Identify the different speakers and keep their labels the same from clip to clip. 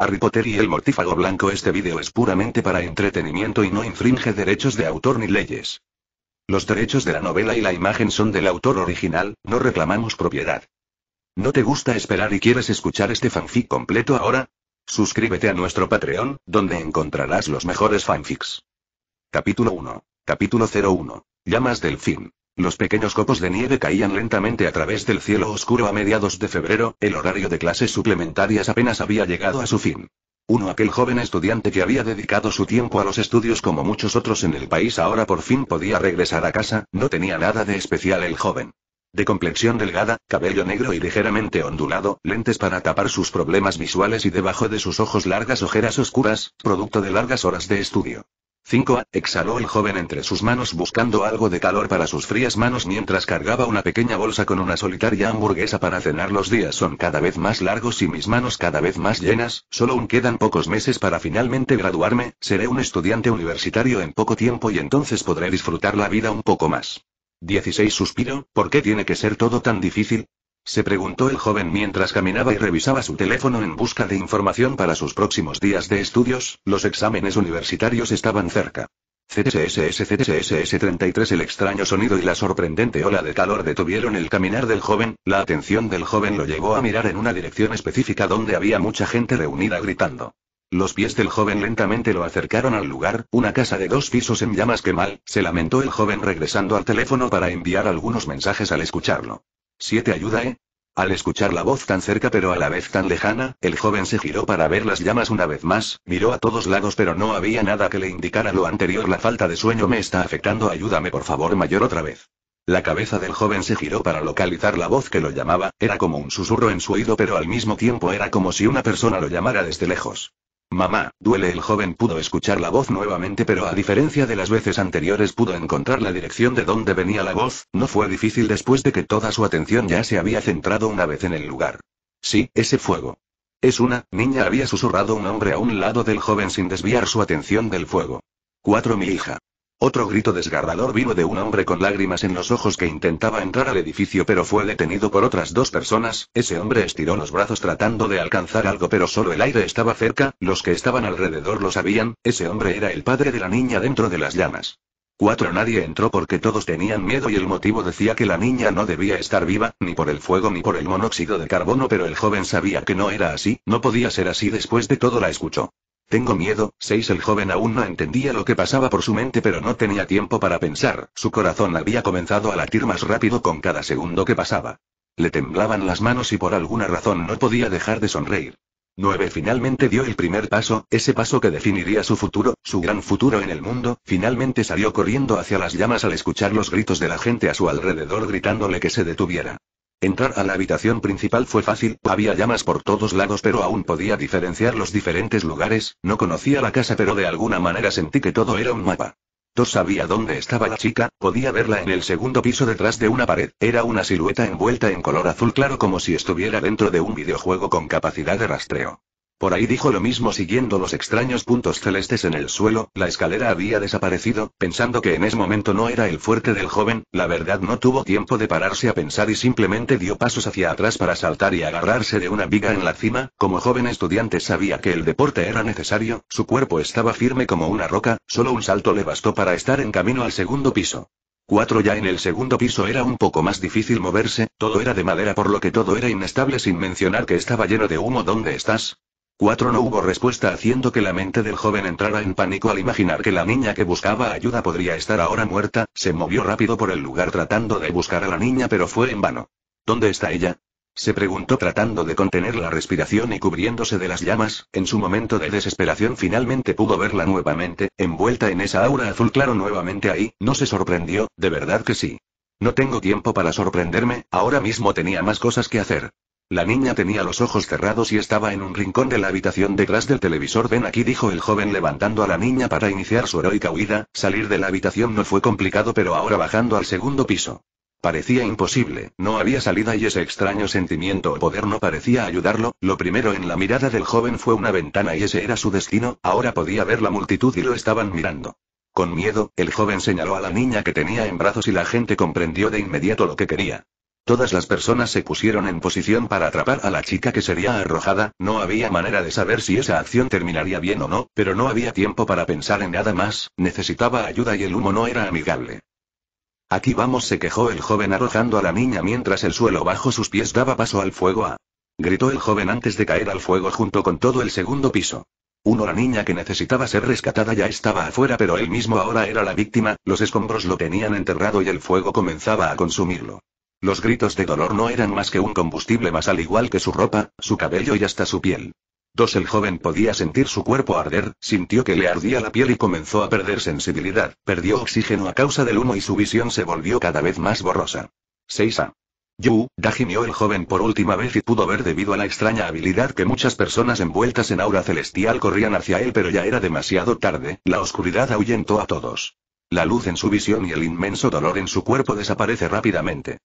Speaker 1: Harry Potter y el mortífago blanco Este vídeo es puramente para entretenimiento y no infringe derechos de autor ni leyes. Los derechos de la novela y la imagen son del autor original, no reclamamos propiedad. ¿No te gusta esperar y quieres escuchar este fanfic completo ahora? Suscríbete a nuestro Patreon, donde encontrarás los mejores fanfics. Capítulo 1. Capítulo 01. Llamas del fin. Los pequeños copos de nieve caían lentamente a través del cielo oscuro a mediados de febrero, el horario de clases suplementarias apenas había llegado a su fin. Uno aquel joven estudiante que había dedicado su tiempo a los estudios como muchos otros en el país ahora por fin podía regresar a casa, no tenía nada de especial el joven. De complexión delgada, cabello negro y ligeramente ondulado, lentes para tapar sus problemas visuales y debajo de sus ojos largas ojeras oscuras, producto de largas horas de estudio. 5 exhaló el joven entre sus manos buscando algo de calor para sus frías manos mientras cargaba una pequeña bolsa con una solitaria hamburguesa para cenar. Los días son cada vez más largos y mis manos cada vez más llenas, solo aún quedan pocos meses para finalmente graduarme, seré un estudiante universitario en poco tiempo y entonces podré disfrutar la vida un poco más. 16 Suspiro, ¿por qué tiene que ser todo tan difícil? Se preguntó el joven mientras caminaba y revisaba su teléfono en busca de información para sus próximos días de estudios, los exámenes universitarios estaban cerca. CTSS CTSS 33 El extraño sonido y la sorprendente ola de calor detuvieron el caminar del joven, la atención del joven lo llevó a mirar en una dirección específica donde había mucha gente reunida gritando. Los pies del joven lentamente lo acercaron al lugar, una casa de dos pisos en llamas que mal, se lamentó el joven regresando al teléfono para enviar algunos mensajes al escucharlo. Siete ayuda, ¿eh? Al escuchar la voz tan cerca pero a la vez tan lejana, el joven se giró para ver las llamas una vez más, miró a todos lados pero no había nada que le indicara lo anterior. La falta de sueño me está afectando, ayúdame por favor mayor otra vez. La cabeza del joven se giró para localizar la voz que lo llamaba, era como un susurro en su oído pero al mismo tiempo era como si una persona lo llamara desde lejos. Mamá, duele. El joven pudo escuchar la voz nuevamente, pero a diferencia de las veces anteriores pudo encontrar la dirección de donde venía la voz, no fue difícil después de que toda su atención ya se había centrado una vez en el lugar. Sí, ese fuego. Es una, niña había susurrado un hombre a un lado del joven sin desviar su atención del fuego. 4. Mi hija. Otro grito desgarrador vino de un hombre con lágrimas en los ojos que intentaba entrar al edificio pero fue detenido por otras dos personas, ese hombre estiró los brazos tratando de alcanzar algo pero solo el aire estaba cerca, los que estaban alrededor lo sabían, ese hombre era el padre de la niña dentro de las llamas. Cuatro nadie entró porque todos tenían miedo y el motivo decía que la niña no debía estar viva, ni por el fuego ni por el monóxido de carbono pero el joven sabía que no era así, no podía ser así después de todo la escuchó. Tengo miedo, 6. El joven aún no entendía lo que pasaba por su mente pero no tenía tiempo para pensar, su corazón había comenzado a latir más rápido con cada segundo que pasaba. Le temblaban las manos y por alguna razón no podía dejar de sonreír. 9. Finalmente dio el primer paso, ese paso que definiría su futuro, su gran futuro en el mundo, finalmente salió corriendo hacia las llamas al escuchar los gritos de la gente a su alrededor gritándole que se detuviera. Entrar a la habitación principal fue fácil, había llamas por todos lados pero aún podía diferenciar los diferentes lugares, no conocía la casa pero de alguna manera sentí que todo era un mapa. No sabía dónde estaba la chica, podía verla en el segundo piso detrás de una pared, era una silueta envuelta en color azul claro como si estuviera dentro de un videojuego con capacidad de rastreo. Por ahí dijo lo mismo siguiendo los extraños puntos celestes en el suelo, la escalera había desaparecido, pensando que en ese momento no era el fuerte del joven, la verdad no tuvo tiempo de pararse a pensar y simplemente dio pasos hacia atrás para saltar y agarrarse de una viga en la cima, como joven estudiante sabía que el deporte era necesario, su cuerpo estaba firme como una roca, solo un salto le bastó para estar en camino al segundo piso. Cuatro ya en el segundo piso era un poco más difícil moverse, todo era de madera por lo que todo era inestable sin mencionar que estaba lleno de humo. ¿Dónde estás? Cuatro No hubo respuesta haciendo que la mente del joven entrara en pánico al imaginar que la niña que buscaba ayuda podría estar ahora muerta, se movió rápido por el lugar tratando de buscar a la niña pero fue en vano. ¿Dónde está ella? Se preguntó tratando de contener la respiración y cubriéndose de las llamas, en su momento de desesperación finalmente pudo verla nuevamente, envuelta en esa aura azul claro nuevamente ahí, no se sorprendió, de verdad que sí. No tengo tiempo para sorprenderme, ahora mismo tenía más cosas que hacer. La niña tenía los ojos cerrados y estaba en un rincón de la habitación detrás del televisor. Ven aquí, dijo el joven levantando a la niña para iniciar su heroica huida. Salir de la habitación no fue complicado, pero ahora bajando al segundo piso. Parecía imposible, no había salida y ese extraño sentimiento o poder no parecía ayudarlo, lo primero en la mirada del joven fue una ventana y ese era su destino, ahora podía ver la multitud y lo estaban mirando. Con miedo, el joven señaló a la niña que tenía en brazos y la gente comprendió de inmediato lo que quería. Todas las personas se pusieron en posición para atrapar a la chica que sería arrojada, no había manera de saber si esa acción terminaría bien o no, pero no había tiempo para pensar en nada más, necesitaba ayuda y el humo no era amigable. Aquí vamos, se quejó el joven arrojando a la niña mientras el suelo bajo sus pies daba paso al fuego a... Gritó el joven antes de caer al fuego junto con todo el segundo piso. Uno la niña que necesitaba ser rescatada ya estaba afuera pero él mismo ahora era la víctima, los escombros lo tenían enterrado y el fuego comenzaba a consumirlo. Los gritos de dolor no eran más que un combustible más al igual que su ropa, su cabello y hasta su piel. 2 el joven podía sentir su cuerpo arder, sintió que le ardía la piel y comenzó a perder sensibilidad, perdió oxígeno a causa del humo y su visión se volvió cada vez más borrosa. 6A. Yu, Da el joven por última vez y pudo ver debido a la extraña habilidad que muchas personas envueltas en aura celestial corrían hacia él pero ya era demasiado tarde, la oscuridad ahuyentó a todos. La luz en su visión y el inmenso dolor en su cuerpo desaparece rápidamente.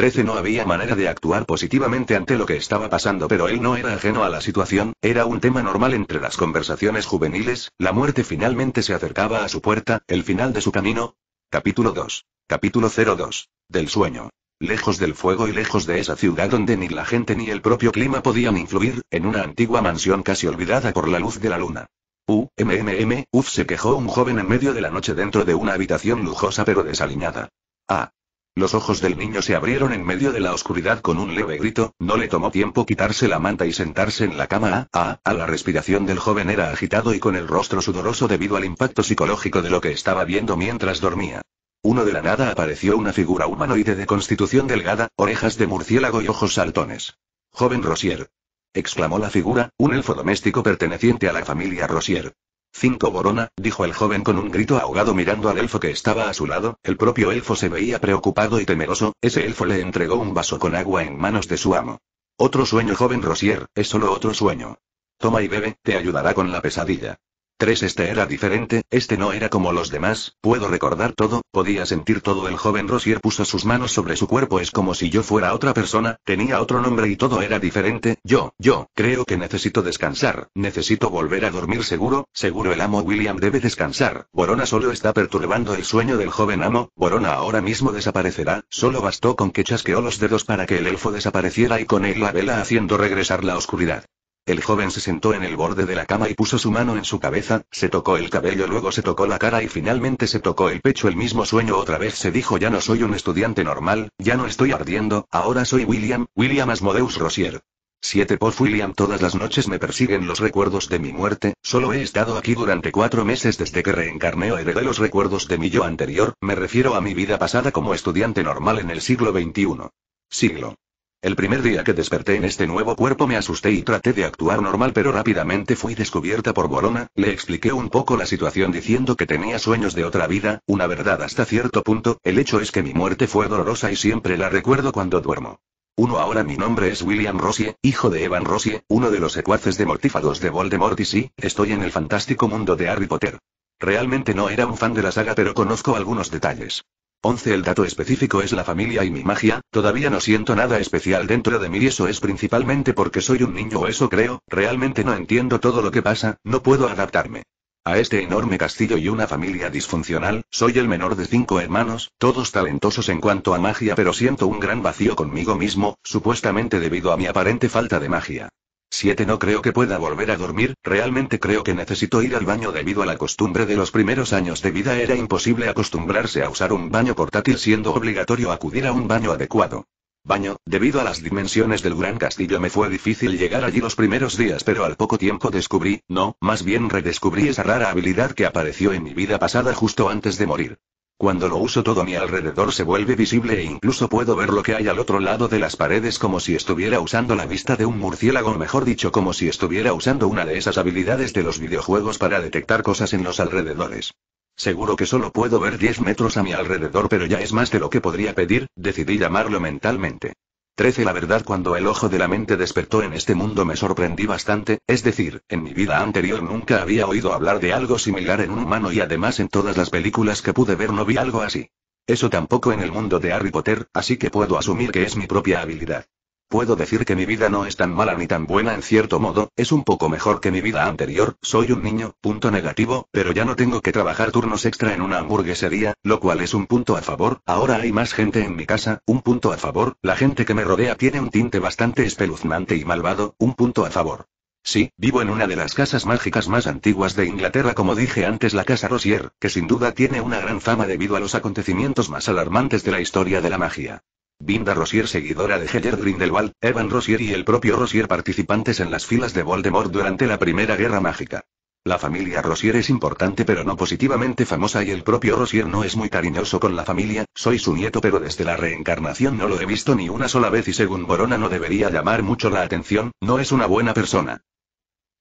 Speaker 1: 13 no había manera de actuar positivamente ante lo que estaba pasando, pero él no era ajeno a la situación, era un tema normal entre las conversaciones juveniles, la muerte finalmente se acercaba a su puerta, el final de su camino. Capítulo 2. Capítulo 02. Del sueño. Lejos del fuego y lejos de esa ciudad donde ni la gente ni el propio clima podían influir, en una antigua mansión casi olvidada por la luz de la luna. UMMM, uf se quejó un joven en medio de la noche dentro de una habitación lujosa pero desaliñada. A- los ojos del niño se abrieron en medio de la oscuridad con un leve grito, no le tomó tiempo quitarse la manta y sentarse en la cama. A ah, ah, ah, la respiración del joven era agitado y con el rostro sudoroso debido al impacto psicológico de lo que estaba viendo mientras dormía. Uno de la nada apareció una figura humanoide de constitución delgada, orejas de murciélago y ojos saltones. Joven Rosier. Exclamó la figura, un elfo doméstico perteneciente a la familia Rosier. Cinco Borona, dijo el joven con un grito ahogado mirando al elfo que estaba a su lado, el propio elfo se veía preocupado y temeroso, ese elfo le entregó un vaso con agua en manos de su amo. Otro sueño joven Rosier, es solo otro sueño. Toma y bebe, te ayudará con la pesadilla. 3 Este era diferente, este no era como los demás, puedo recordar todo, podía sentir todo. El joven Rosier puso sus manos sobre su cuerpo, es como si yo fuera otra persona, tenía otro nombre y todo era diferente, yo, yo, creo que necesito descansar, necesito volver a dormir seguro, seguro el amo William debe descansar, Borona solo está perturbando el sueño del joven amo, Borona ahora mismo desaparecerá, solo bastó con que chasqueó los dedos para que el elfo desapareciera y con él la vela haciendo regresar la oscuridad. El joven se sentó en el borde de la cama y puso su mano en su cabeza, se tocó el cabello, luego se tocó la cara y finalmente se tocó el pecho. El mismo sueño otra vez se dijo, ya no soy un estudiante normal, ya no estoy ardiendo, ahora soy William, William Asmodeus Rosier. 7 Pof William todas las noches me persiguen los recuerdos de mi muerte, solo he estado aquí durante cuatro meses desde que reencarné o heredé los recuerdos de mi yo anterior, me refiero a mi vida pasada como estudiante normal en el siglo XXI. Siglo. El primer día que desperté en este nuevo cuerpo me asusté y traté de actuar normal pero rápidamente fui descubierta por Borona, le expliqué un poco la situación diciendo que tenía sueños de otra vida, una verdad hasta cierto punto, el hecho es que mi muerte fue dolorosa y siempre la recuerdo cuando duermo. Uno ahora mi nombre es William Rossi, hijo de Evan Rossi, uno de los secuaces de mortífagos de Voldemort y sí, estoy en el fantástico mundo de Harry Potter. Realmente no era un fan de la saga pero conozco algunos detalles. 11. El dato específico es la familia y mi magia, todavía no siento nada especial dentro de mí y eso es principalmente porque soy un niño o eso creo, realmente no entiendo todo lo que pasa, no puedo adaptarme. A este enorme castillo y una familia disfuncional, soy el menor de cinco hermanos, todos talentosos en cuanto a magia pero siento un gran vacío conmigo mismo, supuestamente debido a mi aparente falta de magia. 7. No creo que pueda volver a dormir, realmente creo que necesito ir al baño debido a la costumbre de los primeros años de vida era imposible acostumbrarse a usar un baño portátil siendo obligatorio acudir a un baño adecuado. Baño, debido a las dimensiones del gran castillo me fue difícil llegar allí los primeros días pero al poco tiempo descubrí, no, más bien redescubrí esa rara habilidad que apareció en mi vida pasada justo antes de morir. Cuando lo uso todo mi alrededor se vuelve visible e incluso puedo ver lo que hay al otro lado de las paredes como si estuviera usando la vista de un murciélago, mejor dicho, como si estuviera usando una de esas habilidades de los videojuegos para detectar cosas en los alrededores. Seguro que solo puedo ver 10 metros a mi alrededor, pero ya es más de lo que podría pedir, decidí llamarlo mentalmente. 13 La verdad cuando el ojo de la mente despertó en este mundo me sorprendí bastante, es decir, en mi vida anterior nunca había oído hablar de algo similar en un humano y además en todas las películas que pude ver no vi algo así. Eso tampoco en el mundo de Harry Potter, así que puedo asumir que es mi propia habilidad. Puedo decir que mi vida no es tan mala ni tan buena en cierto modo, es un poco mejor que mi vida anterior, soy un niño, punto negativo, pero ya no tengo que trabajar turnos extra en una hamburguesería, lo cual es un punto a favor, ahora hay más gente en mi casa, un punto a favor, la gente que me rodea tiene un tinte bastante espeluznante y malvado, un punto a favor. Sí, vivo en una de las casas mágicas más antiguas de Inglaterra, como dije antes, la Casa Rosier, que sin duda tiene una gran fama debido a los acontecimientos más alarmantes de la historia de la magia. Binda Rosier seguidora de Heller Grindelwald, Evan Rosier y el propio Rosier participantes en las filas de Voldemort durante la Primera Guerra Mágica. La familia Rosier es importante pero no positivamente famosa y el propio Rosier no es muy cariñoso con la familia, soy su nieto pero desde la reencarnación no lo he visto ni una sola vez y según Borona no debería llamar mucho la atención, no es una buena persona.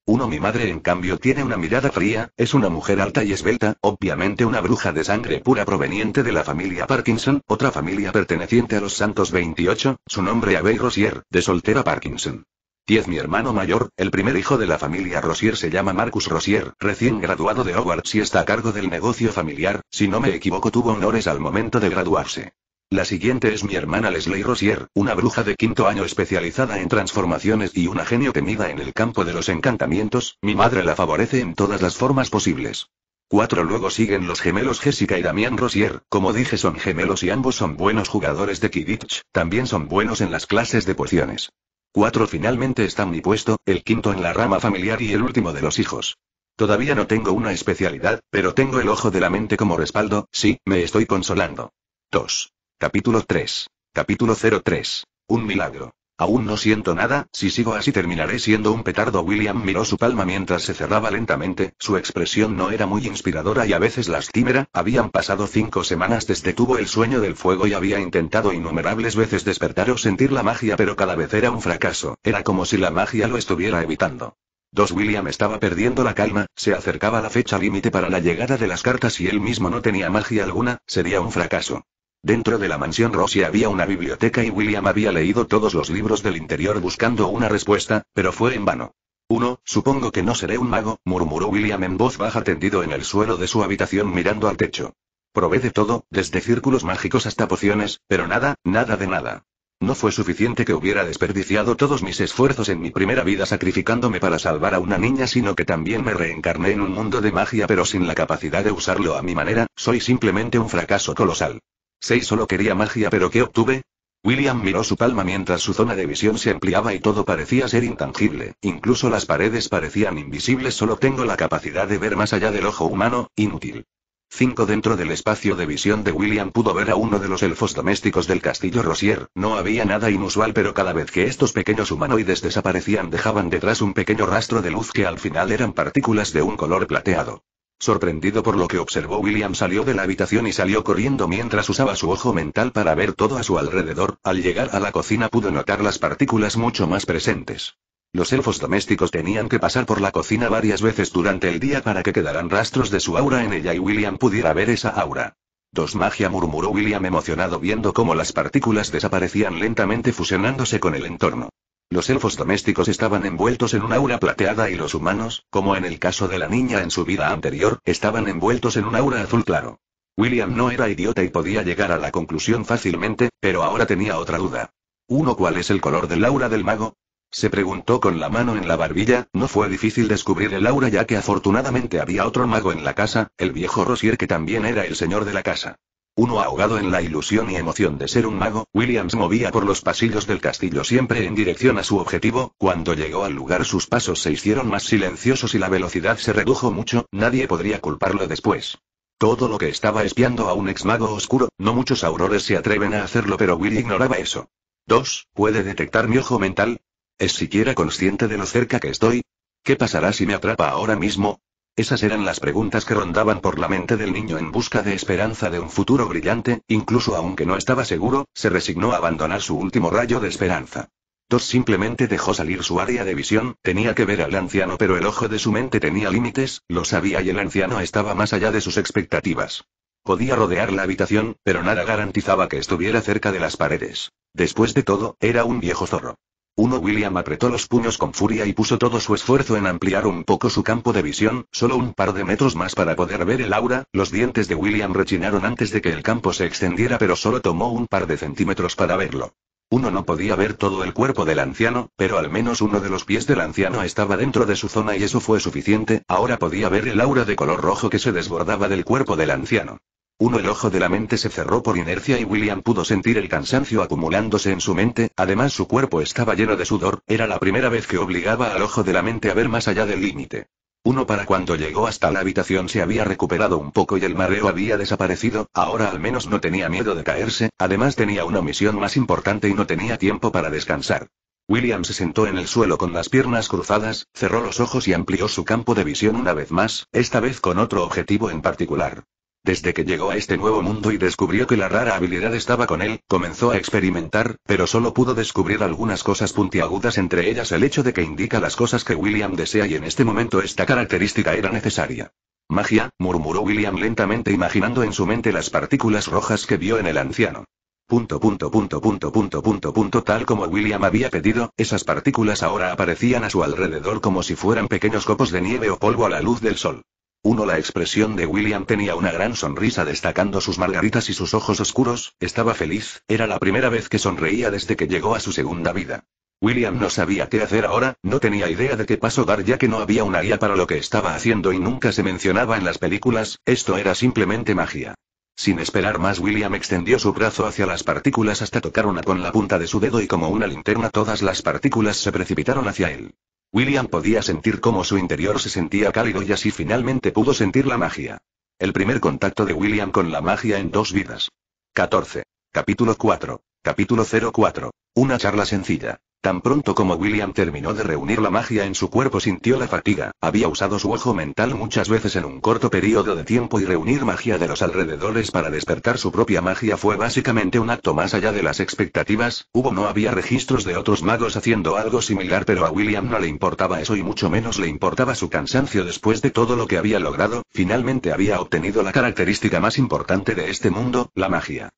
Speaker 1: Uno mi madre en cambio tiene una mirada fría, es una mujer alta y esbelta, obviamente una bruja de sangre pura proveniente de la familia Parkinson, otra familia perteneciente a los Santos 28, su nombre Abel Rosier, de soltera Parkinson. 10. Mi hermano mayor, el primer hijo de la familia Rosier se llama Marcus Rosier, recién graduado de Hogwarts y está a cargo del negocio familiar, si no me equivoco tuvo honores al momento de graduarse. La siguiente es mi hermana Leslie Rosier, una bruja de quinto año especializada en transformaciones y una genio temida en el campo de los encantamientos, mi madre la favorece en todas las formas posibles. Cuatro luego siguen los gemelos Jessica y Damián Rosier, como dije son gemelos y ambos son buenos jugadores de Kidditch, también son buenos en las clases de pociones. Cuatro finalmente está mi puesto, el quinto en la rama familiar y el último de los hijos. Todavía no tengo una especialidad, pero tengo el ojo de la mente como respaldo, sí, me estoy consolando. 2. Capítulo 3. Capítulo 03. Un milagro. Aún no siento nada, si sigo así terminaré siendo un petardo. William miró su palma mientras se cerraba lentamente, su expresión no era muy inspiradora y a veces lastimera, habían pasado cinco semanas desde tuvo el sueño del fuego y había intentado innumerables veces despertar o sentir la magia pero cada vez era un fracaso, era como si la magia lo estuviera evitando. Dos William estaba perdiendo la calma, se acercaba la fecha límite para la llegada de las cartas y él mismo no tenía magia alguna, sería un fracaso. Dentro de la mansión Rossi había una biblioteca y William había leído todos los libros del interior buscando una respuesta, pero fue en vano. Uno, supongo que no seré un mago, murmuró William en voz baja tendido en el suelo de su habitación mirando al techo. Probé de todo, desde círculos mágicos hasta pociones, pero nada, nada de nada. No fue suficiente que hubiera desperdiciado todos mis esfuerzos en mi primera vida sacrificándome para salvar a una niña, sino que también me reencarné en un mundo de magia pero sin la capacidad de usarlo a mi manera, soy simplemente un fracaso colosal. 6 solo quería magia, pero ¿qué obtuve? William miró su palma mientras su zona de visión se ampliaba y todo parecía ser intangible, incluso las paredes parecían invisibles, solo tengo la capacidad de ver más allá del ojo humano, inútil. 5. Dentro del espacio de visión de William pudo ver a uno de los elfos domésticos del castillo Rosier. No había nada inusual, pero cada vez que estos pequeños humanoides desaparecían dejaban detrás un pequeño rastro de luz que al final eran partículas de un color plateado. Sorprendido por lo que observó, William salió de la habitación y salió corriendo mientras usaba su ojo mental para ver todo a su alrededor. Al llegar a la cocina pudo notar las partículas mucho más presentes. Los elfos domésticos tenían que pasar por la cocina varias veces durante el día para que quedaran rastros de su aura en ella y William pudiera ver esa aura. Dos magia murmuró William emocionado viendo cómo las partículas desaparecían lentamente fusionándose con el entorno. Los elfos domésticos estaban envueltos en una aura plateada y los humanos, como en el caso de la niña en su vida anterior, estaban envueltos en un aura azul claro. William no era idiota y podía llegar a la conclusión fácilmente, pero ahora tenía otra duda. ¿Uno cuál es el color del aura del mago? Se preguntó con la mano en la barbilla, no fue difícil descubrir el aura ya que afortunadamente había otro mago en la casa, el viejo Rosier que también era el señor de la casa. Uno ahogado en la ilusión y emoción de ser un mago, Williams movía por los pasillos del castillo siempre en dirección a su objetivo, cuando llegó al lugar sus pasos se hicieron más silenciosos y la velocidad se redujo mucho, nadie podría culparlo después. Todo lo que estaba espiando a un ex mago oscuro, no muchos aurores se atreven a hacerlo pero Will ignoraba eso. 2. ¿Puede detectar mi ojo mental? ¿Es siquiera consciente de lo cerca que estoy? ¿Qué pasará si me atrapa ahora mismo? Esas eran las preguntas que rondaban por la mente del niño en busca de esperanza de un futuro brillante, incluso aunque no estaba seguro, se resignó a abandonar su último rayo de esperanza. Dos simplemente dejó salir su área de visión, tenía que ver al anciano pero el ojo de su mente tenía límites, lo sabía y el anciano estaba más allá de sus expectativas. Podía rodear la habitación, pero nada garantizaba que estuviera cerca de las paredes. Después de todo, era un viejo zorro. Uno William apretó los puños con furia y puso todo su esfuerzo en ampliar un poco su campo de visión, solo un par de metros más para poder ver el aura, los dientes de William rechinaron antes de que el campo se extendiera pero solo tomó un par de centímetros para verlo. Uno no podía ver todo el cuerpo del anciano, pero al menos uno de los pies del anciano estaba dentro de su zona y eso fue suficiente, ahora podía ver el aura de color rojo que se desbordaba del cuerpo del anciano. Uno el ojo de la mente se cerró por inercia y William pudo sentir el cansancio acumulándose en su mente, además su cuerpo estaba lleno de sudor, era la primera vez que obligaba al ojo de la mente a ver más allá del límite. Uno para cuando llegó hasta la habitación se había recuperado un poco y el mareo había desaparecido, ahora al menos no tenía miedo de caerse, además tenía una misión más importante y no tenía tiempo para descansar. William se sentó en el suelo con las piernas cruzadas, cerró los ojos y amplió su campo de visión una vez más, esta vez con otro objetivo en particular. Desde que llegó a este nuevo mundo y descubrió que la rara habilidad estaba con él, comenzó a experimentar, pero solo pudo descubrir algunas cosas puntiagudas entre ellas el hecho de que indica las cosas que William desea y en este momento esta característica era necesaria. Magia, murmuró William lentamente imaginando en su mente las partículas rojas que vio en el anciano. Punto punto punto punto punto punto punto tal como William había pedido, esas partículas ahora aparecían a su alrededor como si fueran pequeños copos de nieve o polvo a la luz del sol. 1 La expresión de William tenía una gran sonrisa destacando sus margaritas y sus ojos oscuros, estaba feliz, era la primera vez que sonreía desde que llegó a su segunda vida. William no sabía qué hacer ahora, no tenía idea de qué paso dar ya que no había una guía para lo que estaba haciendo y nunca se mencionaba en las películas, esto era simplemente magia. Sin esperar más, William extendió su brazo hacia las partículas hasta tocar una con la punta de su dedo y como una linterna todas las partículas se precipitaron hacia él. William podía sentir cómo su interior se sentía cálido y así finalmente pudo sentir la magia. El primer contacto de William con la magia en dos vidas. 14. Capítulo 4. Capítulo 04. Una charla sencilla. Tan pronto como William terminó de reunir la magia en su cuerpo sintió la fatiga, había usado su ojo mental muchas veces en un corto periodo de tiempo y reunir magia de los alrededores para despertar su propia magia fue básicamente un acto más allá de las expectativas, hubo no había registros de otros magos haciendo algo similar pero a William no le importaba eso y mucho menos le importaba su cansancio después de todo lo que había logrado, finalmente había obtenido la característica más importante de este mundo, la magia.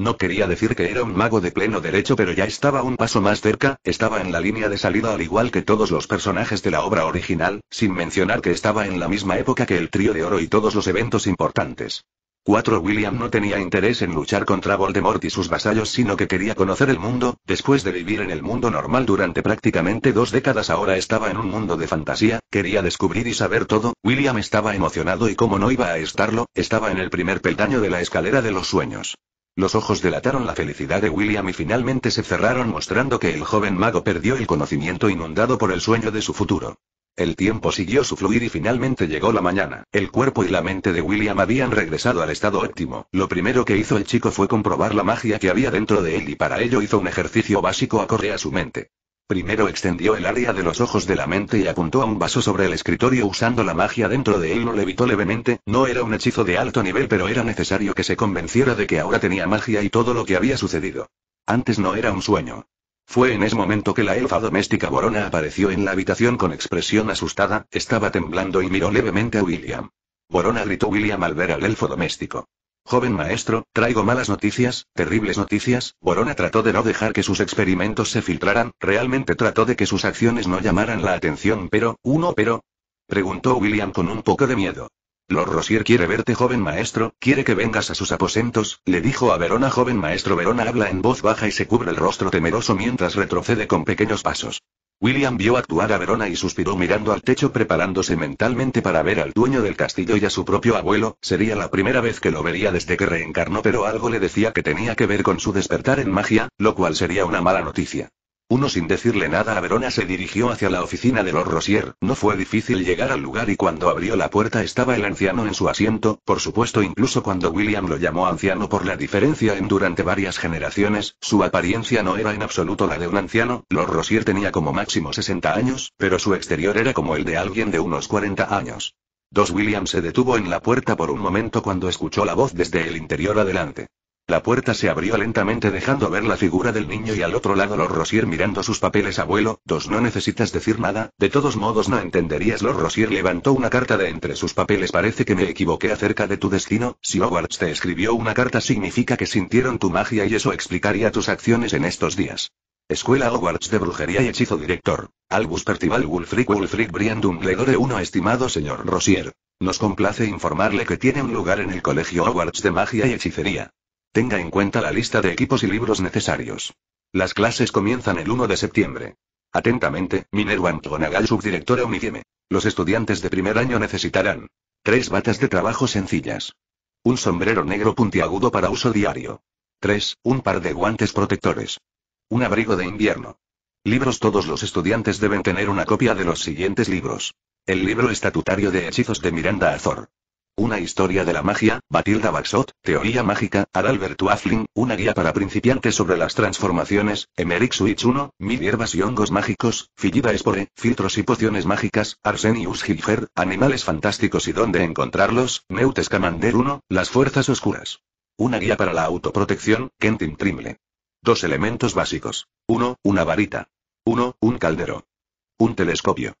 Speaker 1: No quería decir que era un mago de pleno derecho, pero ya estaba un paso más cerca, estaba en la línea de salida al igual que todos los personajes de la obra original, sin mencionar que estaba en la misma época que el trío de oro y todos los eventos importantes. 4. William no tenía interés en luchar contra Voldemort y sus vasallos, sino que quería conocer el mundo, después de vivir en el mundo normal durante prácticamente dos décadas ahora estaba en un mundo de fantasía, quería descubrir y saber todo, William estaba emocionado y como no iba a estarlo, estaba en el primer peldaño de la escalera de los sueños. Los ojos delataron la felicidad de William y finalmente se cerraron mostrando que el joven mago perdió el conocimiento inundado por el sueño de su futuro. El tiempo siguió su fluir y finalmente llegó la mañana. El cuerpo y la mente de William habían regresado al estado óptimo. Lo primero que hizo el chico fue comprobar la magia que había dentro de él y para ello hizo un ejercicio básico acorde a su mente. Primero extendió el área de los ojos de la mente y apuntó a un vaso sobre el escritorio usando la magia dentro de él. Lo levitó levemente, no era un hechizo de alto nivel pero era necesario que se convenciera de que ahora tenía magia y todo lo que había sucedido. Antes no era un sueño. Fue en ese momento que la elfa doméstica Borona apareció en la habitación con expresión asustada, estaba temblando y miró levemente a William. Borona gritó William al ver al elfo doméstico. Joven maestro, traigo malas noticias, terribles noticias, Borona trató de no dejar que sus experimentos se filtraran, realmente trató de que sus acciones no llamaran la atención, pero, uno pero... Preguntó William con un poco de miedo. Lord Rosier quiere verte, joven maestro, quiere que vengas a sus aposentos, le dijo a Verona, joven maestro. Verona habla en voz baja y se cubre el rostro temeroso mientras retrocede con pequeños pasos. William vio actuar a Verona y suspiró mirando al techo preparándose mentalmente para ver al dueño del castillo y a su propio abuelo, sería la primera vez que lo vería desde que reencarnó pero algo le decía que tenía que ver con su despertar en magia, lo cual sería una mala noticia. Uno sin decirle nada a Verona se dirigió hacia la oficina de los Rosier, no fue difícil llegar al lugar y cuando abrió la puerta estaba el anciano en su asiento, por supuesto incluso cuando William lo llamó anciano por la diferencia en durante varias generaciones, su apariencia no era en absoluto la de un anciano, los Rosier tenía como máximo 60 años, pero su exterior era como el de alguien de unos 40 años. Dos William se detuvo en la puerta por un momento cuando escuchó la voz desde el interior adelante. La puerta se abrió lentamente dejando ver la figura del niño y al otro lado Lord Rosier mirando sus papeles abuelo, dos no necesitas decir nada, de todos modos no entenderías Lord Rosier levantó una carta de entre sus papeles parece que me equivoqué acerca de tu destino, si Hogwarts te escribió una carta significa que sintieron tu magia y eso explicaría tus acciones en estos días. Escuela Hogwarts de Brujería y Hechizo Director. Albus Percival Wulfric Wulfric Brian Dumbledore 1 Estimado señor Rosier. Nos complace informarle que tiene un lugar en el Colegio Hogwarts de Magia y Hechicería. Tenga en cuenta la lista de equipos y libros necesarios. Las clases comienzan el 1 de septiembre. Atentamente, Minerva McGonagall, subdirectora Unigeme. Los estudiantes de primer año necesitarán tres batas de trabajo sencillas, un sombrero negro puntiagudo para uso diario, 3, un par de guantes protectores, un abrigo de invierno. Libros Todos los estudiantes deben tener una copia de los siguientes libros. El libro estatutario de hechizos de Miranda Azor. Una historia de la magia, Batilda Baxot, Teoría Mágica, Adalbert Waffling, una guía para principiantes sobre las transformaciones, Emerick Switch 1, Mil hierbas y hongos mágicos, Fillida Espore, Filtros y pociones mágicas, Arsenius Hilger, Animales fantásticos y dónde encontrarlos, Neutes Scamander 1, Las fuerzas oscuras. Una guía para la autoprotección, Kentin Trimble. Dos elementos básicos. Uno, Una varita. Uno, Un caldero. Un telescopio.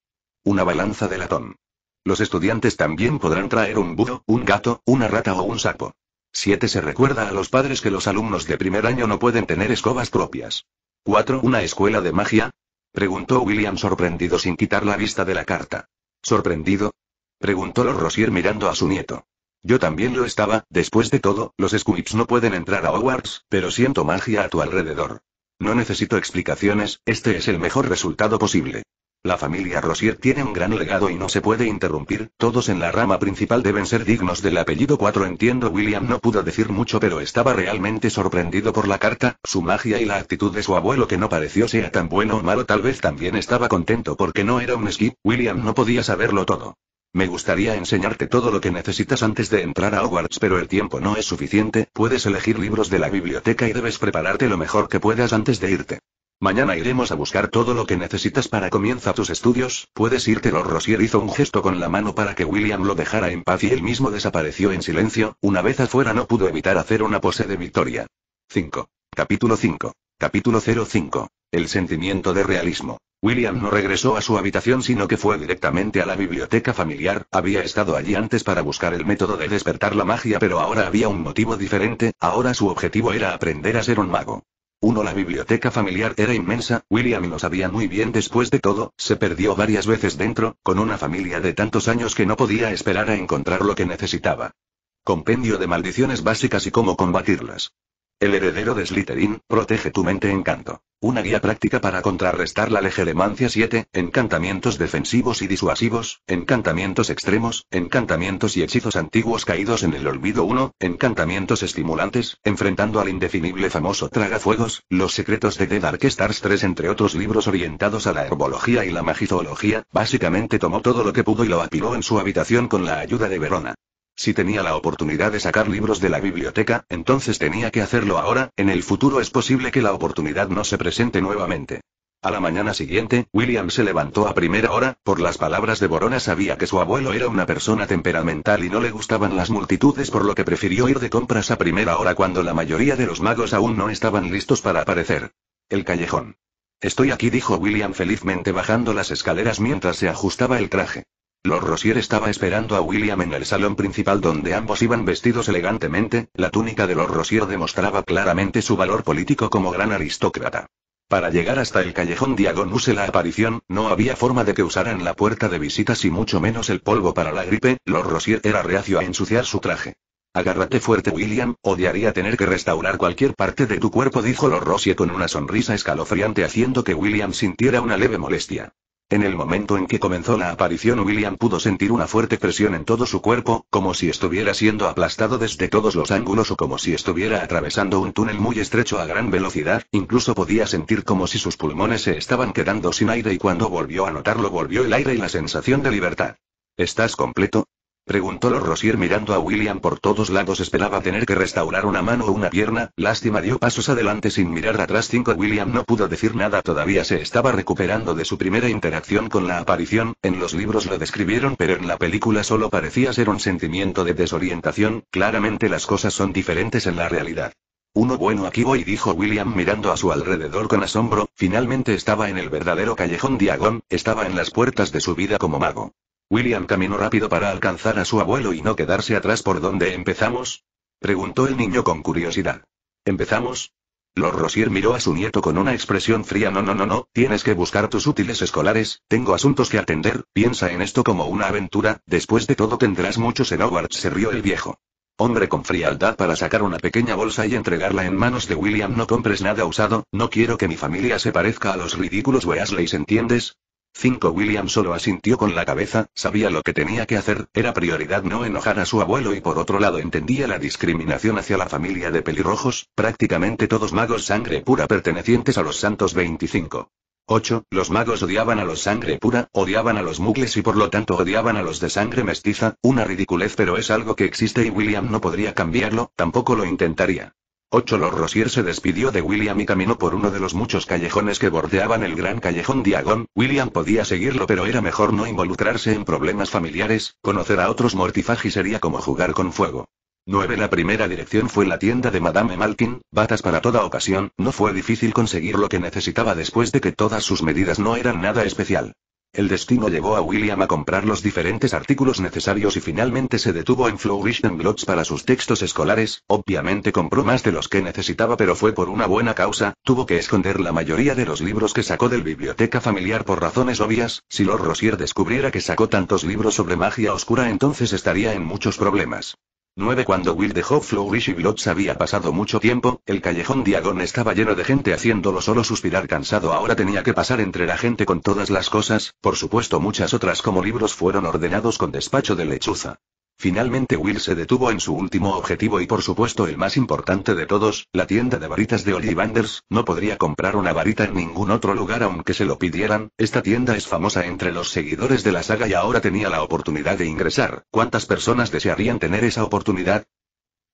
Speaker 1: Una balanza de latón. Los estudiantes también podrán traer un búho, un gato, una rata o un sapo. 7. Se recuerda a los padres que los alumnos de primer año no pueden tener escobas propias. 4. ¿Una escuela de magia? Preguntó William sorprendido sin quitar la vista de la carta. ¿Sorprendido? Preguntó Lord Rosier mirando a su nieto. Yo también lo estaba, después de todo, los squibs no pueden entrar a Hogwarts, pero siento magia a tu alrededor. No necesito explicaciones, este es el mejor resultado posible. La familia Rosier tiene un gran legado y no se puede interrumpir, todos en la rama principal deben ser dignos del apellido 4 entiendo William no pudo decir mucho pero estaba realmente sorprendido por la carta, su magia y la actitud de su abuelo que no pareció sea tan bueno o malo tal vez también estaba contento porque no era un skip, William no podía saberlo todo. Me gustaría enseñarte todo lo que necesitas antes de entrar a Hogwarts, pero el tiempo no es suficiente, puedes elegir libros de la biblioteca y debes prepararte lo mejor que puedas antes de irte. Mañana iremos a buscar todo lo que necesitas para comienza tus estudios, puedes irte. Lord Rosier hizo un gesto con la mano para que William lo dejara en paz y él mismo desapareció en silencio, una vez afuera no pudo evitar hacer una pose de victoria. 5. Capítulo 5. Capítulo 05. El sentimiento de realismo. William no regresó a su habitación sino que fue directamente a la biblioteca familiar, había estado allí antes para buscar el método de despertar la magia pero ahora había un motivo diferente, ahora su objetivo era aprender a ser un mago. 1. La biblioteca familiar era inmensa, William lo sabía muy bien después de todo, se perdió varias veces dentro, con una familia de tantos años que no podía esperar a encontrar lo que necesitaba. Compendio de maldiciones básicas y cómo combatirlas. El heredero de Slytherin, protege tu mente encanto. Una guía práctica para contrarrestar la legemancia. 7, encantamientos defensivos y disuasivos, encantamientos extremos, encantamientos y hechizos antiguos caídos en el olvido 1, encantamientos estimulantes, enfrentando al indefinible famoso Tragafuegos, los secretos de The Dark Stars 3 entre otros libros orientados a la herbología y la magizoología, básicamente tomó todo lo que pudo y lo apiló en su habitación con la ayuda de Verona. Si tenía la oportunidad de sacar libros de la biblioteca, entonces tenía que hacerlo ahora, en el futuro es posible que la oportunidad no se presente nuevamente. A la mañana siguiente, William se levantó a primera hora, por las palabras de Borona sabía que su abuelo era una persona temperamental y no le gustaban las multitudes por lo que prefirió ir de compras a primera hora cuando la mayoría de los magos aún no estaban listos para aparecer. El callejón. Estoy aquí dijo William felizmente bajando las escaleras mientras se ajustaba el traje. Lord Rosier estaba esperando a William en el salón principal donde ambos iban vestidos elegantemente, la túnica de Lord Rosier demostraba claramente su valor político como gran aristócrata. Para llegar hasta el callejón Diagonuse la aparición, no había forma de que usaran la puerta de visitas y mucho menos el polvo para la gripe, Lord Rosier era reacio a ensuciar su traje. Agárrate fuerte William, odiaría tener que restaurar cualquier parte de tu cuerpo dijo Lord Rosier con una sonrisa escalofriante haciendo que William sintiera una leve molestia. En el momento en que comenzó la aparición William pudo sentir una fuerte presión en todo su cuerpo, como si estuviera siendo aplastado desde todos los ángulos o como si estuviera atravesando un túnel muy estrecho a gran velocidad, incluso podía sentir como si sus pulmones se estaban quedando sin aire y cuando volvió a notarlo volvió el aire y la sensación de libertad. ¿Estás completo? Preguntó los Rosier mirando a William por todos lados. Esperaba tener que restaurar una mano o una pierna, lástima dio pasos adelante sin mirar atrás. 5 William no pudo decir nada todavía se estaba recuperando de su primera interacción con la aparición, en los libros lo describieron pero en la película solo parecía ser un sentimiento de desorientación, claramente las cosas son diferentes en la realidad. Uno bueno aquí voy, dijo William mirando a su alrededor con asombro, finalmente estaba en el verdadero callejón Diagon, estaba en las puertas de su vida como mago. William caminó rápido para alcanzar a su abuelo y no quedarse atrás por donde empezamos? preguntó el niño con curiosidad. ¿Empezamos? Lord Rosier miró a su nieto con una expresión fría. No, no, no, no, tienes que buscar tus útiles escolares, tengo asuntos que atender, piensa en esto como una aventura, después de todo tendrás muchos en Hogwarts, se rió el viejo. Hombre con frialdad para sacar una pequeña bolsa y entregarla en manos de William. No compres nada usado, no quiero que mi familia se parezca a los ridículos Weasleys, ¿entiendes? 5. William solo asintió con la cabeza, sabía lo que tenía que hacer, era prioridad no enojar a su abuelo y por otro lado entendía la discriminación hacia la familia de pelirrojos, prácticamente todos magos sangre pura pertenecientes a los santos 25. 8. Los magos odiaban a los sangre pura, odiaban a los mugles y por lo tanto odiaban a los de sangre mestiza, una ridiculez pero es algo que existe y William no podría cambiarlo, tampoco lo intentaría. 8. Lord Rosier se despidió de William y caminó por uno de los muchos callejones que bordeaban el gran callejón Diagon. William podía seguirlo, pero era mejor no involucrarse en problemas familiares, conocer a otros mortifagis sería como jugar con fuego. 9. La primera dirección fue la tienda de Madame Malkin, batas para toda ocasión, no fue difícil conseguir lo que necesitaba después de que todas sus medidas no eran nada especial. El destino llevó a William a comprar los diferentes artículos necesarios y finalmente se detuvo en Flourish and para sus textos escolares, obviamente compró más de los que necesitaba pero fue por una buena causa, tuvo que esconder la mayoría de los libros que sacó del biblioteca familiar por razones obvias, si Lord Rosier descubriera que sacó tantos libros sobre magia oscura entonces estaría en muchos problemas. 9. Cuando Will dejó Flourish y Blots había pasado mucho tiempo, el callejón Diagon estaba lleno de gente haciéndolo solo suspirar cansado. Ahora tenía que pasar entre la gente con todas las cosas, por supuesto muchas otras como libros fueron ordenados con despacho de lechuza. Finalmente Will se detuvo en su último objetivo y por supuesto el más importante de todos, la tienda de varitas de Ollivanders, no podría comprar una varita en ningún otro lugar aunque se lo pidieran, esta tienda es famosa entre los seguidores de la saga y ahora tenía la oportunidad de ingresar, ¿cuántas personas desearían tener esa oportunidad?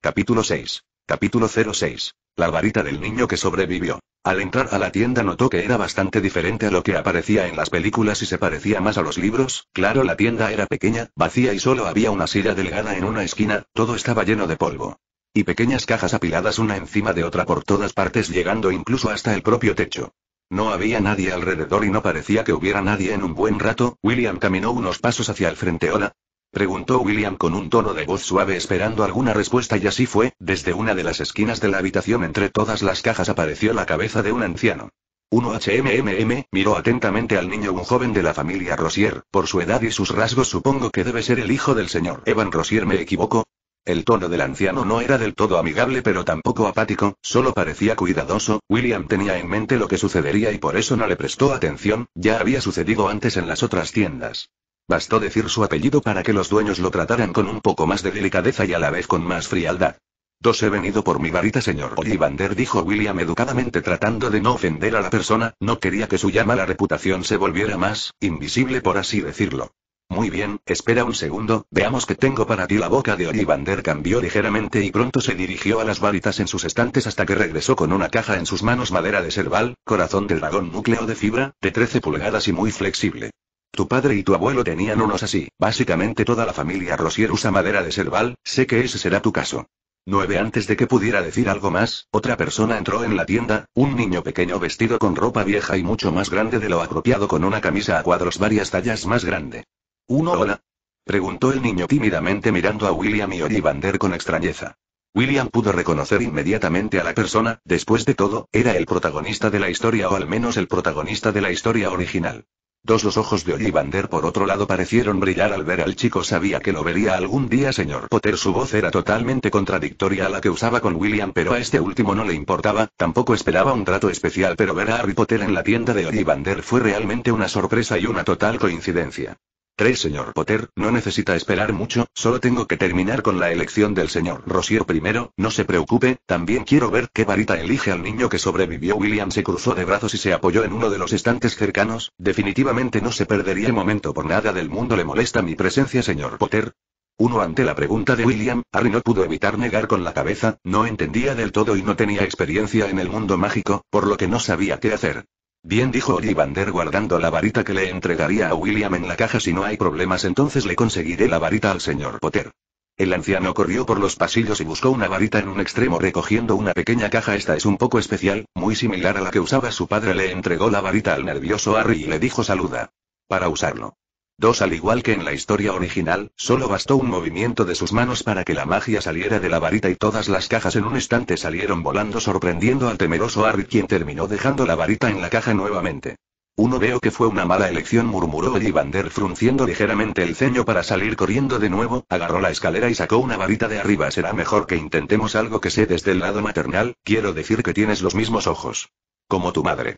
Speaker 1: Capítulo 6. Capítulo 06. La varita del niño que sobrevivió. Al entrar a la tienda notó que era bastante diferente a lo que aparecía en las películas y se parecía más a los libros. Claro, la tienda era pequeña, vacía y solo había una silla delgada en una esquina, todo estaba lleno de polvo. Y pequeñas cajas apiladas una encima de otra por todas partes llegando incluso hasta el propio techo. No había nadie alrededor y no parecía que hubiera nadie en un buen rato. William caminó unos pasos hacia el frente. Hola, Preguntó William con un tono de voz suave esperando alguna respuesta y así fue, desde una de las esquinas de la habitación entre todas las cajas apareció la cabeza de un anciano. 1 HMMM miró atentamente al niño, un joven de la familia Rosier, por su edad y sus rasgos supongo que debe ser el hijo del señor Evan Rosier, me equivoco, el tono del anciano no era del todo amigable pero tampoco apático, solo parecía cuidadoso, William tenía en mente lo que sucedería y por eso no le prestó atención, ya había sucedido antes en las otras tiendas. Bastó decir su apellido para que los dueños lo trataran con un poco más de delicadeza y a la vez con más frialdad. Dos he venido por mi varita señor Ollivander dijo William educadamente tratando de no ofender a la persona, no quería que su ya mala reputación se volviera más, invisible por así decirlo. Muy bien, espera un segundo, veamos que tengo para ti. La boca de Bander cambió ligeramente y pronto se dirigió a las varitas en sus estantes hasta que regresó con una caja en sus manos madera de serval, corazón del dragón núcleo de fibra, de 13 pulgadas y muy flexible. Tu padre y tu abuelo tenían unos así, básicamente toda la familia Rosier usa madera de serval, sé que ese será tu caso. 9 antes de que pudiera decir algo más, otra persona entró en la tienda, un niño pequeño vestido con ropa vieja y mucho más grande de lo apropiado con una camisa a cuadros varias tallas más grande. ¿Uno hola? Preguntó el niño tímidamente mirando a William y Ollivander con extrañeza. William pudo reconocer inmediatamente a la persona, después de todo, era el protagonista de la historia o al menos el protagonista de la historia original. Dos los ojos de Ollivander por otro lado parecieron brillar al ver al chico sabía que lo vería algún día señor Potter su voz era totalmente contradictoria a la que usaba con William pero a este último no le importaba, tampoco esperaba un trato especial pero ver a Harry Potter en la tienda de Ollivander fue realmente una sorpresa y una total coincidencia. 3. Señor Potter, no necesita esperar mucho, solo tengo que terminar con la elección del señor Rosier primero, no se preocupe, también quiero ver qué varita elige al niño que sobrevivió. William se cruzó de brazos y se apoyó en uno de los estantes cercanos, definitivamente no se perdería el momento por nada del mundo. ¿Le molesta mi presencia, señor Potter? Uno ante la pregunta de William, Harry no pudo evitar negar con la cabeza, no entendía del todo y no tenía experiencia en el mundo mágico, por lo que no sabía qué hacer. Bien dijo Vander guardando la varita que le entregaría a William en la caja si no hay problemas entonces le conseguiré la varita al señor Potter. El anciano corrió por los pasillos y buscó una varita en un extremo recogiendo una pequeña caja esta es un poco especial, muy similar a la que usaba su padre le entregó la varita al nervioso Harry y le dijo saluda. Para usarlo. Dos al igual que en la historia original, solo bastó un movimiento de sus manos para que la magia saliera de la varita y todas las cajas en un instante salieron volando sorprendiendo al temeroso Harry quien terminó dejando la varita en la caja nuevamente. Uno veo que fue una mala elección murmuró Vander, frunciendo ligeramente el ceño para salir corriendo de nuevo, agarró la escalera y sacó una varita de arriba será mejor que intentemos algo que se desde el lado maternal, quiero decir que tienes los mismos ojos. Como tu madre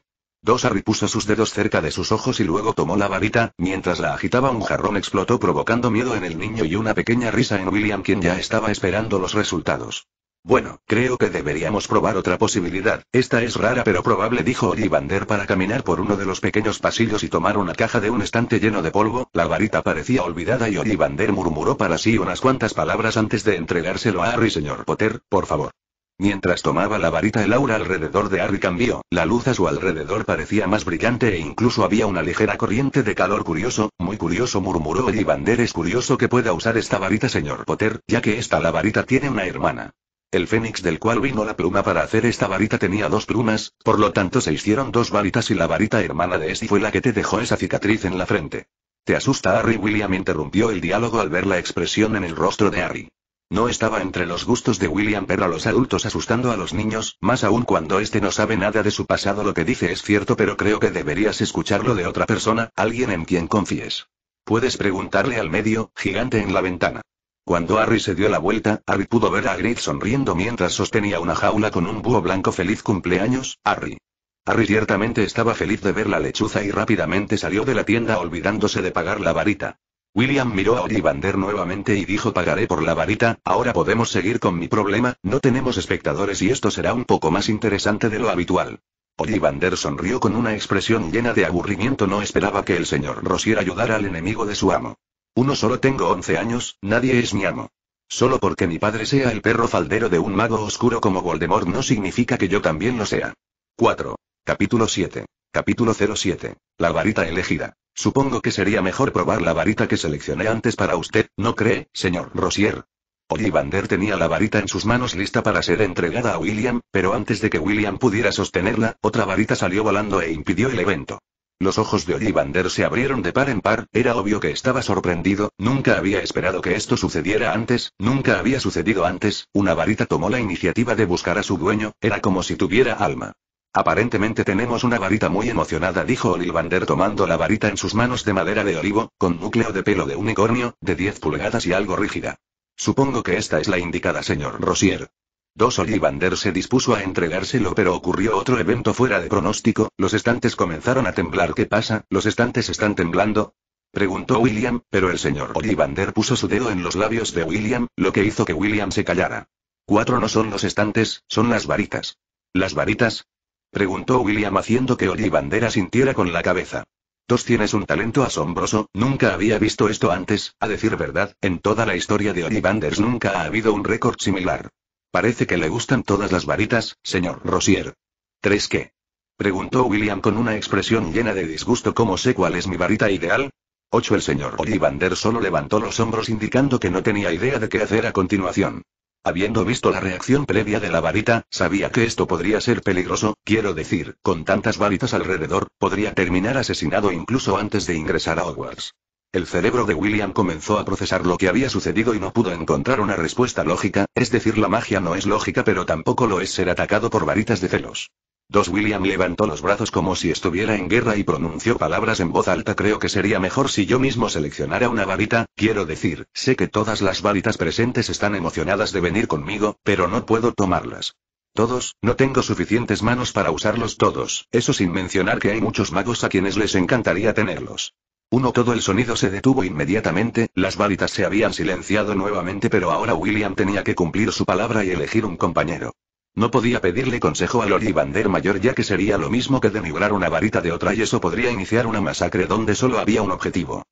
Speaker 1: harry puso sus dedos cerca de sus ojos y luego tomó la varita, mientras la agitaba un jarrón explotó provocando miedo en el niño y una pequeña risa en William quien ya estaba esperando los resultados. Bueno, creo que deberíamos probar otra posibilidad, esta es rara pero probable dijo Ollivander para caminar por uno de los pequeños pasillos y tomar una caja de un estante lleno de polvo, la varita parecía olvidada y Ollivander murmuró para sí unas cuantas palabras antes de entregárselo a Harry señor Potter, por favor. Mientras tomaba la varita el aura alrededor de Harry cambió, la luz a su alrededor parecía más brillante e incluso había una ligera corriente de calor curioso, muy curioso murmuró Bander es curioso que pueda usar esta varita señor Potter, ya que esta la varita tiene una hermana. El fénix del cual vino la pluma para hacer esta varita tenía dos plumas, por lo tanto se hicieron dos varitas y la varita hermana de este fue la que te dejó esa cicatriz en la frente. ¿Te asusta Harry? William interrumpió el diálogo al ver la expresión en el rostro de Harry. No estaba entre los gustos de William ver a los adultos asustando a los niños, más aún cuando éste no sabe nada de su pasado. Lo que dice es cierto, pero creo que deberías escucharlo de otra persona, alguien en quien confíes. Puedes preguntarle al medio, gigante en la ventana. Cuando Harry se dio la vuelta, Harry pudo ver a Grid sonriendo mientras sostenía una jaula con un búho blanco. Feliz cumpleaños, Harry. Harry ciertamente estaba feliz de ver la lechuza y rápidamente salió de la tienda olvidándose de pagar la varita. William miró a Ollivander nuevamente y dijo pagaré por la varita, ahora podemos seguir con mi problema, no tenemos espectadores y esto será un poco más interesante de lo habitual. Ollivander sonrió con una expresión llena de aburrimiento no esperaba que el señor Rosier ayudara al enemigo de su amo. Uno solo tengo 11 años, nadie es mi amo. Solo porque mi padre sea el perro faldero de un mago oscuro como Voldemort no significa que yo también lo sea. 4. Capítulo 7. Capítulo 07. La varita elegida. Supongo que sería mejor probar la varita que seleccioné antes para usted, ¿no cree, señor Rosier? Ollivander tenía la varita en sus manos lista para ser entregada a William, pero antes de que William pudiera sostenerla, otra varita salió volando e impidió el evento. Los ojos de Ollivander se abrieron de par en par, era obvio que estaba sorprendido, nunca había esperado que esto sucediera antes, nunca había sucedido antes, una varita tomó la iniciativa de buscar a su dueño, era como si tuviera alma. Aparentemente tenemos una varita muy emocionada, dijo Olivander tomando la varita en sus manos de madera de olivo, con núcleo de pelo de unicornio, de 10 pulgadas y algo rígida. Supongo que esta es la indicada, señor Rosier. Dos Olivander se dispuso a entregárselo, pero ocurrió otro evento fuera de pronóstico, los estantes comenzaron a temblar. ¿Qué pasa? ¿Los estantes están temblando? Preguntó William, pero el señor Olivander puso su dedo en los labios de William, lo que hizo que William se callara. Cuatro no son los estantes, son las varitas. Las varitas, Preguntó William haciendo que Ollivander sintiera con la cabeza. Tos tienes un talento asombroso, nunca había visto esto antes, a decir verdad, en toda la historia de Ollivanders nunca ha habido un récord similar. Parece que le gustan todas las varitas, señor Rosier. ¿Tres qué? Preguntó William con una expresión llena de disgusto ¿Cómo sé cuál es mi varita ideal? Ocho el señor Ollivander solo levantó los hombros indicando que no tenía idea de qué hacer a continuación. Habiendo visto la reacción previa de la varita, sabía que esto podría ser peligroso, quiero decir, con tantas varitas alrededor, podría terminar asesinado incluso antes de ingresar a Hogwarts. El cerebro de William comenzó a procesar lo que había sucedido y no pudo encontrar una respuesta lógica, es decir, la magia no es lógica pero tampoco lo es ser atacado por varitas de celos. Dos William levantó los brazos como si estuviera en guerra y pronunció palabras en voz alta. Creo que sería mejor si yo mismo seleccionara una varita, quiero decir, sé que todas las varitas presentes están emocionadas de venir conmigo, pero no puedo tomarlas. Todos, no tengo suficientes manos para usarlos todos, eso sin mencionar que hay muchos magos a quienes les encantaría tenerlos. Uno todo el sonido se detuvo inmediatamente, las varitas se habían silenciado nuevamente pero ahora William tenía que cumplir su palabra y elegir un compañero. No podía pedirle consejo a Lori Bander mayor ya que sería lo mismo que denigrar una varita de otra y eso podría iniciar una masacre donde solo había un objetivo.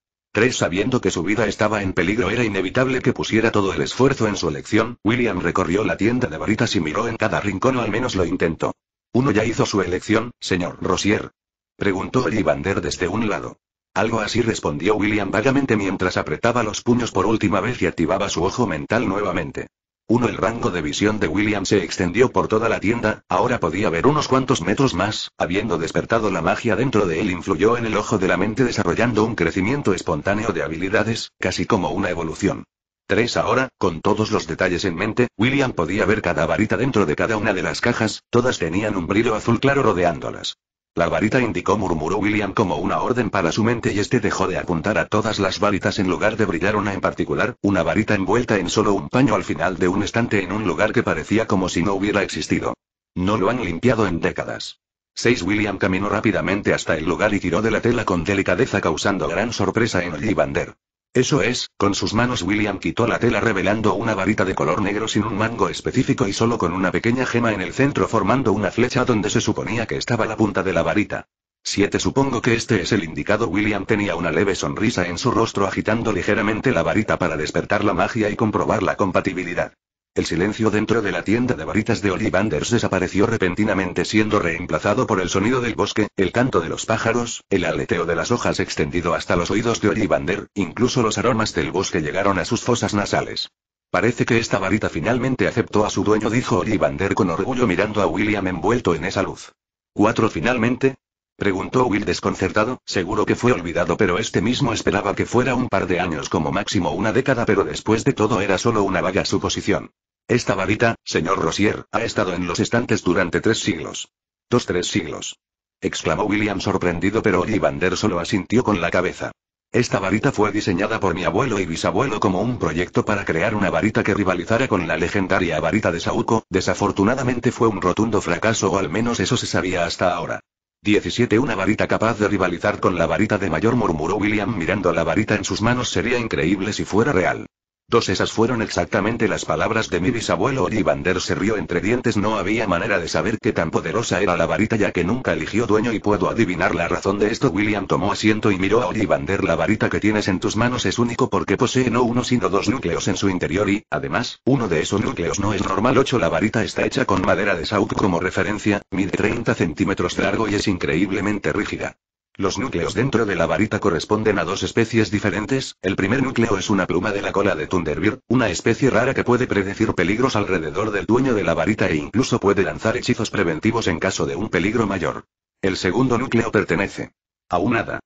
Speaker 1: Sabiendo que su vida estaba en peligro era inevitable que pusiera todo el esfuerzo en su elección, William recorrió la tienda de varitas y miró en cada rincón o al menos lo intentó. Uno ya hizo su elección, señor Rosier. Preguntó Ollivander desde un lado. Algo así respondió William vagamente mientras apretaba los puños por última vez y activaba su ojo mental nuevamente. 1 El rango de visión de William se extendió por toda la tienda, ahora podía ver unos cuantos metros más, habiendo despertado la magia dentro de él influyó en el ojo de la mente desarrollando un crecimiento espontáneo de habilidades, casi como una evolución. 3 ahora, con todos los detalles en mente, William podía ver cada varita dentro de cada una de las cajas, todas tenían un brillo azul claro rodeándolas. La varita indicó, murmuró William como una orden para su mente y este dejó de apuntar a todas las varitas en lugar de brillar una en particular, una varita envuelta en solo un paño al final de un estante en un lugar que parecía como si no hubiera existido. No lo han limpiado en décadas. 6. William caminó rápidamente hasta el lugar y tiró de la tela con delicadeza causando gran sorpresa en Ollivander. Eso pues, es, con sus manos William quitó la tela revelando una varita de color negro sin un mango específico y solo con una pequeña gema en el centro formando una flecha donde se suponía que estaba la punta de la varita. 7. Supongo que este es el indicado. William tenía una leve sonrisa en su rostro agitando ligeramente la varita para despertar la magia y comprobar la compatibilidad. El silencio dentro de la tienda de varitas de Ollivander desapareció repentinamente siendo reemplazado por el sonido del bosque, el canto de los pájaros, el aleteo de las hojas extendido hasta los oídos de Ollivander, incluso los aromas del bosque llegaron a sus fosas nasales. Parece que esta varita finalmente aceptó a su dueño, dijo Ollivander con orgullo mirando a William envuelto en esa luz. 4. Finalmente, Preguntó Will desconcertado, seguro que fue olvidado, pero este mismo esperaba que fuera un par de años como máximo una década, pero después de todo era solo una vaga suposición. Esta varita, señor Rosier, ha estado en los estantes durante tres siglos. Dos tres siglos. exclamó William sorprendido, pero Ollivander solo asintió con la cabeza. Esta varita fue diseñada por mi abuelo y bisabuelo como un proyecto para crear una varita que rivalizara con la legendaria varita de Saúco, desafortunadamente fue un rotundo fracaso o al menos eso se sabía hasta ahora. 17. Una varita capaz de rivalizar con la varita de mayor, murmuró William mirando la varita en sus manos. Sería increíble si fuera real. Dos esas fueron exactamente las palabras de mi bisabuelo Ollivander se rió entre dientes no había manera de saber que tan poderosa era la varita ya que nunca eligió dueño y puedo adivinar la razón de esto William tomó asiento y miró a Ollivander la varita que tienes en tus manos es único porque posee no uno sino dos núcleos en su interior y, además, uno de esos núcleos no es normal 8 la varita está hecha con madera de saúco como referencia, mide 30 centímetros de largo y es increíblemente rígida. Los núcleos dentro de la varita corresponden a dos especies diferentes, el primer núcleo es una pluma de la cola de Thunderbird, una especie rara que puede predecir peligros alrededor del dueño de la varita e incluso puede lanzar hechizos preventivos en caso de un peligro mayor. El segundo núcleo pertenece a un hada.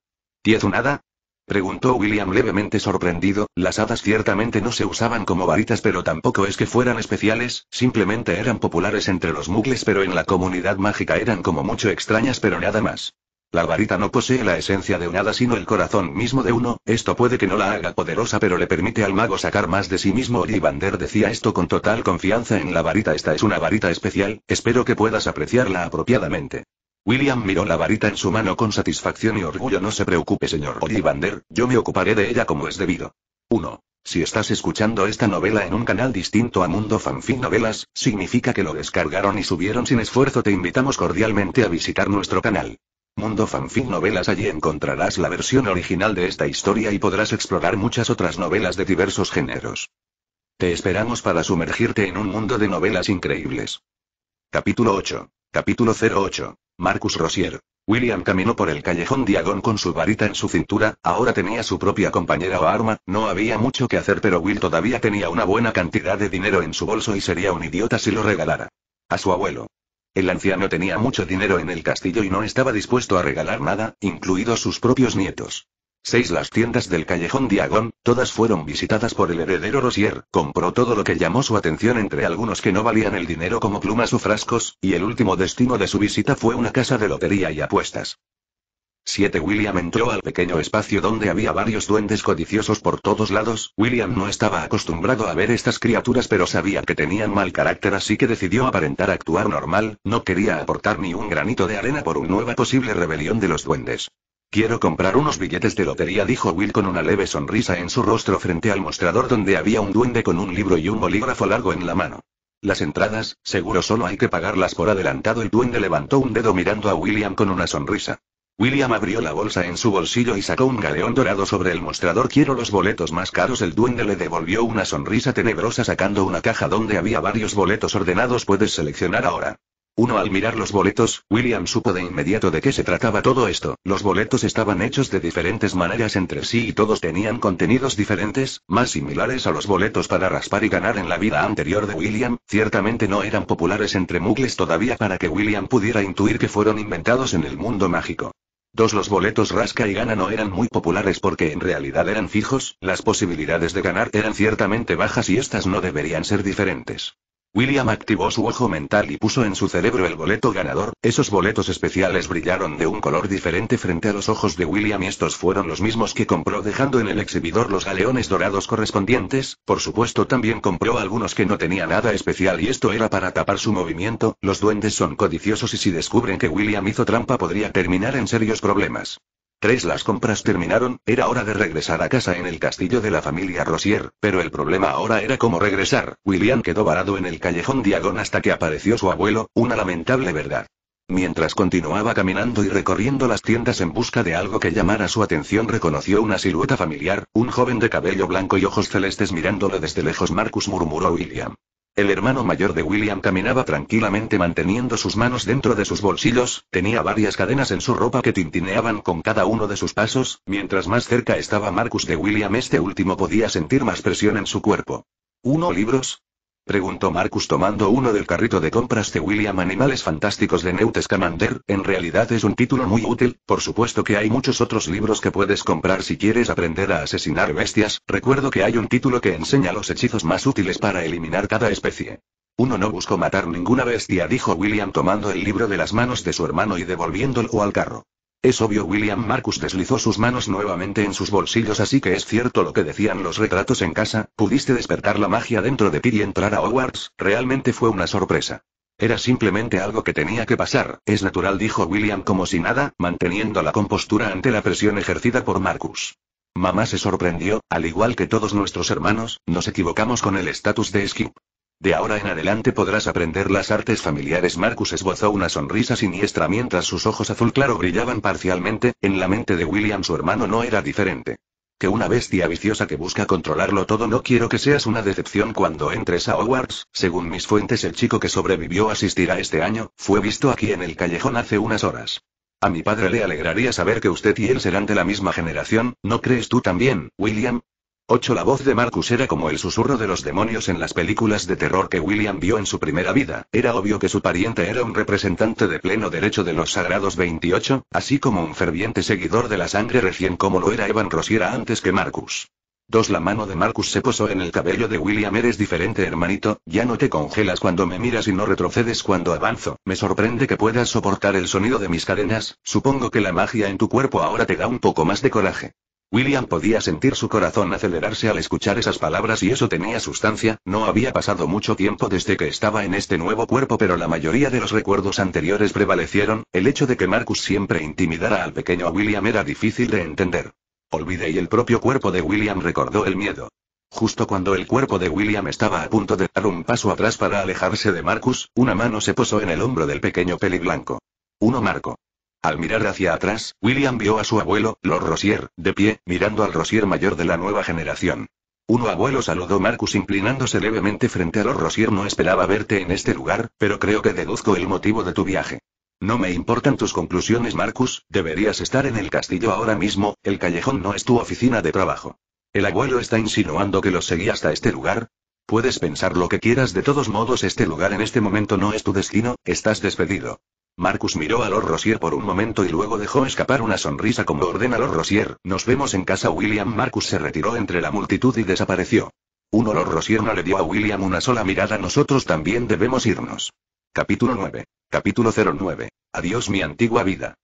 Speaker 1: ¿Diez un hada? preguntó William levemente sorprendido, las hadas ciertamente no se usaban como varitas pero tampoco es que fueran especiales, simplemente eran populares entre los mugles pero en la comunidad mágica eran como mucho extrañas pero nada más. La varita no posee la esencia de un hada sino el corazón mismo de uno, esto puede que no la haga poderosa pero le permite al mago sacar más de sí mismo. Ollivander decía esto con total confianza en la varita. Esta es una varita especial, espero que puedas apreciarla apropiadamente. William miró la varita en su mano con satisfacción y orgullo. No se preocupe señor Ollivander, yo me ocuparé de ella como es debido. 1. Si estás escuchando esta novela en un canal distinto a Mundo Fanfic Novelas, significa que lo descargaron y subieron sin esfuerzo. Te invitamos cordialmente a visitar nuestro canal. Mundo Fanfic Novelas Allí encontrarás la versión original de esta historia y podrás explorar muchas otras novelas de diversos géneros. Te esperamos para sumergirte en un mundo de novelas increíbles. Capítulo 8. Capítulo 08. Marcus Rosier. William caminó por el callejón Diagon con su varita en su cintura, ahora tenía su propia compañera o arma, no había mucho que hacer pero Will todavía tenía una buena cantidad de dinero en su bolso y sería un idiota si lo regalara. A su abuelo. El anciano tenía mucho dinero en el castillo y no estaba dispuesto a regalar nada, incluidos sus propios nietos. Seis las tiendas del callejón Diagón, todas fueron visitadas por el heredero Rosier, compró todo lo que llamó su atención entre algunos que no valían el dinero como plumas o frascos, y el último destino de su visita fue una casa de lotería y apuestas. 7. William entró al pequeño espacio donde había varios duendes codiciosos por todos lados. William no estaba acostumbrado a ver estas criaturas pero sabía que tenían mal carácter así que decidió aparentar actuar normal, no quería aportar ni un granito de arena por una nueva posible rebelión de los duendes. Quiero comprar unos billetes de lotería, dijo Will con una leve sonrisa en su rostro frente al mostrador donde había un duende con un libro y un bolígrafo largo en la mano. Las entradas, seguro solo hay que pagarlas por adelantado. El duende levantó un dedo mirando a William con una sonrisa. William abrió la bolsa en su bolsillo y sacó un galeón dorado sobre el mostrador. Quiero los boletos más caros. El duende le devolvió una sonrisa tenebrosa sacando una caja donde había varios boletos ordenados. Puedes seleccionar ahora. Uno al mirar los boletos, William supo de inmediato de qué se trataba todo esto. Los boletos estaban hechos de diferentes maneras entre sí y todos tenían contenidos diferentes, más similares a los boletos para raspar y ganar en la vida anterior de William, ciertamente no eran populares entre mugles todavía para que William pudiera intuir que fueron inventados en el mundo mágico. Dos los boletos rasca y gana no eran muy populares porque en realidad eran fijos, las posibilidades de ganar eran ciertamente bajas y estas no deberían ser diferentes. William activó su ojo mental y puso en su cerebro el boleto ganador, esos boletos especiales brillaron de un color diferente frente a los ojos de William y estos fueron los mismos que compró dejando en el exhibidor los galeones dorados correspondientes, por supuesto también compró algunos que no tenía nada especial y esto era para tapar su movimiento, los duendes son codiciosos y si descubren que William hizo trampa podría terminar en serios problemas. Tres las compras terminaron, era hora de regresar a casa en el castillo de la familia Rosier, pero el problema ahora era cómo regresar. William quedó varado en el callejón diagon hasta que apareció su abuelo, una lamentable verdad. Mientras continuaba caminando y recorriendo las tiendas en busca de algo que llamara su atención, reconoció una silueta familiar, un joven de cabello blanco y ojos celestes mirándolo desde lejos. Marcus murmuró William. El hermano mayor de William caminaba tranquilamente manteniendo sus manos dentro de sus bolsillos, tenía varias cadenas en su ropa que tintineaban con cada uno de sus pasos, mientras más cerca estaba Marcus de William este último podía sentir más presión en su cuerpo. Uno libros, Preguntó Marcus tomando uno del carrito de compras de William Animales Fantásticos de Newt Scamander, en realidad es un título muy útil, por supuesto que hay muchos otros libros que puedes comprar si quieres aprender a asesinar bestias, recuerdo que hay un título que enseña los hechizos más útiles para eliminar cada especie. Uno no buscó matar ninguna bestia, dijo William tomando el libro de las manos de su hermano y devolviéndolo al carro. Es obvio, William Marcus deslizó sus manos nuevamente en sus bolsillos, así que es cierto lo que decían los retratos en casa, pudiste despertar la magia dentro de ti y entrar a Hogwarts, realmente fue una sorpresa. Era simplemente algo que tenía que pasar, es natural, dijo William como si nada, manteniendo la compostura ante la presión ejercida por Marcus. Mamá se sorprendió, al igual que todos nuestros hermanos, nos equivocamos con el estatus de Skip. De ahora en adelante podrás aprender las artes familiares. Marcus esbozó una sonrisa siniestra mientras sus ojos azul claro brillaban parcialmente, en la mente de William su hermano no era diferente. Que una bestia viciosa que busca controlarlo todo no quiero que seas una decepción cuando entres a Hogwarts, según mis fuentes el chico que sobrevivió asistirá este año, fue visto aquí en el callejón hace unas horas. A mi padre le alegraría saber que usted y él serán de la misma generación, ¿no crees tú también, William? 8. La voz de Marcus era como el susurro de los demonios en las películas de terror que William vio en su primera vida, era obvio que su pariente era un representante de pleno derecho de los Sagrados 28, así como un ferviente seguidor de la sangre recién como lo era Evan Rosiera antes que Marcus. 2. La mano de Marcus se posó en el cabello de William. Eres diferente, hermanito, ya no te congelas cuando me miras y no retrocedes cuando avanzo. Me sorprende que puedas soportar el sonido de mis cadenas, supongo que la magia en tu cuerpo ahora te da un poco más de coraje. William podía sentir su corazón acelerarse al escuchar esas palabras y eso tenía sustancia, no había pasado mucho tiempo desde que estaba en este nuevo cuerpo pero la mayoría de los recuerdos anteriores prevalecieron, el hecho de que Marcus siempre intimidara al pequeño William era difícil de entender. Olvidé y el propio cuerpo de William recordó el miedo. Justo cuando el cuerpo de William estaba a punto de dar un paso atrás para alejarse de Marcus, una mano se posó en el hombro del pequeño peli blanco. Uno Marco. Al mirar hacia atrás, William vio a su abuelo, Lord Rosier, de pie, mirando al Rosier mayor de la nueva generación. Uno abuelo saludó Marcus inclinándose levemente frente a Lord Rosier. No esperaba verte en este lugar, pero creo que deduzco el motivo de tu viaje. No me importan tus conclusiones, Marcus, deberías estar en el castillo ahora mismo, el callejón no es tu oficina de trabajo. ¿El abuelo está insinuando que lo seguí hasta este lugar? Puedes pensar lo que quieras, de todos modos este lugar en este momento no es tu destino, estás despedido. Marcus miró a Lord Rosier por un momento y luego dejó escapar una sonrisa como ordena Lord Rosier. Nos vemos en casa. William Marcus se retiró entre la multitud y desapareció. Un olor Rosier no le dio a William una sola mirada. Nosotros también debemos irnos. Capítulo 9. Capítulo 09. Adiós mi antigua vida.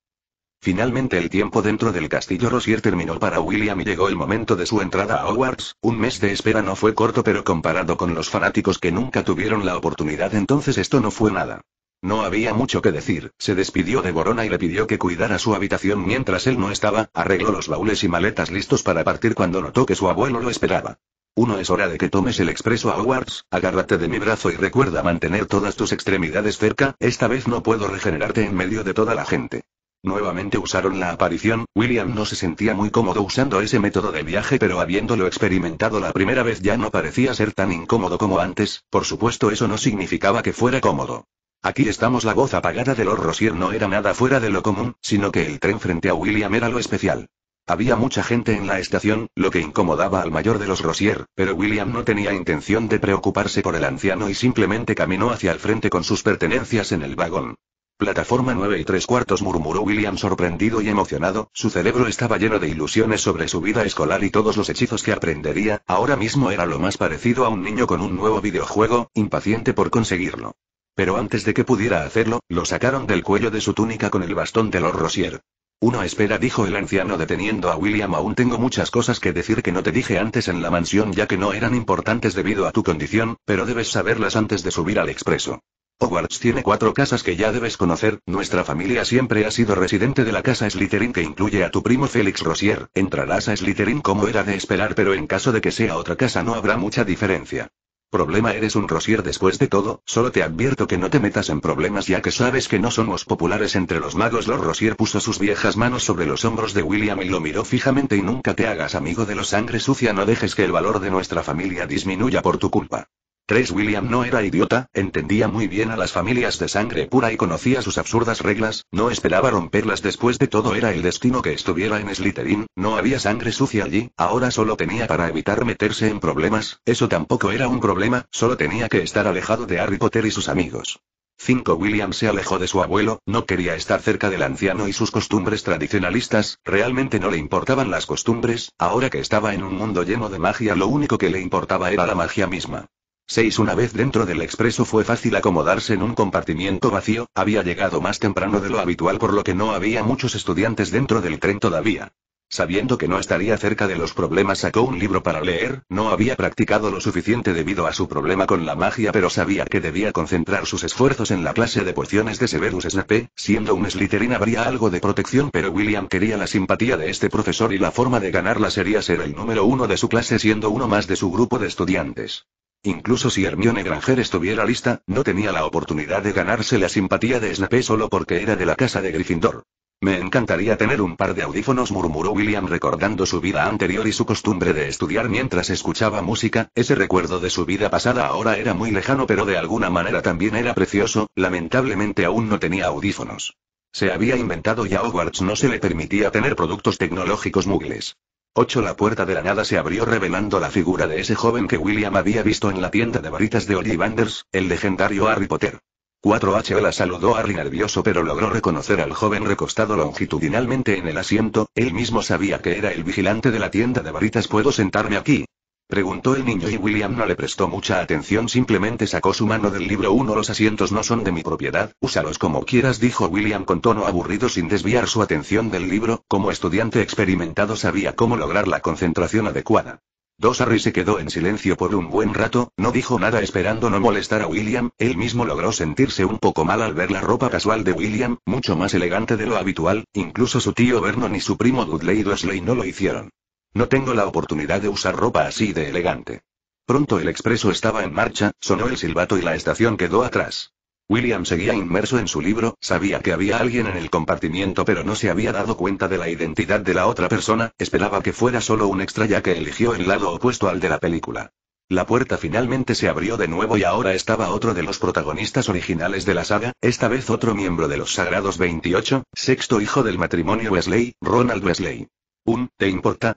Speaker 1: Finalmente el tiempo dentro del castillo Rosier terminó para William y llegó el momento de su entrada a Hogwarts, un mes de espera no fue corto pero comparado con los fanáticos que nunca tuvieron la oportunidad entonces esto no fue nada. No había mucho que decir, se despidió de Borona y le pidió que cuidara su habitación mientras él no estaba, arregló los baúles y maletas listos para partir cuando notó que su abuelo lo esperaba. Uno es hora de que tomes el expreso a Hogwarts, agárrate de mi brazo y recuerda mantener todas tus extremidades cerca, esta vez no puedo regenerarte en medio de toda la gente. Nuevamente usaron la aparición, William no se sentía muy cómodo usando ese método de viaje pero habiéndolo experimentado la primera vez ya no parecía ser tan incómodo como antes, por supuesto eso no significaba que fuera cómodo. Aquí estamos la voz apagada de los Rosier no era nada fuera de lo común, sino que el tren frente a William era lo especial. Había mucha gente en la estación, lo que incomodaba al mayor de los Rosier, pero William no tenía intención de preocuparse por el anciano y simplemente caminó hacia el frente con sus pertenencias en el vagón. Plataforma 9 y 3 cuartos murmuró William sorprendido y emocionado, su cerebro estaba lleno de ilusiones sobre su vida escolar y todos los hechizos que aprendería, ahora mismo era lo más parecido a un niño con un nuevo videojuego, impaciente por conseguirlo. Pero antes de que pudiera hacerlo, lo sacaron del cuello de su túnica con el bastón de los Rosier. Una espera, dijo el anciano deteniendo a William. Aún tengo muchas cosas que decir que no te dije antes en la mansión ya que no eran importantes debido a tu condición, pero debes saberlas antes de subir al expreso. Hogwarts tiene cuatro casas que ya debes conocer, nuestra familia siempre ha sido residente de la casa Slytherin que incluye a tu primo Félix Rosier, entrarás a Slytherin como era de esperar pero en caso de que sea otra casa no habrá mucha diferencia problema eres un rosier después de todo, solo te advierto que no te metas en problemas ya que sabes que no somos populares entre los magos. los Rosier puso sus viejas manos sobre los hombros de William y lo miró fijamente y nunca te hagas amigo de los sangre sucia, no dejes que el valor de nuestra familia disminuya por tu culpa. 3 William no era idiota, entendía muy bien a las familias de sangre pura y conocía sus absurdas reglas, no esperaba romperlas después de todo era el destino que estuviera en Slytherin, no había sangre sucia allí, ahora solo tenía para evitar meterse en problemas, eso tampoco era un problema, solo tenía que estar alejado de Harry Potter y sus amigos. 5. William se alejó de su abuelo, no quería estar cerca del anciano y sus costumbres tradicionalistas, realmente no le importaban las costumbres, ahora que estaba en un mundo lleno de magia lo único que le importaba era la magia misma. 6. Una vez dentro del expreso fue fácil acomodarse en un compartimiento vacío, había llegado más temprano de lo habitual por lo que no había muchos estudiantes dentro del tren todavía. Sabiendo que no estaría cerca de los problemas sacó un libro para leer, no había practicado lo suficiente debido a su problema con la magia pero sabía que debía concentrar sus esfuerzos en la clase de pociones de Severus Snape, siendo un Slytherin habría algo de protección pero William quería la simpatía de este profesor y la forma de ganarla sería ser el número uno de su clase siendo uno más de su grupo de estudiantes. Incluso si Hermione Granger estuviera lista, no tenía la oportunidad de ganarse la simpatía de Snape solo porque era de la casa de Gryffindor. Me encantaría tener un par de audífonos, murmuró William recordando su vida anterior y su costumbre de estudiar mientras escuchaba música, ese recuerdo de su vida pasada ahora era muy lejano pero de alguna manera también era precioso, lamentablemente aún no tenía audífonos. Se había inventado y a Hogwarts no se le permitía tener productos tecnológicos móviles. 8. La puerta de la nada se abrió revelando la figura de ese joven que William había visto en la tienda de varitas de Ollivanders, el legendario Harry Potter. 4H saludó a Harry nervioso pero logró reconocer al joven recostado longitudinalmente en el asiento, él mismo sabía que era el vigilante de la tienda de varitas. ¿Puedo sentarme aquí? Preguntó el niño y William no le prestó mucha atención, simplemente sacó su mano del libro Uno, Los asientos no son de mi propiedad, úsalos como quieras, dijo William con tono aburrido sin desviar su atención del libro, como estudiante experimentado sabía cómo lograr la concentración adecuada. Dos Harry se quedó en silencio por un buen rato, no dijo nada esperando no molestar a William, él mismo logró sentirse un poco mal al ver la ropa casual de William, mucho más elegante de lo habitual, incluso su tío Vernon y su primo Dudley Dosley no lo hicieron. No tengo la oportunidad de usar ropa así de elegante. Pronto el expreso estaba en marcha, sonó el silbato y la estación quedó atrás. William seguía inmerso en su libro, sabía que había alguien en el compartimiento pero no se había dado cuenta de la identidad de la otra persona, esperaba que fuera solo un extra ya que eligió el lado opuesto al de la película. La puerta finalmente se abrió de nuevo y ahora estaba otro de los protagonistas originales de la saga, esta vez otro miembro de los Sagrados 28, sexto hijo del matrimonio Wesley, Ronald Wesley. Un, ¿te importa?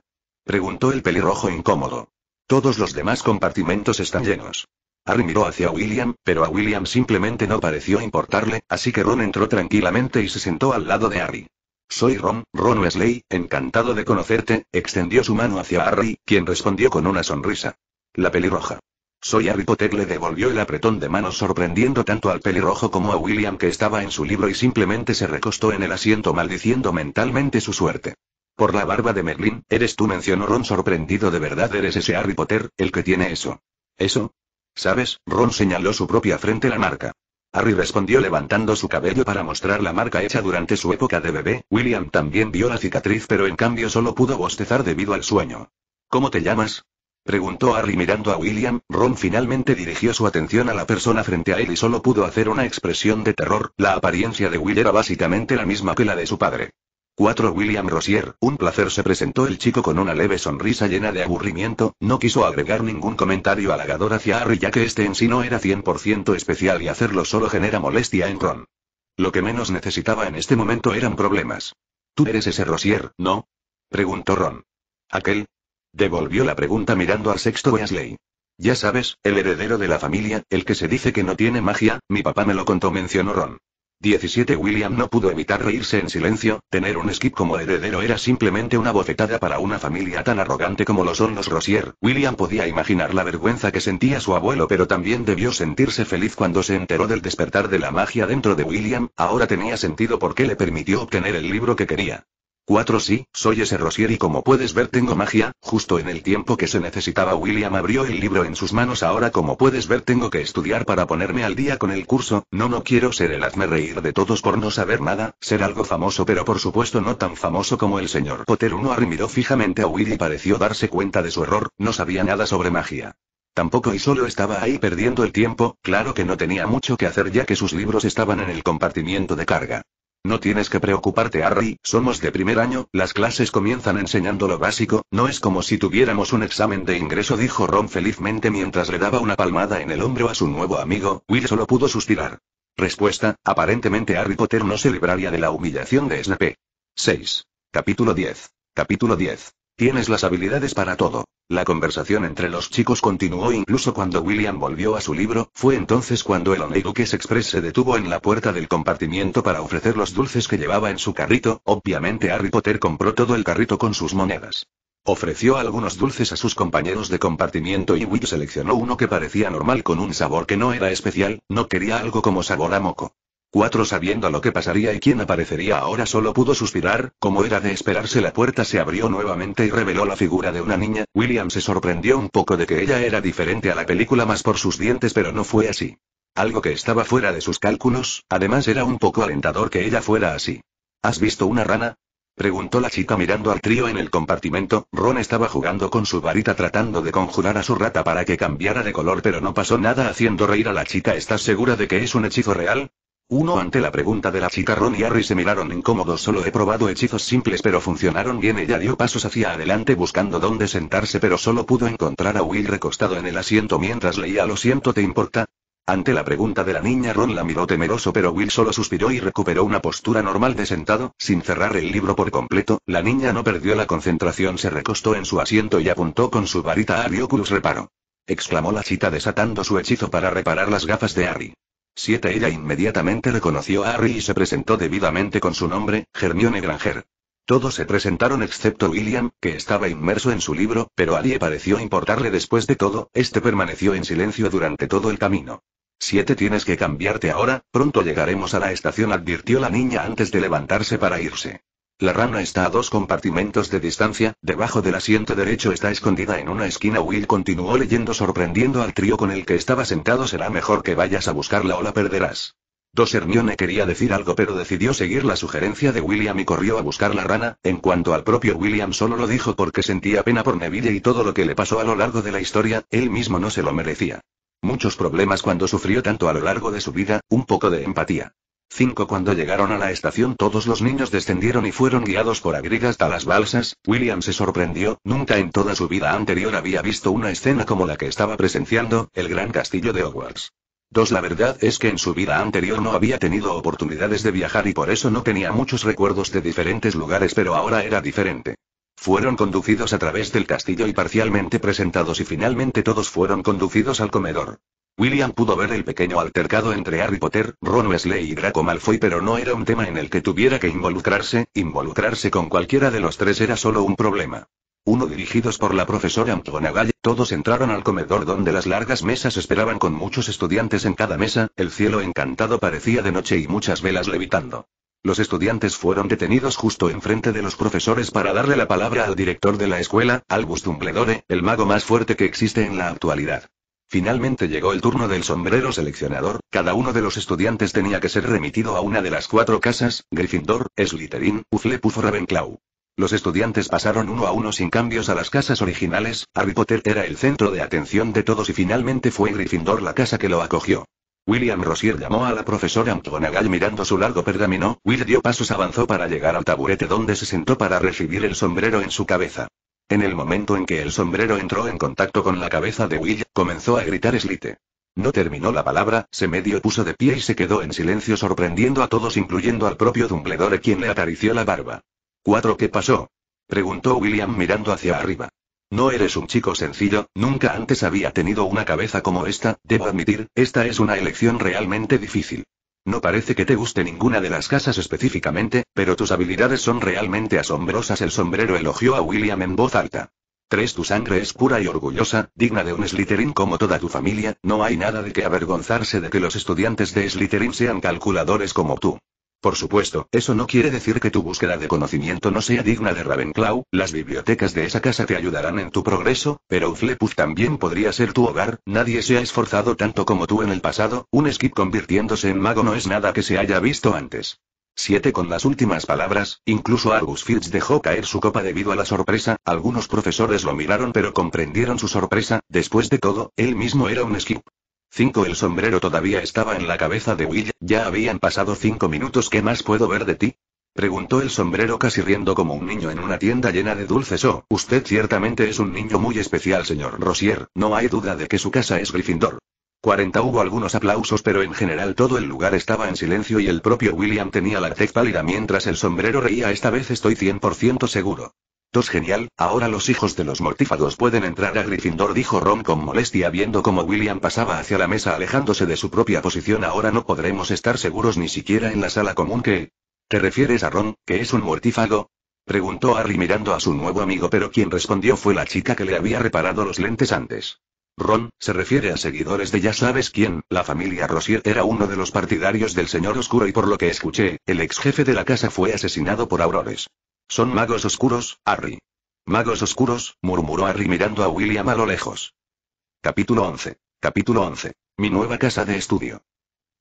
Speaker 1: Preguntó el pelirrojo incómodo. Todos los demás compartimentos están llenos. Harry miró hacia William, pero a William simplemente no pareció importarle, así que Ron entró tranquilamente y se sentó al lado de Harry. Soy Ron, Ron Wesley, encantado de conocerte, extendió su mano hacia Harry, quien respondió con una sonrisa. La pelirroja. Soy Harry Potter le devolvió el apretón de manos sorprendiendo tanto al pelirrojo como a William que estaba en su libro y simplemente se recostó en el asiento maldiciendo mentalmente su suerte. Por la barba de Merlin, eres tú, mencionó Ron sorprendido. De verdad eres ese Harry Potter, el que tiene eso. ¿Eso? ¿Sabes? Ron señaló su propia frente la marca. Harry respondió levantando su cabello para mostrar la marca hecha durante su época de bebé. William también vio la cicatriz, pero en cambio solo pudo bostezar debido al sueño. ¿Cómo te llamas? Preguntó Harry mirando a William, Ron finalmente dirigió su atención a la persona frente a él y solo pudo hacer una expresión de terror, la apariencia de Will era básicamente la misma que la de su padre. 4. William Rosier, un placer se presentó el chico con una leve sonrisa llena de aburrimiento, no quiso agregar ningún comentario halagador hacia Harry ya que este en sí no era 100% especial y hacerlo solo genera molestia en Ron. Lo que menos necesitaba en este momento eran problemas. ¿Tú eres ese Rosier, no? Preguntó Ron. ¿Aquel? Devolvió la pregunta mirando al sexto Wesley. Ya sabes, el heredero de la familia, el que se dice que no tiene magia, mi papá me lo contó mencionó Ron. 17 William no pudo evitar reírse en silencio, tener un skip como heredero era simplemente una bofetada para una familia tan arrogante como lo son los Rosier. William podía imaginar la vergüenza que sentía su abuelo pero también debió sentirse feliz cuando se enteró del despertar de la magia dentro de William, ahora tenía sentido por qué le permitió obtener el libro que quería. 4 sí, soy ese Rosier y como puedes ver tengo magia, justo en el tiempo que se necesitaba William abrió el libro en sus manos ahora como puedes ver tengo que estudiar para ponerme al día con el curso, no no quiero ser el hazme reír de todos por no saber nada, ser algo famoso pero por supuesto no tan famoso como el señor Potter uno miró fijamente a Willy y pareció darse cuenta de su error, no sabía nada sobre magia. Tampoco y solo estaba ahí perdiendo el tiempo, claro que no tenía mucho que hacer ya que sus libros estaban en el compartimiento de carga. No tienes que preocuparte, Harry, somos de primer año, las clases comienzan enseñando lo básico, no es como si tuviéramos un examen de ingreso, dijo Ron felizmente mientras le daba una palmada en el hombro a su nuevo amigo, Will solo pudo suspirar. Respuesta, aparentemente Harry Potter no se libraría de la humillación de Snape. 6. Capítulo 10. Capítulo 10. Tienes las habilidades para todo. La conversación entre los chicos continuó incluso cuando William volvió a su libro, fue entonces cuando el Honey Express se detuvo en la puerta del compartimiento para ofrecer los dulces que llevaba en su carrito, obviamente Harry Potter compró todo el carrito con sus monedas. Ofreció algunos dulces a sus compañeros de compartimiento y Will seleccionó uno que parecía normal con un sabor que no era especial, no quería algo como sabor a moco. Cuatro sabiendo lo que pasaría y quién aparecería ahora solo pudo suspirar, como era de esperarse la puerta se abrió nuevamente y reveló la figura de una niña, William se sorprendió un poco de que ella era diferente a la película más por sus dientes pero no fue así. Algo que estaba fuera de sus cálculos, además era un poco alentador que ella fuera así. ¿Has visto una rana? Preguntó la chica mirando al trío en el compartimento, Ron estaba jugando con su varita tratando de conjurar a su rata para que cambiara de color pero no pasó nada haciendo reír a la chica ¿Estás segura de que es un hechizo real? Uno ante la pregunta de la chica Ron y Harry se miraron incómodos. Solo he probado hechizos simples pero funcionaron bien. Ella dio pasos hacia adelante buscando dónde sentarse pero solo pudo encontrar a Will recostado en el asiento mientras leía Lo siento, ¿te importa? Ante la pregunta de la niña Ron la miró temeroso pero Will solo suspiró y recuperó una postura normal de sentado, sin cerrar el libro por completo, la niña no perdió la concentración, se recostó en su asiento y apuntó con su varita a Oculus reparo. Exclamó la chita desatando su hechizo para reparar las gafas de Harry. 7 ella inmediatamente reconoció a Harry y se presentó debidamente con su nombre, Germione Granger. Todos se presentaron excepto William, que estaba inmerso en su libro, pero a pareció importarle después de todo, este permaneció en silencio durante todo el camino. Siete tienes que cambiarte ahora, pronto llegaremos a la estación, advirtió la niña antes de levantarse para irse. La rana está a dos compartimentos de distancia, debajo del asiento derecho está escondida en una esquina. Will continuó leyendo sorprendiendo al trío con el que estaba sentado. Será mejor que vayas a buscarla o la perderás. Dos Hermione quería decir algo pero decidió seguir la sugerencia de William y corrió a buscar la rana, en cuanto al propio William solo lo dijo porque sentía pena por Neville y todo lo que le pasó a lo largo de la historia, él mismo no se lo merecía. Muchos problemas cuando sufrió tanto a lo largo de su vida, un poco de empatía. 5. Cuando llegaron a la estación todos los niños descendieron y fueron guiados por agrigas hasta las balsas, William se sorprendió, nunca en toda su vida anterior había visto una escena como la que estaba presenciando, el gran castillo de Hogwarts. 2. La verdad es que en su vida anterior no había tenido oportunidades de viajar y por eso no tenía muchos recuerdos de diferentes lugares pero ahora era diferente. Fueron conducidos a través del castillo y parcialmente presentados y finalmente todos fueron conducidos al comedor. William pudo ver el pequeño altercado entre Harry Potter, Ron Wesley y Draco Malfoy, pero no era un tema en el que tuviera que involucrarse, involucrarse con cualquiera de los tres era solo un problema. Uno dirigidos por la profesora McGonagall, todos entraron al comedor donde las largas mesas esperaban con muchos estudiantes en cada mesa, el cielo encantado parecía de noche y muchas velas levitando. Los estudiantes fueron detenidos justo enfrente de los profesores para darle la palabra al director de la escuela, Albus Dumbledore, el mago más fuerte que existe en la actualidad. Finalmente llegó el turno del sombrero seleccionador, cada uno de los estudiantes tenía que ser remitido a una de las cuatro casas, Gryffindor, Slytherin, Hufflepuff o Ravenclaw. Los estudiantes pasaron uno a uno sin cambios a las casas originales, Harry Potter era el centro de atención de todos y finalmente fue Gryffindor la casa que lo acogió. William Rosier llamó a la profesora McGonagall mirando su largo pergamino, Will dio pasos avanzó para llegar al taburete donde se sentó para recibir el sombrero en su cabeza. En el momento en que el sombrero entró en contacto con la cabeza de Will, comenzó a gritar Slite. No terminó la palabra, se medio puso de pie y se quedó en silencio sorprendiendo a todos incluyendo al propio Dumbledore quien le acarició la barba. ¿Cuatro qué pasó? preguntó William mirando hacia arriba. No eres un chico sencillo, nunca antes había tenido una cabeza como esta, debo admitir, esta es una elección realmente difícil. No parece que te guste ninguna de las casas específicamente, pero tus habilidades son realmente asombrosas. El sombrero elogió a William en voz alta. 3. Tu sangre es pura y orgullosa, digna de un Slytherin como toda tu familia, no hay nada de que avergonzarse de que los estudiantes de Slytherin sean calculadores como tú. Por supuesto, eso no quiere decir que tu búsqueda de conocimiento no sea digna de Ravenclaw, las bibliotecas de esa casa te ayudarán en tu progreso, pero Uflepus también podría ser tu hogar, nadie se ha esforzado tanto como tú en el pasado, un skip convirtiéndose en mago no es nada que se haya visto antes. 7 Con las últimas palabras, incluso Argus Fields dejó caer su copa debido a la sorpresa, algunos profesores lo miraron pero comprendieron su sorpresa, después de todo, él mismo era un skip. 5. El sombrero todavía estaba en la cabeza de Will. ¿Ya habían pasado cinco minutos? ¿Qué más puedo ver de ti? Preguntó el sombrero casi riendo como un niño en una tienda llena de dulces. Oh, usted ciertamente es un niño muy especial, señor Rosier. No hay duda de que su casa es Gryffindor. 40 hubo algunos aplausos, pero en general todo el lugar estaba en silencio y el propio William tenía la tez pálida mientras el sombrero reía. Esta vez estoy 100% seguro. Tos genial, ahora los hijos de los mortífagos pueden entrar a Gryffindor, dijo Ron con molestia viendo cómo William pasaba hacia la mesa alejándose de su propia posición. Ahora no podremos estar seguros ni siquiera en la sala común que... ¿Te refieres a Ron, que es un mortífago? Preguntó Harry mirando a su nuevo amigo, pero quien respondió fue la chica que le había reparado los lentes antes. Ron, se refiere a seguidores de ya sabes quién, la familia Rosier era uno de los partidarios del señor oscuro y por lo que escuché, el ex jefe de la casa fue asesinado por aurores. Son magos oscuros, Harry. Magos oscuros, murmuró Harry mirando a William a lo lejos. Capítulo 11. Capítulo 11. Mi nueva casa de estudio.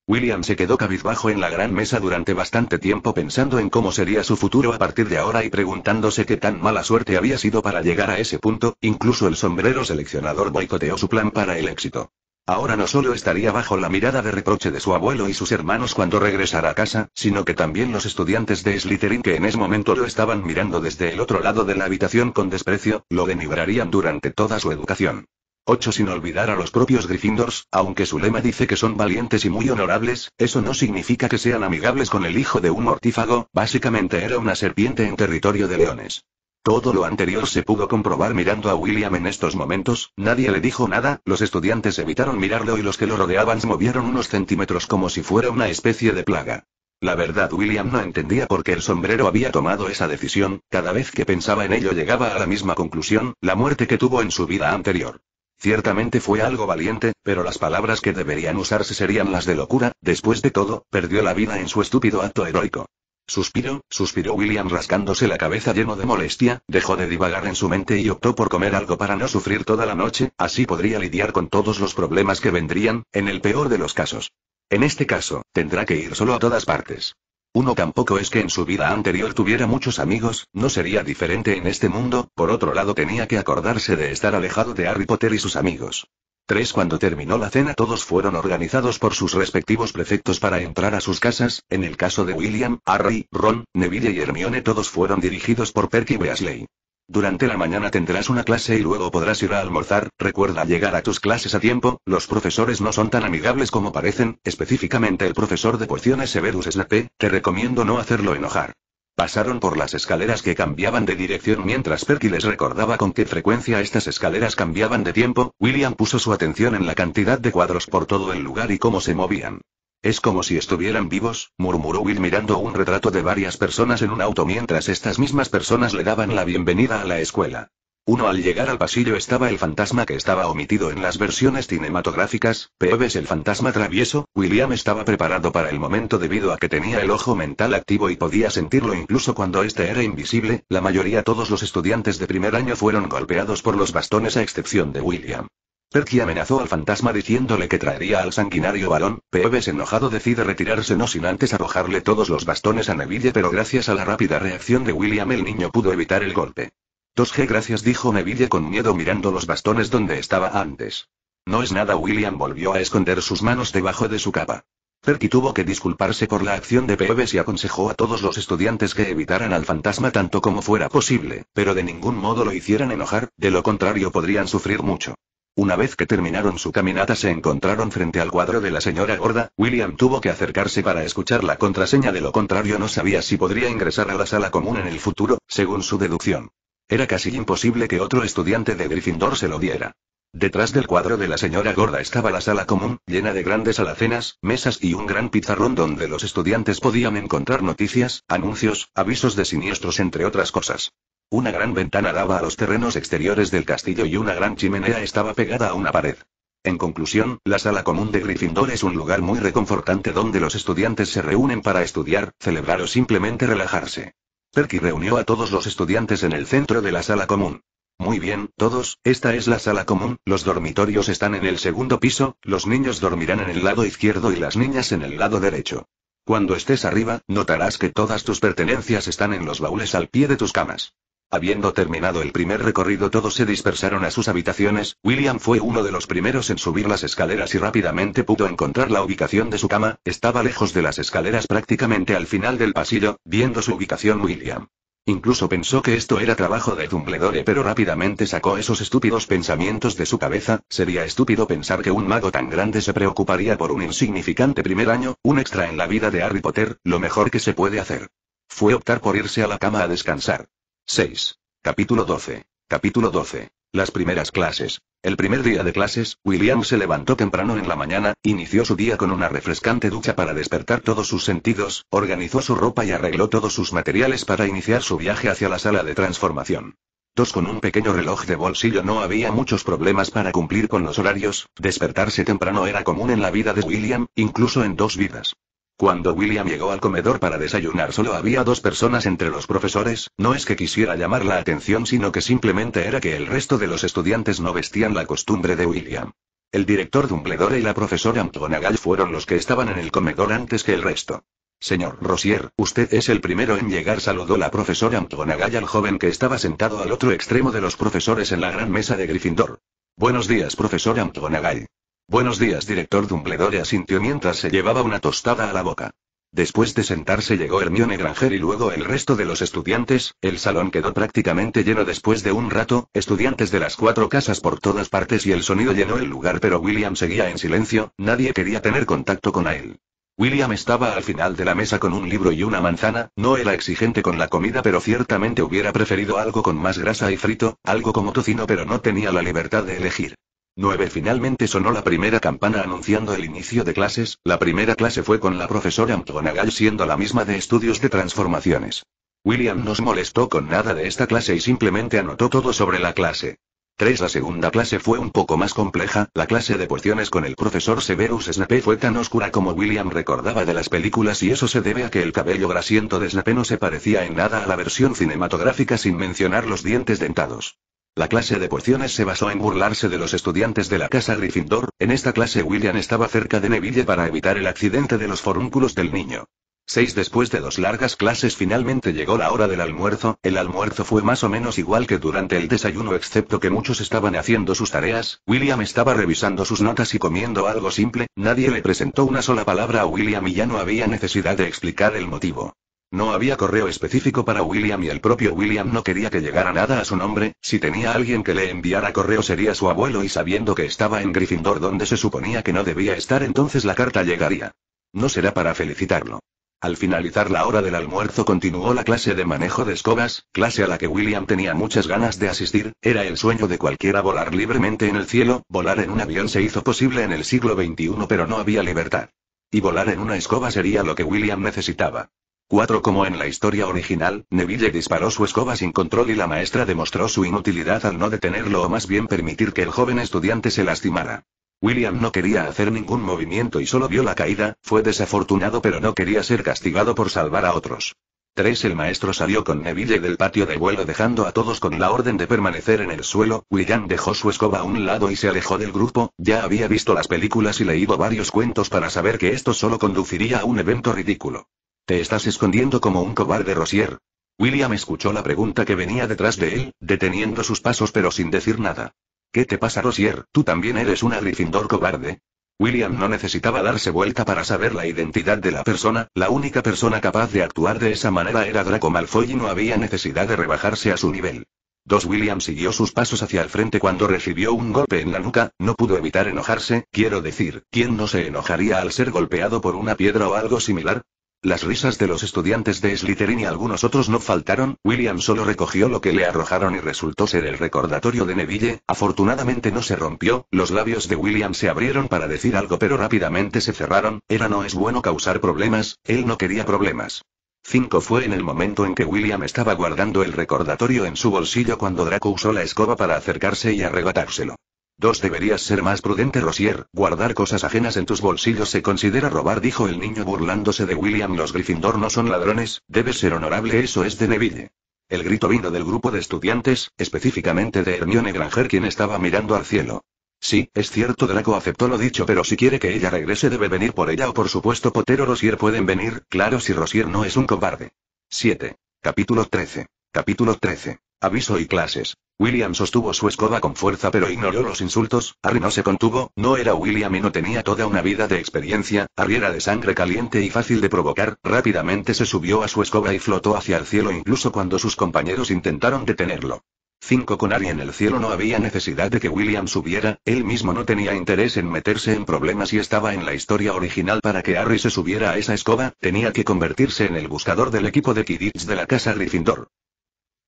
Speaker 1: William se quedó cabizbajo en la gran mesa durante bastante tiempo pensando en cómo sería su futuro a partir de ahora y preguntándose qué tan mala suerte había sido para llegar a ese punto, incluso el sombrero seleccionador boicoteó su plan para el éxito. Ahora no solo estaría bajo la mirada de reproche de su abuelo y sus hermanos cuando regresara a casa, sino que también los estudiantes de Slytherin que en ese momento lo estaban mirando desde el otro lado de la habitación con desprecio, lo denigrarían durante toda su educación. 8 sin olvidar a los propios Gryffindors, aunque su lema dice que son valientes y muy honorables, eso no significa que sean amigables con el hijo de un mortífago, básicamente era una serpiente en territorio de leones. Todo lo anterior se pudo comprobar mirando a William en estos momentos, nadie le dijo nada, los estudiantes evitaron mirarlo y los que lo rodeaban se movieron unos centímetros como si fuera una especie de plaga. La verdad William no entendía por qué el sombrero había tomado esa decisión, cada vez que pensaba en ello llegaba a la misma conclusión, la muerte que tuvo en su vida anterior. Ciertamente fue algo valiente, pero las palabras que deberían usarse serían las de locura, después de todo, perdió la vida en su estúpido acto heroico. Suspiró, suspiró William rascándose la cabeza lleno de molestia, dejó de divagar en su mente y optó por comer algo para no sufrir toda la noche, así podría lidiar con todos los problemas que vendrían, en el peor de los casos. En este caso, tendrá que ir solo a todas partes. Uno tampoco es que en su vida anterior tuviera muchos amigos, no sería diferente en este mundo, por otro lado tenía que acordarse de estar alejado de Harry Potter y sus amigos. 3. Cuando terminó la cena todos fueron organizados por sus respectivos prefectos para entrar a sus casas, en el caso de William, Harry, Ron, Neville y Hermione todos fueron dirigidos por Perky Weasley. Durante la mañana tendrás una clase y luego podrás ir a almorzar, recuerda llegar a tus clases a tiempo, los profesores no son tan amigables como parecen, específicamente el profesor de pociones Severus Snape, te recomiendo no hacerlo enojar. Pasaron por las escaleras que cambiaban de dirección mientras Perky les recordaba con qué frecuencia estas escaleras cambiaban de tiempo, William puso su atención en la cantidad de cuadros por todo el lugar y cómo se movían. Es como si estuvieran vivos, murmuró Will mirando un retrato de varias personas en un auto mientras estas mismas personas le daban la bienvenida a la escuela. Uno al llegar al pasillo estaba el fantasma que estaba omitido en las versiones cinematográficas, es el fantasma travieso, William estaba preparado para el momento debido a que tenía el ojo mental activo y podía sentirlo incluso cuando este era invisible, la mayoría todos los estudiantes de primer año fueron golpeados por los bastones a excepción de William. Perky amenazó al fantasma diciéndole que traería al sanguinario varón, Peobes enojado decide retirarse no sin antes arrojarle todos los bastones a Neville pero gracias a la rápida reacción de William el niño pudo evitar el golpe. 2G gracias dijo Neville con miedo mirando los bastones donde estaba antes. No es nada William volvió a esconder sus manos debajo de su capa. Perky tuvo que disculparse por la acción de Peobes y aconsejó a todos los estudiantes que evitaran al fantasma tanto como fuera posible, pero de ningún modo lo hicieran enojar, de lo contrario podrían sufrir mucho. Una vez que terminaron su caminata se encontraron frente al cuadro de la señora gorda, William tuvo que acercarse para escuchar la contraseña de lo contrario no sabía si podría ingresar a la sala común en el futuro, según su deducción. Era casi imposible que otro estudiante de Gryffindor se lo diera. Detrás del cuadro de la señora gorda estaba la sala común, llena de grandes alacenas, mesas y un gran pizarrón donde los estudiantes podían encontrar noticias, anuncios, avisos de siniestros entre otras cosas. Una gran ventana daba a los terrenos exteriores del castillo y una gran chimenea estaba pegada a una pared. En conclusión, la sala común de Gryffindor es un lugar muy reconfortante donde los estudiantes se reúnen para estudiar, celebrar o simplemente relajarse. Perky reunió a todos los estudiantes en el centro de la sala común. Muy bien, todos, esta es la sala común, los dormitorios están en el segundo piso, los niños dormirán en el lado izquierdo y las niñas en el lado derecho. Cuando estés arriba, notarás que todas tus pertenencias están en los baúles al pie de tus camas. Habiendo terminado el primer recorrido todos se dispersaron a sus habitaciones, William fue uno de los primeros en subir las escaleras y rápidamente pudo encontrar la ubicación de su cama, estaba lejos de las escaleras prácticamente al final del pasillo, viendo su ubicación William. Incluso pensó que esto era trabajo de Dumbledore pero rápidamente sacó esos estúpidos pensamientos de su cabeza, sería estúpido pensar que un mago tan grande se preocuparía por un insignificante primer año, un extra en la vida de Harry Potter, lo mejor que se puede hacer. Fue optar por irse a la cama a descansar. 6. Capítulo 12. Capítulo 12. Las primeras clases. El primer día de clases, William se levantó temprano en la mañana, inició su día con una refrescante ducha para despertar todos sus sentidos, organizó su ropa y arregló todos sus materiales para iniciar su viaje hacia la sala de transformación. Dos con un pequeño reloj de bolsillo no había muchos problemas para cumplir con los horarios, despertarse temprano era común en la vida de William, incluso en dos vidas. Cuando William llegó al comedor para desayunar solo había dos personas entre los profesores, no es que quisiera llamar la atención sino que simplemente era que el resto de los estudiantes no vestían la costumbre de William. El director Dumbledore y la profesora McGonagall fueron los que estaban en el comedor antes que el resto. Señor Rosier, usted es el primero en llegar, saludó la profesora McGonagall al joven que estaba sentado al otro extremo de los profesores en la gran mesa de Gryffindor. Buenos días, profesora McGonagall. Buenos días, director Dumbledore asintió mientras se llevaba una tostada a la boca. Después de sentarse llegó Hermione Granger y luego el resto de los estudiantes, el salón quedó prácticamente lleno después de un rato, estudiantes de las cuatro casas por todas partes y el sonido llenó el lugar pero William seguía en silencio, nadie quería tener contacto con él. William estaba al final de la mesa con un libro y una manzana, no era exigente con la comida pero ciertamente hubiera preferido algo con más grasa y frito, algo como tocino pero no tenía la libertad de elegir. 9. Finalmente sonó la primera campana anunciando el inicio de clases, la primera clase fue con la profesora McGonagall siendo la misma de estudios de transformaciones. William no se molestó con nada de esta clase y simplemente anotó todo sobre la clase. 3. La segunda clase fue un poco más compleja, la clase de pociones con el profesor Severus Snape fue tan oscura como William recordaba de las películas y eso se debe a que el cabello grasiento de Snape no se parecía en nada a la versión cinematográfica sin mencionar los dientes dentados. La clase de pociones se basó en burlarse de los estudiantes de la casa Gryffindor, en esta clase William estaba cerca de Neville para evitar el accidente de los forúnculos del niño. Seis después de dos largas clases finalmente llegó la hora del almuerzo, el almuerzo fue más o menos igual que durante el desayuno excepto que muchos estaban haciendo sus tareas, William estaba revisando sus notas y comiendo algo simple, nadie le presentó una sola palabra a William y ya no había necesidad de explicar el motivo. No había correo específico para William y el propio William no quería que llegara nada a su nombre, si tenía alguien que le enviara correo sería su abuelo y sabiendo que estaba en Gryffindor donde se suponía que no debía estar entonces la carta llegaría. No será para felicitarlo. Al finalizar la hora del almuerzo continuó la clase de manejo de escobas, clase a la que William tenía muchas ganas de asistir, era el sueño de cualquiera volar libremente en el cielo, volar en un avión se hizo posible en el siglo XXI pero no había libertad. Y volar en una escoba sería lo que William necesitaba. 4. Como en la historia original, Neville disparó su escoba sin control y la maestra demostró su inutilidad al no detenerlo o más bien permitir que el joven estudiante se lastimara. William no quería hacer ningún movimiento y solo vio la caída, fue desafortunado pero no quería ser castigado por salvar a otros. 3. El maestro salió con Neville del patio de vuelo dejando a todos con la orden de permanecer en el suelo, William dejó su escoba a un lado y se alejó del grupo, ya había visto las películas y leído varios cuentos para saber que esto solo conduciría a un evento ridículo. ¿Te estás escondiendo como un cobarde, Rosier? William escuchó la pregunta que venía detrás de él, deteniendo sus pasos pero sin decir nada. ¿Qué te pasa, Rosier? ¿Tú también eres un Gryffindor cobarde? William no necesitaba darse vuelta para saber la identidad de la persona, la única persona capaz de actuar de esa manera era Draco Malfoy y no había necesidad de rebajarse a su nivel. Dos William siguió sus pasos hacia el frente cuando recibió un golpe en la nuca, no pudo evitar enojarse, quiero decir, ¿quién no se enojaría al ser golpeado por una piedra o algo similar? Las risas de los estudiantes de Slytherin y algunos otros no faltaron, William solo recogió lo que le arrojaron y resultó ser el recordatorio de Neville, afortunadamente no se rompió, los labios de William se abrieron para decir algo pero rápidamente se cerraron, era no es bueno causar problemas, él no quería problemas. 5 fue en el momento en que William estaba guardando el recordatorio en su bolsillo cuando Draco usó la escoba para acercarse y arrebatárselo. Dos deberías ser más prudente, Rosier. Guardar cosas ajenas en tus bolsillos se considera robar, dijo el niño burlándose de William. Los Gryffindor no son ladrones, debes ser honorable, eso es de Neville. El grito vino del grupo de estudiantes, específicamente de Hermione Granger, quien estaba mirando al cielo. Sí, es cierto, Draco aceptó lo dicho, pero si quiere que ella regrese, debe venir por ella o por supuesto Potter o Rosier pueden venir, claro, si Rosier no es un cobarde. 7. Capítulo 13. Capítulo 13. Aviso y clases. William sostuvo su escoba con fuerza pero ignoró los insultos, Harry no se contuvo, no era William y no tenía toda una vida de experiencia, Harry era de sangre caliente y fácil de provocar, rápidamente se subió a su escoba y flotó hacia el cielo incluso cuando sus compañeros intentaron detenerlo. 5 con Harry en el cielo no había necesidad de que William subiera, él mismo no tenía interés en meterse en problemas y estaba en la historia original para que Harry se subiera a esa escoba, tenía que convertirse en el buscador del equipo de Quidditch de la casa Gryffindor.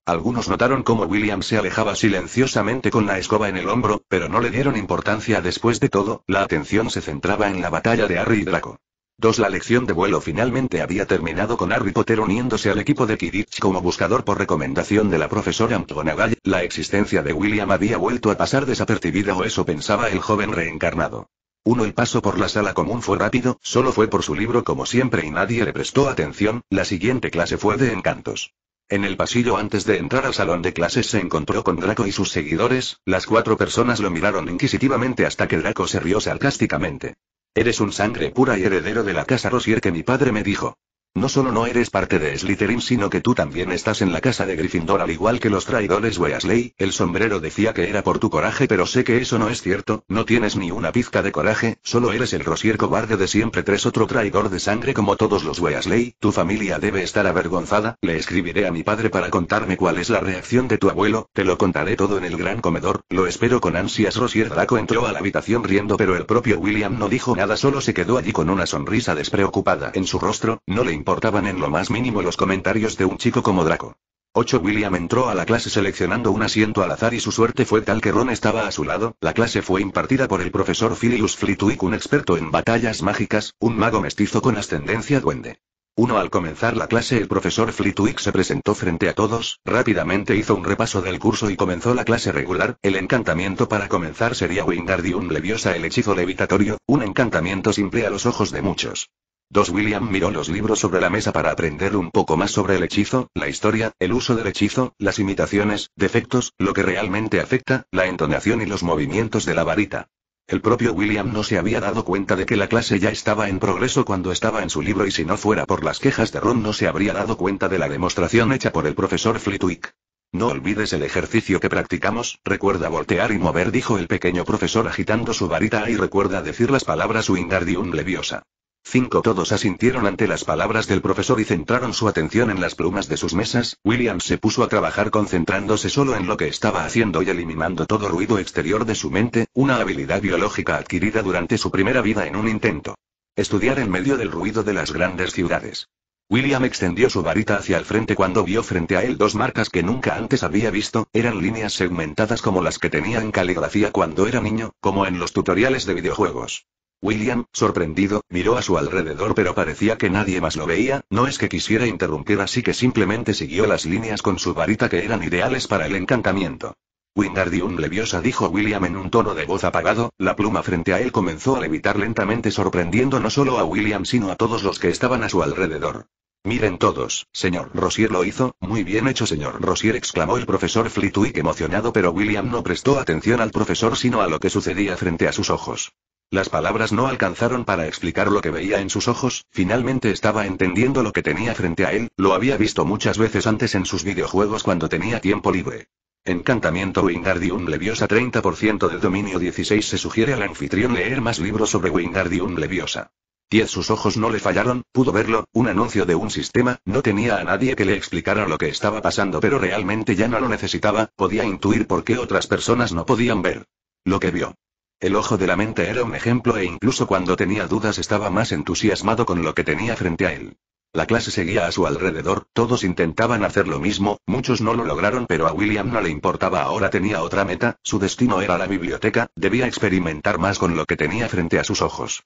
Speaker 1: Algunos notaron cómo William se alejaba silenciosamente con la escoba en el hombro, pero no le dieron importancia después de todo, la atención se centraba en la batalla de Harry y Draco. 2. La lección de vuelo finalmente había terminado con Harry Potter uniéndose al equipo de Quidditch como buscador por recomendación de la profesora McGonagall. La existencia de William había vuelto a pasar desapercibida o eso pensaba el joven reencarnado. 1. El paso por la sala común fue rápido, solo fue por su libro como siempre y nadie le prestó atención, la siguiente clase fue de encantos. En el pasillo antes de entrar al salón de clases se encontró con Draco y sus seguidores, las cuatro personas lo miraron inquisitivamente hasta que Draco se rió sarcásticamente. Eres un sangre pura y heredero de la casa Rosier que mi padre me dijo. No solo no eres parte de Slytherin, sino que tú también estás en la casa de Gryffindor, al igual que los traidores Weasley. El sombrero decía que era por tu coraje, pero sé que eso no es cierto. No tienes ni una pizca de coraje, solo eres el rosier cobarde de siempre. Tres otro traidor de sangre como todos los Weasley. Tu familia debe estar avergonzada. Le escribiré a mi padre para contarme cuál es la reacción de tu abuelo. Te lo contaré todo en el gran comedor. Lo espero con ansias. Rosier Draco entró a la habitación riendo, pero el propio William no dijo nada, solo se quedó allí con una sonrisa despreocupada en su rostro. No le importaban en lo más mínimo los comentarios de un chico como Draco. 8. William entró a la clase seleccionando un asiento al azar y su suerte fue tal que Ron estaba a su lado. La clase fue impartida por el profesor Philius Flitwick, un experto en batallas mágicas, un mago mestizo con ascendencia duende. 1 al comenzar la clase el profesor Flitwick se presentó frente a todos, rápidamente hizo un repaso del curso y comenzó la clase regular, el encantamiento para comenzar sería Wingardium Leviosa el hechizo levitatorio, un encantamiento simple a los ojos de muchos. Dos William miró los libros sobre la mesa para aprender un poco más sobre el hechizo, la historia, el uso del hechizo, las imitaciones, defectos, lo que realmente afecta, la entonación y los movimientos de la varita. El propio William no se había dado cuenta de que la clase ya estaba en progreso cuando estaba en su libro y si no fuera por las quejas de Ron no se habría dado cuenta de la demostración hecha por el profesor Flitwick. No olvides el ejercicio que practicamos, recuerda voltear y mover, dijo el pequeño profesor agitando su varita y recuerda decir las palabras Wingardium Leviosa. Cinco todos asintieron ante las palabras del profesor y centraron su atención en las plumas de sus mesas. William se puso a trabajar concentrándose solo en lo que estaba haciendo y eliminando todo ruido exterior de su mente, una habilidad biológica adquirida durante su primera vida en un intento. Estudiar en medio del ruido de las grandes ciudades. William extendió su varita hacia el frente cuando vio frente a él dos marcas que nunca antes había visto, eran líneas segmentadas como las que tenía en caligrafía cuando era niño, como en los tutoriales de videojuegos. William, sorprendido, miró a su alrededor pero parecía que nadie más lo veía, no es que quisiera interrumpir así que simplemente siguió las líneas con su varita que eran ideales para el encantamiento. Wingardium Leviosa dijo William en un tono de voz apagado, la pluma frente a él comenzó a levitar lentamente sorprendiendo no solo a William sino a todos los que estaban a su alrededor. Miren todos, señor Rosier lo hizo, muy bien hecho señor Rosier exclamó el profesor Flitwick emocionado pero William no prestó atención al profesor sino a lo que sucedía frente a sus ojos. Las palabras no alcanzaron para explicar lo que veía en sus ojos, finalmente estaba entendiendo lo que tenía frente a él, lo había visto muchas veces antes en sus videojuegos cuando tenía tiempo libre. Encantamiento Wingardium Leviosa 30% del dominio 16 Se sugiere al anfitrión leer más libros sobre Wingardium Leviosa. 10 Sus ojos no le fallaron, pudo verlo, un anuncio de un sistema, no tenía a nadie que le explicara lo que estaba pasando pero realmente ya no lo necesitaba, podía intuir por qué otras personas no podían ver. Lo que vio. El ojo de la mente era un ejemplo e incluso cuando tenía dudas estaba más entusiasmado con lo que tenía frente a él. La clase seguía a su alrededor, todos intentaban hacer lo mismo, muchos no lo lograron pero a William no le importaba ahora tenía otra meta, su destino era la biblioteca, debía experimentar más con lo que tenía frente a sus ojos.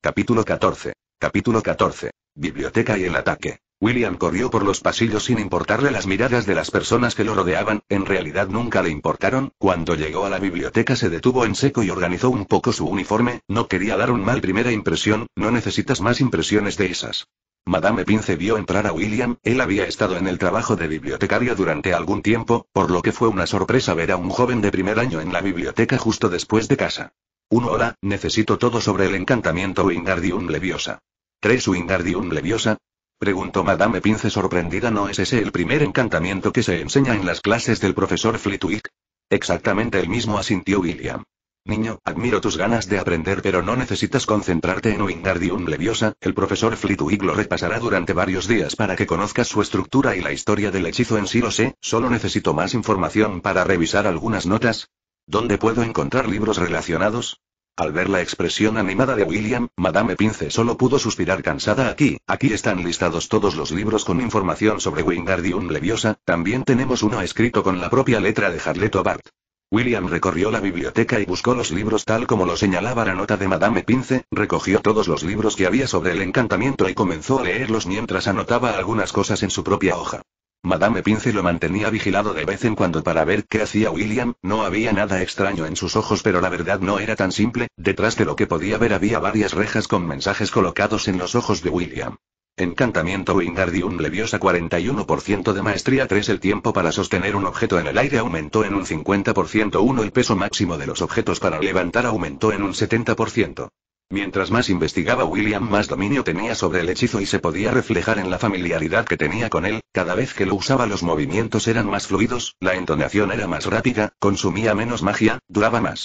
Speaker 1: Capítulo 14. Capítulo 14. Biblioteca y el ataque. William corrió por los pasillos sin importarle las miradas de las personas que lo rodeaban, en realidad nunca le importaron, cuando llegó a la biblioteca se detuvo en seco y organizó un poco su uniforme, no quería dar un mal primera impresión, no necesitas más impresiones de esas. Madame Pince vio entrar a William, él había estado en el trabajo de bibliotecario durante algún tiempo, por lo que fue una sorpresa ver a un joven de primer año en la biblioteca justo después de casa. Uno hora, necesito todo sobre el encantamiento Wingardium Leviosa. 3 Wingardium Leviosa, Preguntó Madame Pince sorprendida. ¿No es ese el primer encantamiento que se enseña en las clases del profesor Flitwick? Exactamente el mismo asintió William. Niño, admiro tus ganas de aprender, pero no necesitas concentrarte en Wingardium Leviosa. El profesor Flitwick lo repasará durante varios días para que conozcas su estructura y la historia del hechizo en sí lo sé, solo necesito más información para revisar algunas notas. ¿Dónde puedo encontrar libros relacionados? Al ver la expresión animada de William, Madame Pince solo pudo suspirar cansada aquí, aquí están listados todos los libros con información sobre Wingardium Leviosa, también tenemos uno escrito con la propia letra de Harleto Bart. William recorrió la biblioteca y buscó los libros tal como lo señalaba la nota de Madame Pince, recogió todos los libros que había sobre el encantamiento y comenzó a leerlos mientras anotaba algunas cosas en su propia hoja. Madame Pince lo mantenía vigilado de vez en cuando para ver qué hacía William, no había nada extraño en sus ojos pero la verdad no era tan simple, detrás de lo que podía ver había varias rejas con mensajes colocados en los ojos de William. Encantamiento Wingardium Leviosa 41% de maestría 3 El tiempo para sostener un objeto en el aire aumentó en un 50% 1 El peso máximo de los objetos para levantar aumentó en un 70%. Mientras más investigaba William más dominio tenía sobre el hechizo y se podía reflejar en la familiaridad que tenía con él, cada vez que lo usaba los movimientos eran más fluidos, la entonación era más rápida, consumía menos magia, duraba más.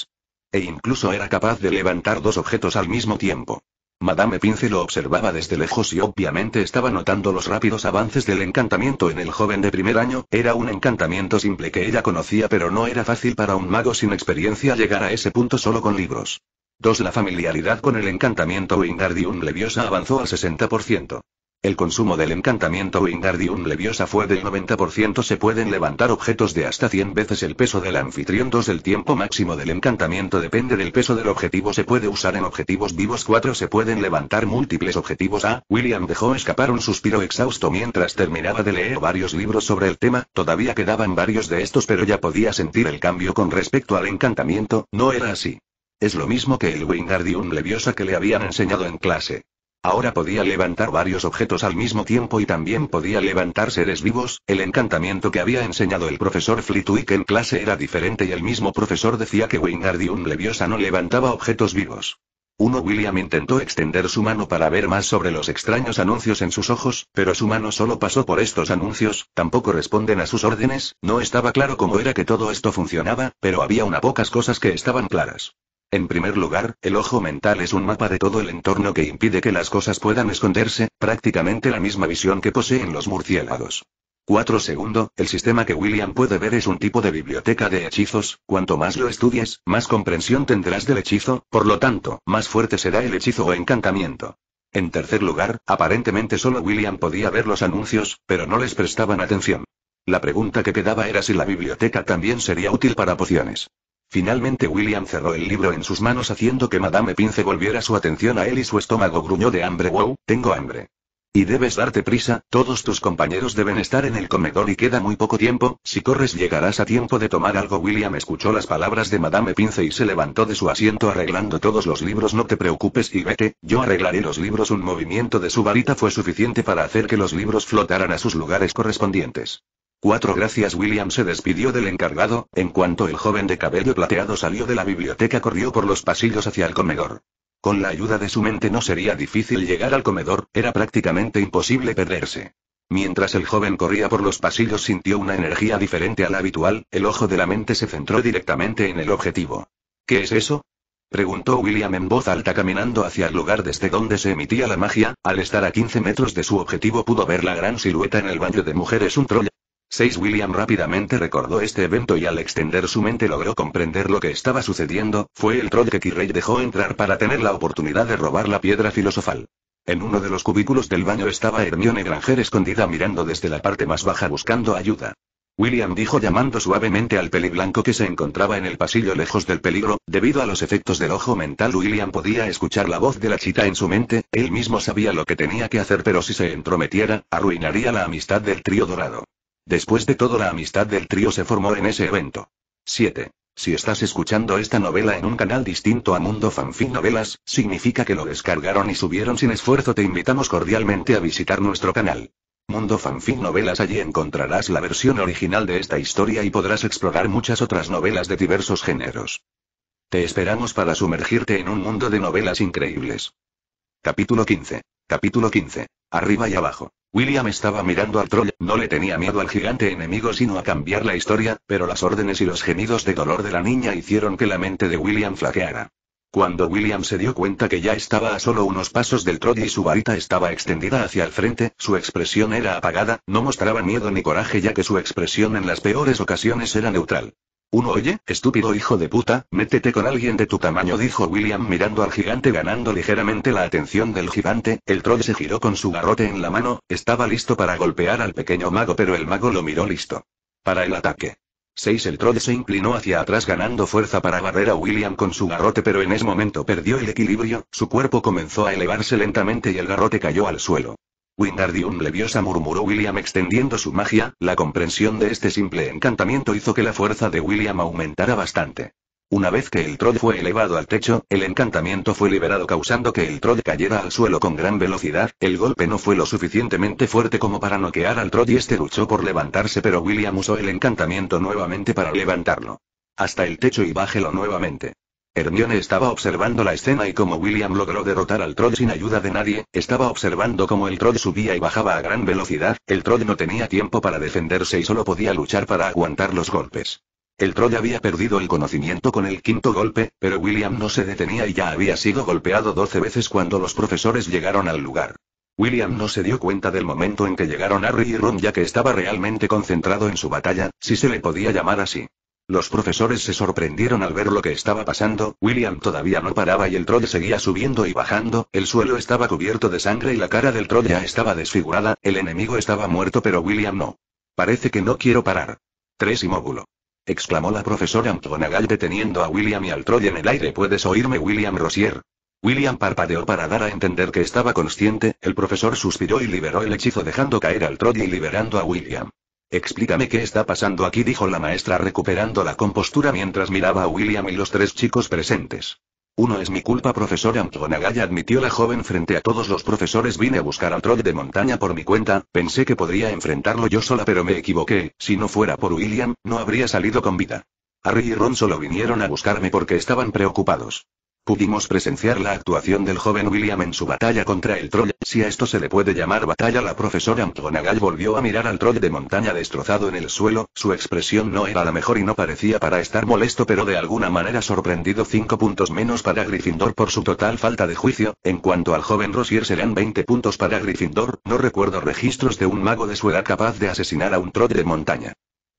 Speaker 1: E incluso era capaz de levantar dos objetos al mismo tiempo. Madame Pince lo observaba desde lejos y obviamente estaba notando los rápidos avances del encantamiento en el joven de primer año, era un encantamiento simple que ella conocía pero no era fácil para un mago sin experiencia llegar a ese punto solo con libros. 2. La familiaridad con el encantamiento Wingardium Leviosa avanzó al 60%. El consumo del encantamiento Wingardium Leviosa fue del 90%. Se pueden levantar objetos de hasta 100 veces el peso del anfitrión. 2. El tiempo máximo del encantamiento depende del peso del objetivo. Se puede usar en objetivos vivos. 4. Se pueden levantar múltiples objetivos. A. William dejó escapar un suspiro exhausto mientras terminaba de leer varios libros sobre el tema. Todavía quedaban varios de estos, pero ya podía sentir el cambio con respecto al encantamiento. No era así. Es lo mismo que el Wingardium Leviosa que le habían enseñado en clase. Ahora podía levantar varios objetos al mismo tiempo y también podía levantar seres vivos, el encantamiento que había enseñado el profesor Flitwick en clase era diferente y el mismo profesor decía que Wingardium Leviosa no levantaba objetos vivos. Uno William intentó extender su mano para ver más sobre los extraños anuncios en sus ojos, pero su mano solo pasó por estos anuncios, tampoco responden a sus órdenes, no estaba claro cómo era que todo esto funcionaba, pero había una pocas cosas que estaban claras. En primer lugar, el ojo mental es un mapa de todo el entorno que impide que las cosas puedan esconderse, prácticamente la misma visión que poseen los murciélagos. 4. Segundo, el sistema que William puede ver es un tipo de biblioteca de hechizos, cuanto más lo estudies, más comprensión tendrás del hechizo, por lo tanto, más fuerte será el hechizo o encantamiento. En tercer lugar, aparentemente solo William podía ver los anuncios, pero no les prestaban atención. La pregunta que quedaba era si la biblioteca también sería útil para pociones. Finalmente William cerró el libro en sus manos haciendo que Madame Pince volviera su atención a él y su estómago gruñó de hambre. Wow, tengo hambre. Y debes darte prisa, todos tus compañeros deben estar en el comedor y queda muy poco tiempo, si corres llegarás a tiempo de tomar algo. William escuchó las palabras de Madame Pince y se levantó de su asiento arreglando todos los libros. No te preocupes y vete, yo arreglaré los libros. Un movimiento de su varita fue suficiente para hacer que los libros flotaran a sus lugares correspondientes. Cuatro gracias William se despidió del encargado, en cuanto el joven de cabello plateado salió de la biblioteca corrió por los pasillos hacia el comedor. Con la ayuda de su mente no sería difícil llegar al comedor, era prácticamente imposible perderse. Mientras el joven corría por los pasillos sintió una energía diferente a la habitual, el ojo de la mente se centró directamente en el objetivo. ¿Qué es eso? preguntó William en voz alta caminando hacia el lugar desde donde se emitía la magia, al estar a 15 metros de su objetivo pudo ver la gran silueta en el baño de mujeres un troll 6. William rápidamente recordó este evento y al extender su mente logró comprender lo que estaba sucediendo, fue el troll que Kirrey dejó entrar para tener la oportunidad de robar la piedra filosofal. En uno de los cubículos del baño estaba Hermione Granger escondida mirando desde la parte más baja buscando ayuda. William dijo llamando suavemente al peli blanco que se encontraba en el pasillo lejos del peligro, debido a los efectos del ojo mental William podía escuchar la voz de la chita en su mente, él mismo sabía lo que tenía que hacer pero si se entrometiera, arruinaría la amistad del trío dorado. Después de todo la amistad del trío se formó en ese evento. 7. Si estás escuchando esta novela en un canal distinto a Mundo Fanfic Novelas, significa que lo descargaron y subieron sin esfuerzo. Te invitamos cordialmente a visitar nuestro canal. Mundo Fanfic Novelas allí encontrarás la versión original de esta historia y podrás explorar muchas otras novelas de diversos géneros. Te esperamos para sumergirte en un mundo de novelas increíbles. Capítulo 15. Capítulo 15. Arriba y abajo. William estaba mirando al troll, no le tenía miedo al gigante enemigo sino a cambiar la historia, pero las órdenes y los gemidos de dolor de la niña hicieron que la mente de William flaqueara. Cuando William se dio cuenta que ya estaba a solo unos pasos del troll y su varita estaba extendida hacia el frente, su expresión era apagada, no mostraba miedo ni coraje ya que su expresión en las peores ocasiones era neutral. Uno oye, estúpido hijo de puta, métete con alguien de tu tamaño, dijo William mirando al gigante ganando ligeramente la atención del gigante, el troll se giró con su garrote en la mano, estaba listo para golpear al pequeño mago pero el mago lo miró listo. Para el ataque. 6. El troll se inclinó hacia atrás ganando fuerza para barrer a William con su garrote pero en ese momento perdió el equilibrio, su cuerpo comenzó a elevarse lentamente y el garrote cayó al suelo. Wingardium Leviosa murmuró William extendiendo su magia, la comprensión de este simple encantamiento hizo que la fuerza de William aumentara bastante. Una vez que el troll fue elevado al techo, el encantamiento fue liberado causando que el troll cayera al suelo con gran velocidad, el golpe no fue lo suficientemente fuerte como para noquear al troll y este luchó por levantarse pero William usó el encantamiento nuevamente para levantarlo. Hasta el techo y bájelo nuevamente. Hermione estaba observando la escena y como William logró derrotar al Troll sin ayuda de nadie, estaba observando cómo el Troll subía y bajaba a gran velocidad, el Troll no tenía tiempo para defenderse y solo podía luchar para aguantar los golpes. El Trod había perdido el conocimiento con el quinto golpe, pero William no se detenía y ya había sido golpeado 12 veces cuando los profesores llegaron al lugar. William no se dio cuenta del momento en que llegaron Harry y Ron ya que estaba realmente concentrado en su batalla, si se le podía llamar así. Los profesores se sorprendieron al ver lo que estaba pasando, William todavía no paraba y el troll seguía subiendo y bajando, el suelo estaba cubierto de sangre y la cara del troll ya estaba desfigurada, el enemigo estaba muerto pero William no. Parece que no quiero parar. Tres y Exclamó la profesora McGonagall deteniendo a William y al troll en el aire. ¿Puedes oírme William Rosier? William parpadeó para dar a entender que estaba consciente, el profesor suspiró y liberó el hechizo dejando caer al troll y liberando a William. Explícame qué está pasando aquí, dijo la maestra recuperando la compostura mientras miraba a William y los tres chicos presentes. Uno es mi culpa, profesor Antonagaya. admitió la joven frente a todos los profesores. Vine a buscar al troll de montaña por mi cuenta, pensé que podría enfrentarlo yo sola, pero me equivoqué, si no fuera por William, no habría salido con vida. Harry y Ron solo vinieron a buscarme porque estaban preocupados. Pudimos presenciar la actuación del joven William en su batalla contra el troll, si a esto se le puede llamar batalla. La profesora McGonagall volvió a mirar al troll de montaña destrozado en el suelo, su expresión no era la mejor y no parecía para estar molesto pero de alguna manera sorprendido. 5 puntos menos para Gryffindor por su total falta de juicio, en cuanto al joven Rosier serán 20 puntos para Gryffindor, no recuerdo registros de un mago de su edad capaz de asesinar a un troll de montaña.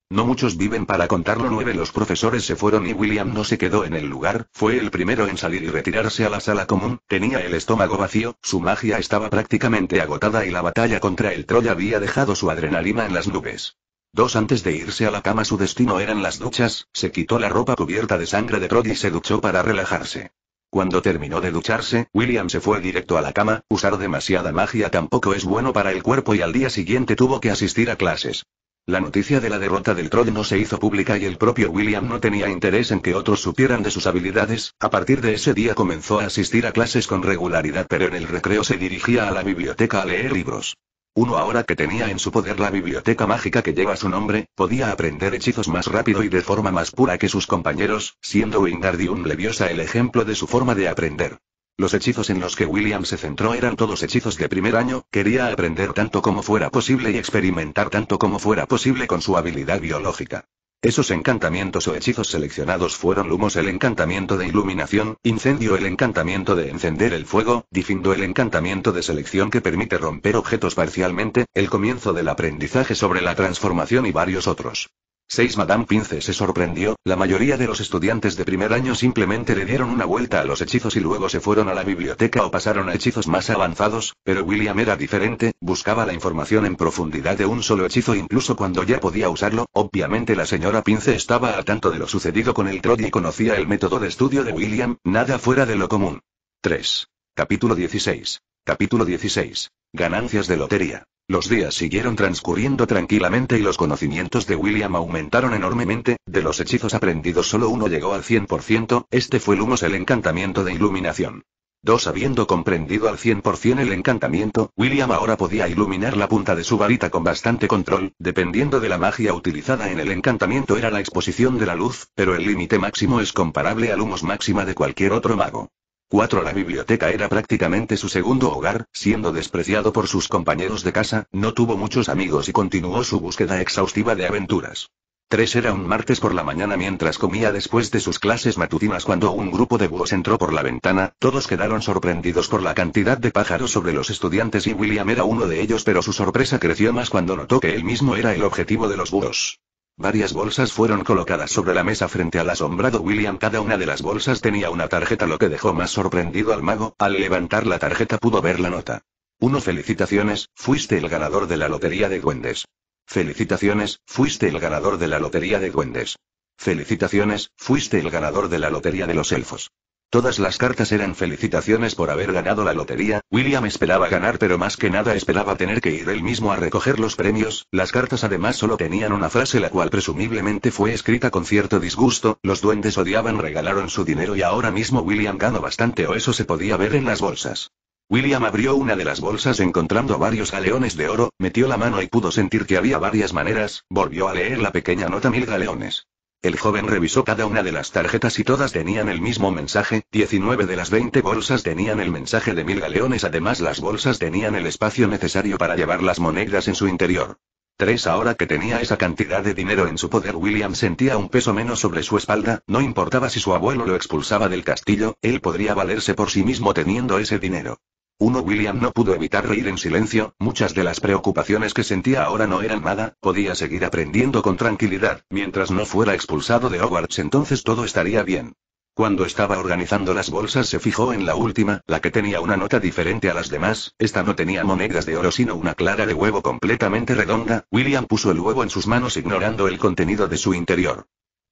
Speaker 1: No muchos viven para contarlo. Nueve los profesores se fueron y William no se quedó en el lugar, fue el primero en salir y retirarse a la sala común, tenía el estómago vacío, su magia estaba prácticamente agotada y la batalla contra el Troy había dejado su adrenalina en las nubes. Dos antes de irse a la cama su destino eran las duchas, se quitó la ropa cubierta de sangre de Troy y se duchó para relajarse. Cuando terminó de ducharse, William se fue directo a la cama, usar demasiada magia tampoco es bueno para el cuerpo y al día siguiente tuvo que asistir a clases. La noticia de la derrota del Trod no se hizo pública y el propio William no tenía interés en que otros supieran de sus habilidades. A partir de ese día comenzó a asistir a clases con regularidad, pero en el recreo se dirigía a la biblioteca a leer libros. Uno ahora que tenía en su poder la biblioteca mágica que lleva su nombre, podía aprender hechizos más rápido y de forma más pura que sus compañeros, siendo Wingardium Leviosa el ejemplo de su forma de aprender. Los hechizos en los que William se centró eran todos hechizos de primer año, quería aprender tanto como fuera posible y experimentar tanto como fuera posible con su habilidad biológica. Esos encantamientos o hechizos seleccionados fueron Lumos el encantamiento de iluminación, Incendio el encantamiento de encender el fuego, Difindo el encantamiento de selección que permite romper objetos parcialmente, el comienzo del aprendizaje sobre la transformación y varios otros. 6. Madame Pince se sorprendió, la mayoría de los estudiantes de primer año simplemente le dieron una vuelta a los hechizos y luego se fueron a la biblioteca o pasaron a hechizos más avanzados, pero William era diferente, buscaba la información en profundidad de un solo hechizo incluso cuando ya podía usarlo, obviamente la señora Pince estaba al tanto de lo sucedido con el Trod y conocía el método de estudio de William, nada fuera de lo común. 3. Capítulo 16. Capítulo 16. Ganancias de lotería. Los días siguieron transcurriendo tranquilamente y los conocimientos de William aumentaron enormemente, de los hechizos aprendidos solo uno llegó al 100%, este fue Lumos el encantamiento de iluminación. Dos, Habiendo comprendido al 100% el encantamiento, William ahora podía iluminar la punta de su varita con bastante control, dependiendo de la magia utilizada en el encantamiento era la exposición de la luz, pero el límite máximo es comparable al humos máxima de cualquier otro mago. 4. La biblioteca era prácticamente su segundo hogar, siendo despreciado por sus compañeros de casa, no tuvo muchos amigos y continuó su búsqueda exhaustiva de aventuras. 3. Era un martes por la mañana mientras comía después de sus clases matutinas cuando un grupo de búhos entró por la ventana, todos quedaron sorprendidos por la cantidad de pájaros sobre los estudiantes y William era uno de ellos pero su sorpresa creció más cuando notó que él mismo era el objetivo de los búhos. Varias bolsas fueron colocadas sobre la mesa frente al asombrado William. Cada una de las bolsas tenía una tarjeta, lo que dejó más sorprendido al mago. Al levantar la tarjeta pudo ver la nota. 1. felicitaciones, fuiste el ganador de la lotería de duendes. Felicitaciones, fuiste el ganador de la lotería de duendes. Felicitaciones, fuiste el ganador de la lotería de los elfos. Todas las cartas eran felicitaciones por haber ganado la lotería, William esperaba ganar pero más que nada esperaba tener que ir él mismo a recoger los premios, las cartas además solo tenían una frase la cual presumiblemente fue escrita con cierto disgusto, los duendes odiaban regalaron su dinero y ahora mismo William ganó bastante o eso se podía ver en las bolsas. William abrió una de las bolsas encontrando varios galeones de oro, metió la mano y pudo sentir que había varias maneras, volvió a leer la pequeña nota mil galeones. El joven revisó cada una de las tarjetas y todas tenían el mismo mensaje, 19 de las 20 bolsas tenían el mensaje de mil galeones, además las bolsas tenían el espacio necesario para llevar las monedas en su interior. Tres ahora que tenía esa cantidad de dinero en su poder, William sentía un peso menos sobre su espalda, no importaba si su abuelo lo expulsaba del castillo, él podría valerse por sí mismo teniendo ese dinero. Uno William no pudo evitar reír en silencio, muchas de las preocupaciones que sentía ahora no eran nada, podía seguir aprendiendo con tranquilidad, mientras no fuera expulsado de Hogwarts entonces todo estaría bien. Cuando estaba organizando las bolsas se fijó en la última, la que tenía una nota diferente a las demás, esta no tenía monedas de oro sino una clara de huevo completamente redonda, William puso el huevo en sus manos ignorando el contenido de su interior.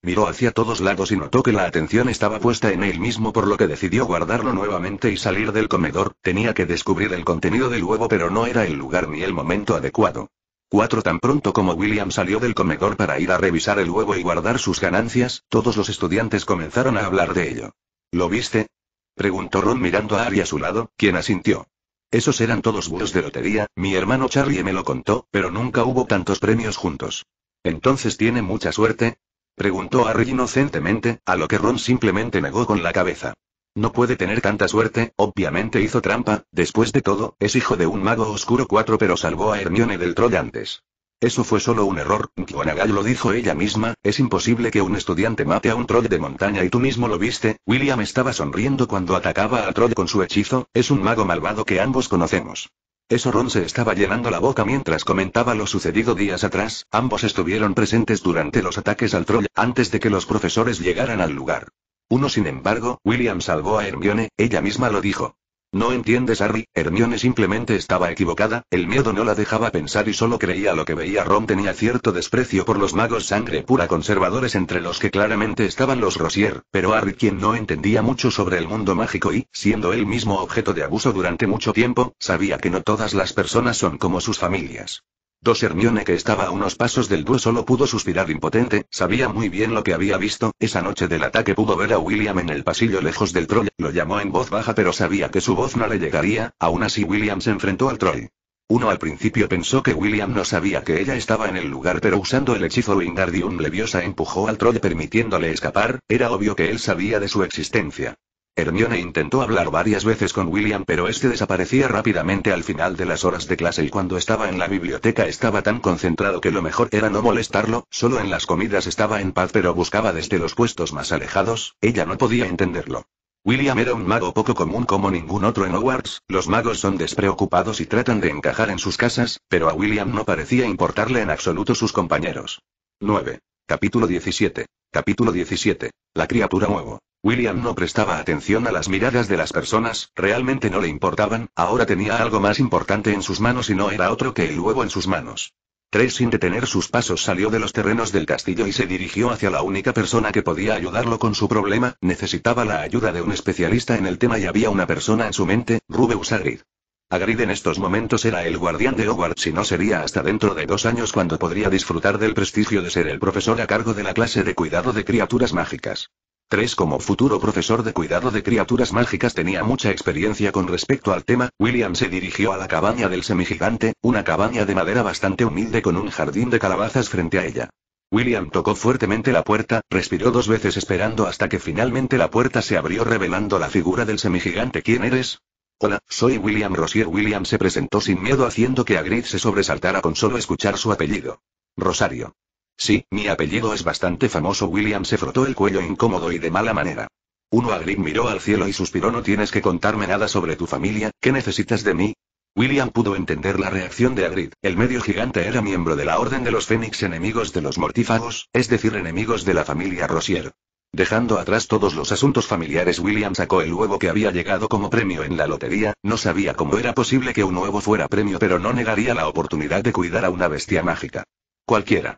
Speaker 1: Miró hacia todos lados y notó que la atención estaba puesta en él mismo por lo que decidió guardarlo nuevamente y salir del comedor, tenía que descubrir el contenido del huevo pero no era el lugar ni el momento adecuado. Cuatro Tan pronto como William salió del comedor para ir a revisar el huevo y guardar sus ganancias, todos los estudiantes comenzaron a hablar de ello. ¿Lo viste? Preguntó Ron mirando a Ari a su lado, quien asintió. Esos eran todos burros de lotería, mi hermano Charlie me lo contó, pero nunca hubo tantos premios juntos. Entonces tiene mucha suerte, Preguntó Harry inocentemente, a lo que Ron simplemente negó con la cabeza. No puede tener tanta suerte, obviamente hizo trampa, después de todo, es hijo de un mago oscuro 4 pero salvó a Hermione del troll antes. Eso fue solo un error, Kyonagall lo dijo ella misma, es imposible que un estudiante mate a un troll de montaña y tú mismo lo viste, William estaba sonriendo cuando atacaba al troll con su hechizo, es un mago malvado que ambos conocemos. Eso Ron se estaba llenando la boca mientras comentaba lo sucedido días atrás, ambos estuvieron presentes durante los ataques al troll, antes de que los profesores llegaran al lugar. Uno sin embargo, William salvó a Hermione, ella misma lo dijo. No entiendes, Harry, Hermione simplemente estaba equivocada, el miedo no la dejaba pensar y solo creía lo que veía. Ron tenía cierto desprecio por los magos sangre pura conservadores entre los que claramente estaban los Rosier, pero Harry quien no entendía mucho sobre el mundo mágico y, siendo él mismo objeto de abuso durante mucho tiempo, sabía que no todas las personas son como sus familias. Dos Hermione que estaba a unos pasos del dúo solo pudo suspirar impotente, sabía muy bien lo que había visto, esa noche del ataque pudo ver a William en el pasillo lejos del Troy, lo llamó en voz baja pero sabía que su voz no le llegaría, aún así William se enfrentó al troll. Uno al principio pensó que William no sabía que ella estaba en el lugar, pero usando el hechizo Wingardium Leviosa empujó al troll permitiéndole escapar, era obvio que él sabía de su existencia. Hermione intentó hablar varias veces con William, pero este desaparecía rápidamente al final de las horas de clase y cuando estaba en la biblioteca estaba tan concentrado que lo mejor era no molestarlo, solo en las comidas estaba en paz pero buscaba desde los puestos más alejados, ella no podía entenderlo. William era un mago poco común como ningún otro en Hogwarts, los magos son despreocupados y tratan de encajar en sus casas, pero a William no parecía importarle en absoluto sus compañeros. 9. Capítulo 17. Capítulo 17. La criatura nuevo. William no prestaba atención a las miradas de las personas, realmente no le importaban, ahora tenía algo más importante en sus manos y no era otro que el huevo en sus manos. Tres sin detener sus pasos salió de los terrenos del castillo y se dirigió hacia la única persona que podía ayudarlo con su problema, necesitaba la ayuda de un especialista en el tema y había una persona en su mente, Rubeus Agrid. Agrid en estos momentos era el guardián de Hogwarts si no sería hasta dentro de dos años cuando podría disfrutar del prestigio de ser el profesor a cargo de la clase de cuidado de criaturas mágicas. Tres Como futuro profesor de cuidado de criaturas mágicas tenía mucha experiencia con respecto al tema, William se dirigió a la cabaña del semigigante, una cabaña de madera bastante humilde con un jardín de calabazas frente a ella. William tocó fuertemente la puerta, respiró dos veces esperando hasta que finalmente la puerta se abrió revelando la figura del semigigante. ¿Quién eres? Hola, soy William Rosier. William se presentó sin miedo haciendo que Agrid se sobresaltara con solo escuchar su apellido. Rosario. Sí, mi apellido es bastante famoso. William se frotó el cuello incómodo y de mala manera. Uno Agrid miró al cielo y suspiró. No tienes que contarme nada sobre tu familia, ¿qué necesitas de mí? William pudo entender la reacción de Agrid. El medio gigante era miembro de la Orden de los Fénix enemigos de los mortífagos, es decir, enemigos de la familia Rosier. Dejando atrás todos los asuntos familiares, William sacó el huevo que había llegado como premio en la lotería, no sabía cómo era posible que un huevo fuera premio, pero no negaría la oportunidad de cuidar a una bestia mágica. Cualquiera.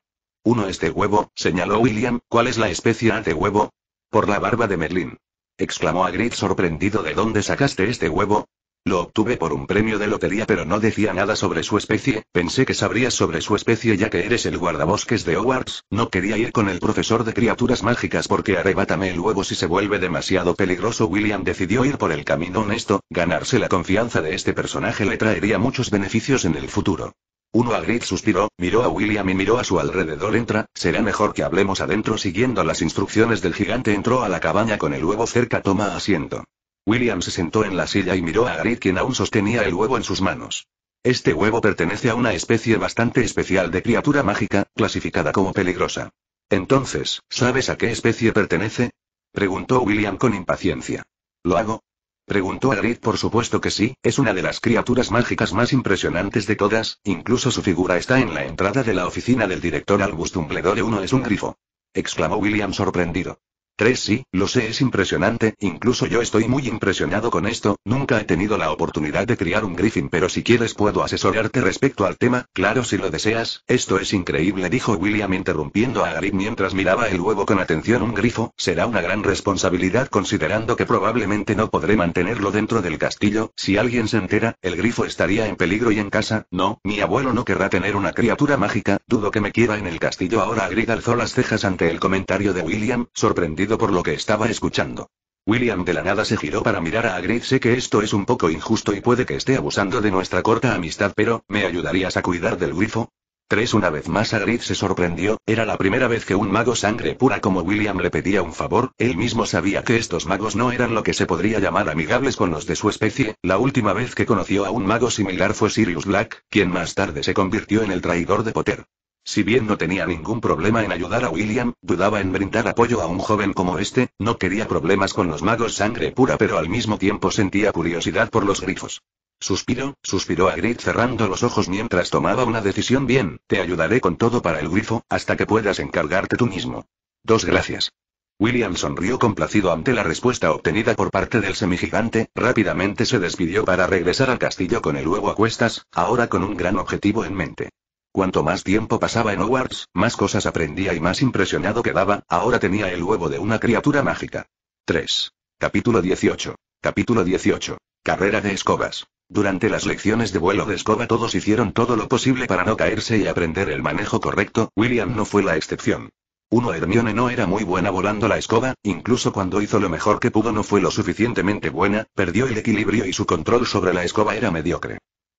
Speaker 1: Uno este huevo, señaló William, ¿cuál es la especie de huevo? Por la barba de Merlin. Exclamó Agrid sorprendido de dónde sacaste este huevo. Lo obtuve por un premio de lotería pero no decía nada sobre su especie, pensé que sabrías sobre su especie ya que eres el guardabosques de Hogwarts, no quería ir con el profesor de criaturas mágicas porque arrebátame el huevo si se vuelve demasiado peligroso William decidió ir por el camino honesto, ganarse la confianza de este personaje le traería muchos beneficios en el futuro. Uno Grit suspiró, miró a William y miró a su alrededor. Entra, será mejor que hablemos adentro siguiendo las instrucciones del gigante. Entró a la cabaña con el huevo cerca. Toma asiento. William se sentó en la silla y miró a Grit quien aún sostenía el huevo en sus manos. Este huevo pertenece a una especie bastante especial de criatura mágica, clasificada como peligrosa. Entonces, ¿sabes a qué especie pertenece? Preguntó William con impaciencia. ¿Lo hago? Preguntó Hagrid por supuesto que sí, es una de las criaturas mágicas más impresionantes de todas, incluso su figura está en la entrada de la oficina del director Albus Dumbledore uno es un grifo. Exclamó William sorprendido. Tres sí, lo sé, es impresionante, incluso yo estoy muy impresionado con esto, nunca he tenido la oportunidad de criar un griffin, pero si quieres puedo asesorarte respecto al tema, claro si lo deseas, esto es increíble, dijo William interrumpiendo a Garib mientras miraba el huevo con atención un grifo, será una gran responsabilidad considerando que probablemente no podré mantenerlo dentro del castillo, si alguien se entera, el grifo estaría en peligro y en casa, no, mi abuelo no querrá tener una criatura mágica, dudo que me quiera en el castillo ahora alzó las cejas ante el comentario de William, sorprendido por lo que estaba escuchando. William de la nada se giró para mirar a Agrid. Sé que esto es un poco injusto y puede que esté abusando de nuestra corta amistad, pero ¿me ayudarías a cuidar del grifo? Tres Una vez más Agrid se sorprendió, era la primera vez que un mago sangre pura como William le pedía un favor, él mismo sabía que estos magos no eran lo que se podría llamar amigables con los de su especie, la última vez que conoció a un mago similar fue Sirius Black, quien más tarde se convirtió en el traidor de Potter. Si bien no tenía ningún problema en ayudar a William, dudaba en brindar apoyo a un joven como este, no quería problemas con los magos sangre pura pero al mismo tiempo sentía curiosidad por los grifos. Suspiró, suspiró a cerrando los ojos mientras tomaba una decisión bien, te ayudaré con todo para el grifo, hasta que puedas encargarte tú mismo. Dos gracias. William sonrió complacido ante la respuesta obtenida por parte del semigigante, rápidamente se despidió para regresar al castillo con el huevo a cuestas, ahora con un gran objetivo en mente. Cuanto más tiempo pasaba en Hogwarts, más cosas aprendía y más impresionado quedaba, ahora tenía el huevo de una criatura mágica. 3. Capítulo 18. Capítulo 18. Carrera de escobas. Durante las lecciones de vuelo de escoba todos hicieron todo lo posible para no caerse y aprender el manejo correcto, William no fue la excepción. Uno Hermione no era muy buena volando la escoba, incluso cuando hizo lo mejor que pudo no fue lo suficientemente buena, perdió el equilibrio y su control sobre la escoba era mediocre.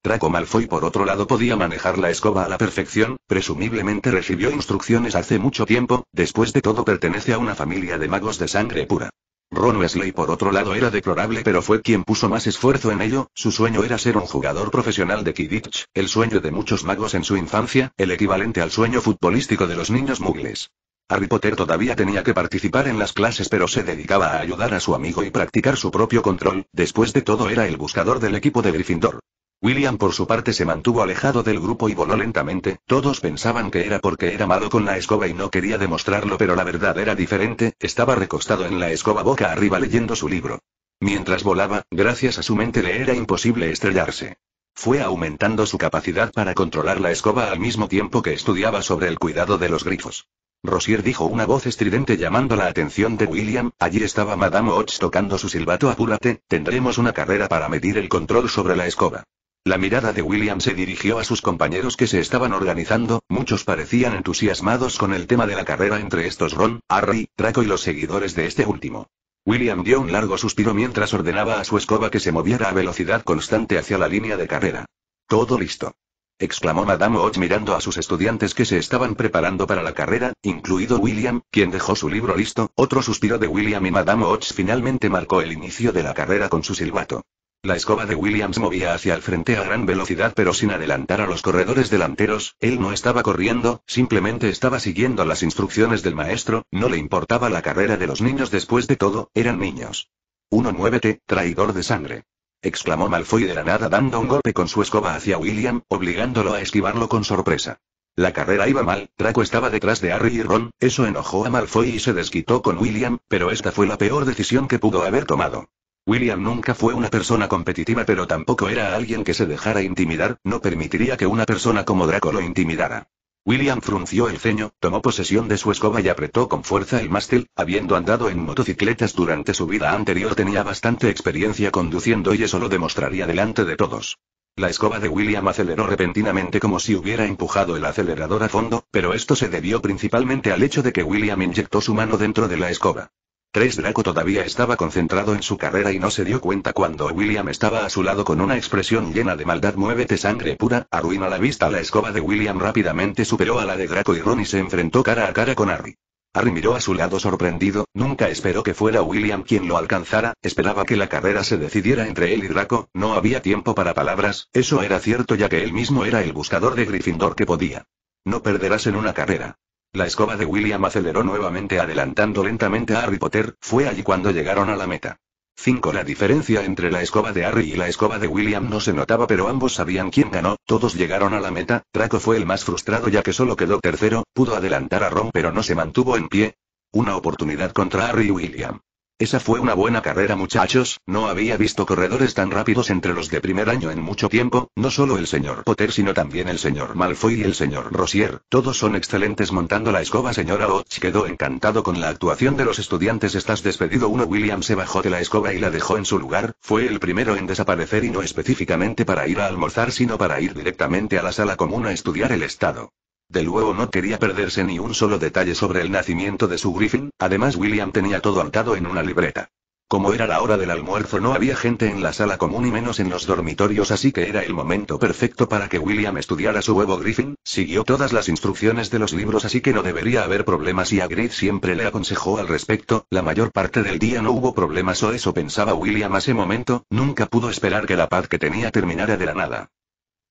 Speaker 1: Draco Malfoy por otro lado podía manejar la escoba a la perfección, presumiblemente recibió instrucciones hace mucho tiempo, después de todo pertenece a una familia de magos de sangre pura. Ron Wesley por otro lado era deplorable pero fue quien puso más esfuerzo en ello, su sueño era ser un jugador profesional de Kidditch, el sueño de muchos magos en su infancia, el equivalente al sueño futbolístico de los niños mugles. Harry Potter todavía tenía que participar en las clases pero se dedicaba a ayudar a su amigo y practicar su propio control, después de todo era el buscador del equipo de Gryffindor. William por su parte se mantuvo alejado del grupo y voló lentamente, todos pensaban que era porque era malo con la escoba y no quería demostrarlo pero la verdad era diferente, estaba recostado en la escoba boca arriba leyendo su libro. Mientras volaba, gracias a su mente le era imposible estrellarse. Fue aumentando su capacidad para controlar la escoba al mismo tiempo que estudiaba sobre el cuidado de los grifos. Rosier dijo una voz estridente llamando la atención de William, allí estaba Madame Hodge tocando su silbato apúrate, tendremos una carrera para medir el control sobre la escoba. La mirada de William se dirigió a sus compañeros que se estaban organizando, muchos parecían entusiasmados con el tema de la carrera entre estos Ron, Harry, Draco y los seguidores de este último. William dio un largo suspiro mientras ordenaba a su escoba que se moviera a velocidad constante hacia la línea de carrera. Todo listo. exclamó Madame Hodge mirando a sus estudiantes que se estaban preparando para la carrera, incluido William, quien dejó su libro listo. Otro suspiro de William y Madame Hodge finalmente marcó el inicio de la carrera con su silbato. La escoba de Williams movía hacia el frente a gran velocidad pero sin adelantar a los corredores delanteros, él no estaba corriendo, simplemente estaba siguiendo las instrucciones del maestro, no le importaba la carrera de los niños después de todo, eran niños. «¡Uno muévete, traidor de sangre. Exclamó Malfoy de la nada dando un golpe con su escoba hacia William, obligándolo a esquivarlo con sorpresa. La carrera iba mal, Draco estaba detrás de Harry y Ron, eso enojó a Malfoy y se desquitó con William, pero esta fue la peor decisión que pudo haber tomado. William nunca fue una persona competitiva pero tampoco era alguien que se dejara intimidar, no permitiría que una persona como Draco lo intimidara. William frunció el ceño, tomó posesión de su escoba y apretó con fuerza el mástil, habiendo andado en motocicletas durante su vida anterior tenía bastante experiencia conduciendo y eso lo demostraría delante de todos. La escoba de William aceleró repentinamente como si hubiera empujado el acelerador a fondo, pero esto se debió principalmente al hecho de que William inyectó su mano dentro de la escoba. 3 Draco todavía estaba concentrado en su carrera y no se dio cuenta cuando William estaba a su lado con una expresión llena de maldad. Muévete sangre pura, arruina la vista. La escoba de William rápidamente superó a la de Draco y Ron y se enfrentó cara a cara con Harry. Harry miró a su lado sorprendido, nunca esperó que fuera William quien lo alcanzara, esperaba que la carrera se decidiera entre él y Draco, no había tiempo para palabras, eso era cierto ya que él mismo era el buscador de Gryffindor que podía. No perderás en una carrera. La escoba de William aceleró nuevamente adelantando lentamente a Harry Potter, fue allí cuando llegaron a la meta. 5. La diferencia entre la escoba de Harry y la escoba de William no se notaba, pero ambos sabían quién ganó, todos llegaron a la meta, Draco fue el más frustrado ya que solo quedó tercero, pudo adelantar a Ron pero no se mantuvo en pie. Una oportunidad contra Harry y William. Esa fue una buena carrera muchachos, no había visto corredores tan rápidos entre los de primer año en mucho tiempo, no solo el señor Potter sino también el señor Malfoy y el señor Rosier, todos son excelentes montando la escoba señora Hodge quedó encantado con la actuación de los estudiantes estás despedido uno William se bajó de la escoba y la dejó en su lugar, fue el primero en desaparecer y no específicamente para ir a almorzar sino para ir directamente a la sala común a estudiar el estado de luego no quería perderse ni un solo detalle sobre el nacimiento de su griffin, además William tenía todo anotado en una libreta. Como era la hora del almuerzo no había gente en la sala común y menos en los dormitorios así que era el momento perfecto para que William estudiara su huevo griffin, siguió todas las instrucciones de los libros así que no debería haber problemas y a Griff siempre le aconsejó al respecto, la mayor parte del día no hubo problemas o eso pensaba William a ese momento, nunca pudo esperar que la paz que tenía terminara de la nada.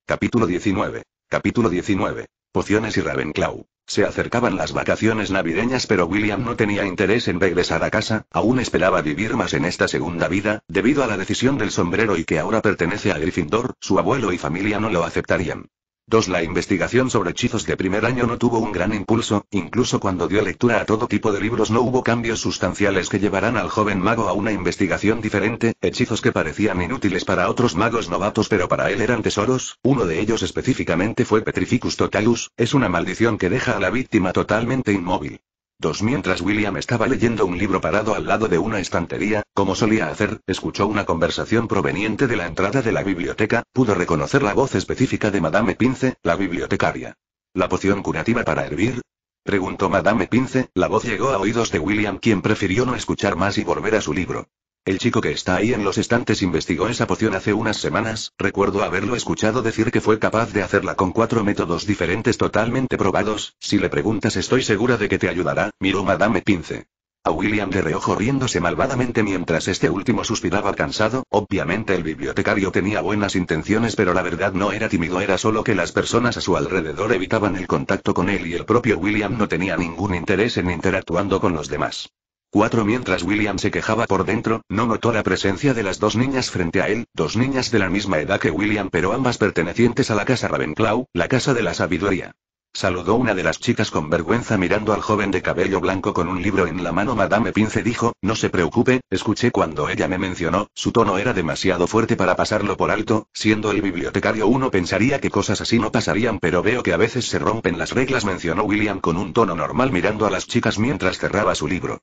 Speaker 1: Capítulo 19. Capítulo 19 pociones y Ravenclaw. Se acercaban las vacaciones navideñas pero William no tenía interés en regresar a casa, aún esperaba vivir más en esta segunda vida, debido a la decisión del sombrero y que ahora pertenece a Gryffindor, su abuelo y familia no lo aceptarían. 2. La investigación sobre hechizos de primer año no tuvo un gran impulso, incluso cuando dio lectura a todo tipo de libros no hubo cambios sustanciales que llevaran al joven mago a una investigación diferente, hechizos que parecían inútiles para otros magos novatos pero para él eran tesoros, uno de ellos específicamente fue Petrificus Totalus, es una maldición que deja a la víctima totalmente inmóvil. Dos mientras William estaba leyendo un libro parado al lado de una estantería, como solía hacer, escuchó una conversación proveniente de la entrada de la biblioteca, pudo reconocer la voz específica de Madame Pince, la bibliotecaria. ¿La poción curativa para hervir? preguntó Madame Pince, la voz llegó a oídos de William quien prefirió no escuchar más y volver a su libro. El chico que está ahí en los estantes investigó esa poción hace unas semanas, recuerdo haberlo escuchado decir que fue capaz de hacerla con cuatro métodos diferentes totalmente probados, si le preguntas estoy segura de que te ayudará, miró Madame Pince. A William de reojo riéndose malvadamente mientras este último suspiraba cansado, obviamente el bibliotecario tenía buenas intenciones pero la verdad no era tímido era solo que las personas a su alrededor evitaban el contacto con él y el propio William no tenía ningún interés en interactuando con los demás. 4. Mientras William se quejaba por dentro, no notó la presencia de las dos niñas frente a él, dos niñas de la misma edad que William pero ambas pertenecientes a la casa Ravenclaw, la casa de la sabiduría. Saludó una de las chicas con vergüenza mirando al joven de cabello blanco con un libro en la mano. Madame Pince dijo, no se preocupe, escuché cuando ella me mencionó, su tono era demasiado fuerte para pasarlo por alto, siendo el bibliotecario uno pensaría que cosas así no pasarían pero veo que a veces se rompen las reglas mencionó William con un tono normal mirando a las chicas mientras cerraba su libro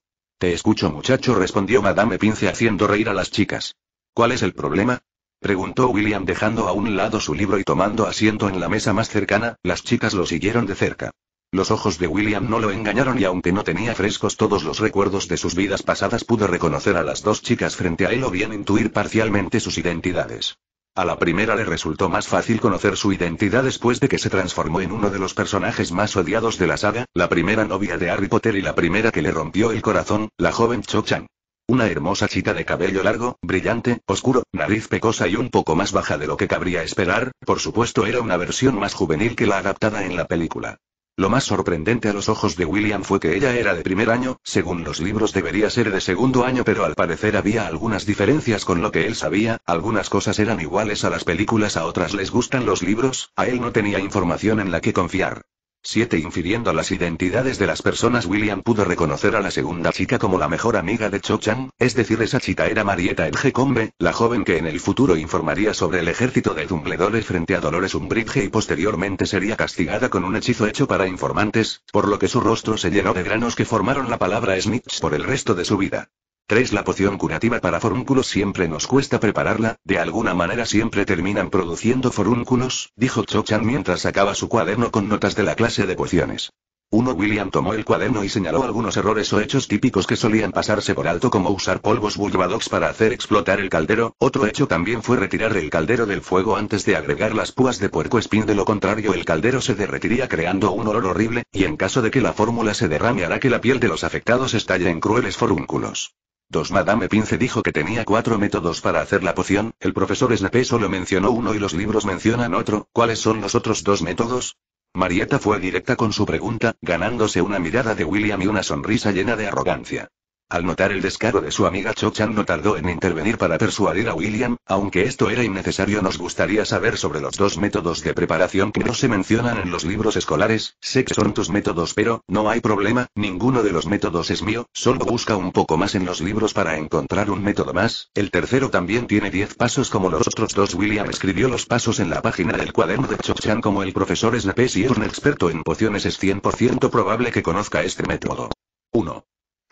Speaker 1: escucho muchacho, respondió Madame Pince haciendo reír a las chicas. ¿Cuál es el problema? preguntó William dejando a un lado su libro y tomando asiento en la mesa más cercana, las chicas lo siguieron de cerca. Los ojos de William no lo engañaron y aunque no tenía frescos todos los recuerdos de sus vidas pasadas pudo reconocer a las dos chicas frente a él o bien intuir parcialmente sus identidades. A la primera le resultó más fácil conocer su identidad después de que se transformó en uno de los personajes más odiados de la saga, la primera novia de Harry Potter y la primera que le rompió el corazón, la joven Cho Chang. Una hermosa chica de cabello largo, brillante, oscuro, nariz pecosa y un poco más baja de lo que cabría esperar, por supuesto era una versión más juvenil que la adaptada en la película. Lo más sorprendente a los ojos de William fue que ella era de primer año, según los libros debería ser de segundo año, pero al parecer había algunas diferencias con lo que él sabía, algunas cosas eran iguales a las películas, a otras les gustan los libros, a él no tenía información en la que confiar. 7. Infiriendo las identidades de las personas, William pudo reconocer a la segunda chica como la mejor amiga de Cho Chang, es decir, esa chica era Marieta combe la joven que en el futuro informaría sobre el ejército de Dumbledore frente a Dolores Umbridge y posteriormente sería castigada con un hechizo hecho para informantes, por lo que su rostro se llenó de granos que formaron la palabra Smiths por el resto de su vida. 3. La poción curativa para forúnculos siempre nos cuesta prepararla, de alguna manera siempre terminan produciendo forúnculos, dijo Chochan mientras sacaba su cuaderno con notas de la clase de pociones. 1. William tomó el cuaderno y señaló algunos errores o hechos típicos que solían pasarse por alto como usar polvos bulbadox para hacer explotar el caldero, otro hecho también fue retirar el caldero del fuego antes de agregar las púas de puerco espín de lo contrario el caldero se derretiría creando un olor horrible, y en caso de que la fórmula se derrame hará que la piel de los afectados estalle en crueles forúnculos. Dos Madame Pince dijo que tenía cuatro métodos para hacer la poción, el profesor Snape solo mencionó uno y los libros mencionan otro, ¿cuáles son los otros dos métodos? Marieta fue directa con su pregunta, ganándose una mirada de William y una sonrisa llena de arrogancia. Al notar el descaro de su amiga Cho Chan no tardó en intervenir para persuadir a William, aunque esto era innecesario nos gustaría saber sobre los dos métodos de preparación que no se mencionan en los libros escolares, sé que son tus métodos pero, no hay problema, ninguno de los métodos es mío, solo busca un poco más en los libros para encontrar un método más, el tercero también tiene 10 pasos como los otros dos William escribió los pasos en la página del cuaderno de Cho Chan como el profesor Snape si es un experto en pociones es 100% probable que conozca este método. 1.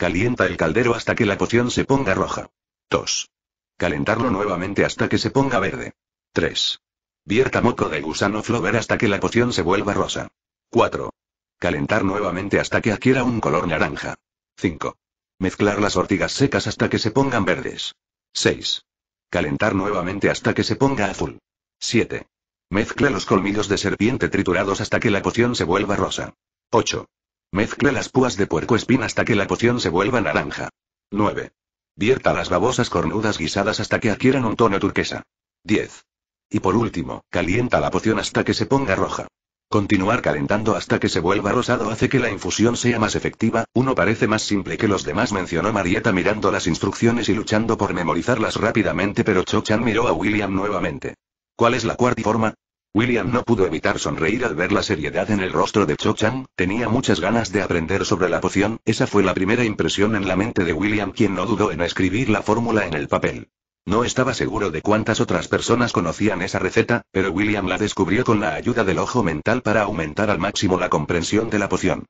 Speaker 1: Calienta el caldero hasta que la poción se ponga roja. 2. Calentarlo nuevamente hasta que se ponga verde. 3. Vierta moco de gusano flover hasta que la poción se vuelva rosa. 4. Calentar nuevamente hasta que adquiera un color naranja. 5. Mezclar las ortigas secas hasta que se pongan verdes. 6. Calentar nuevamente hasta que se ponga azul. 7. Mezcla los colmillos de serpiente triturados hasta que la poción se vuelva rosa. 8. Mezcle las púas de puerco espina hasta que la poción se vuelva naranja. 9. Vierta las babosas cornudas guisadas hasta que adquieran un tono turquesa. 10. Y por último, calienta la poción hasta que se ponga roja. Continuar calentando hasta que se vuelva rosado hace que la infusión sea más efectiva, uno parece más simple que los demás mencionó Marieta mirando las instrucciones y luchando por memorizarlas rápidamente pero Chochan miró a William nuevamente. ¿Cuál es la cuarta forma? William no pudo evitar sonreír al ver la seriedad en el rostro de Cho Chang, tenía muchas ganas de aprender sobre la poción, esa fue la primera impresión en la mente de William quien no dudó en escribir la fórmula en el papel. No estaba seguro de cuántas otras personas conocían esa receta, pero William la descubrió con la ayuda del ojo mental para aumentar al máximo la comprensión de la poción.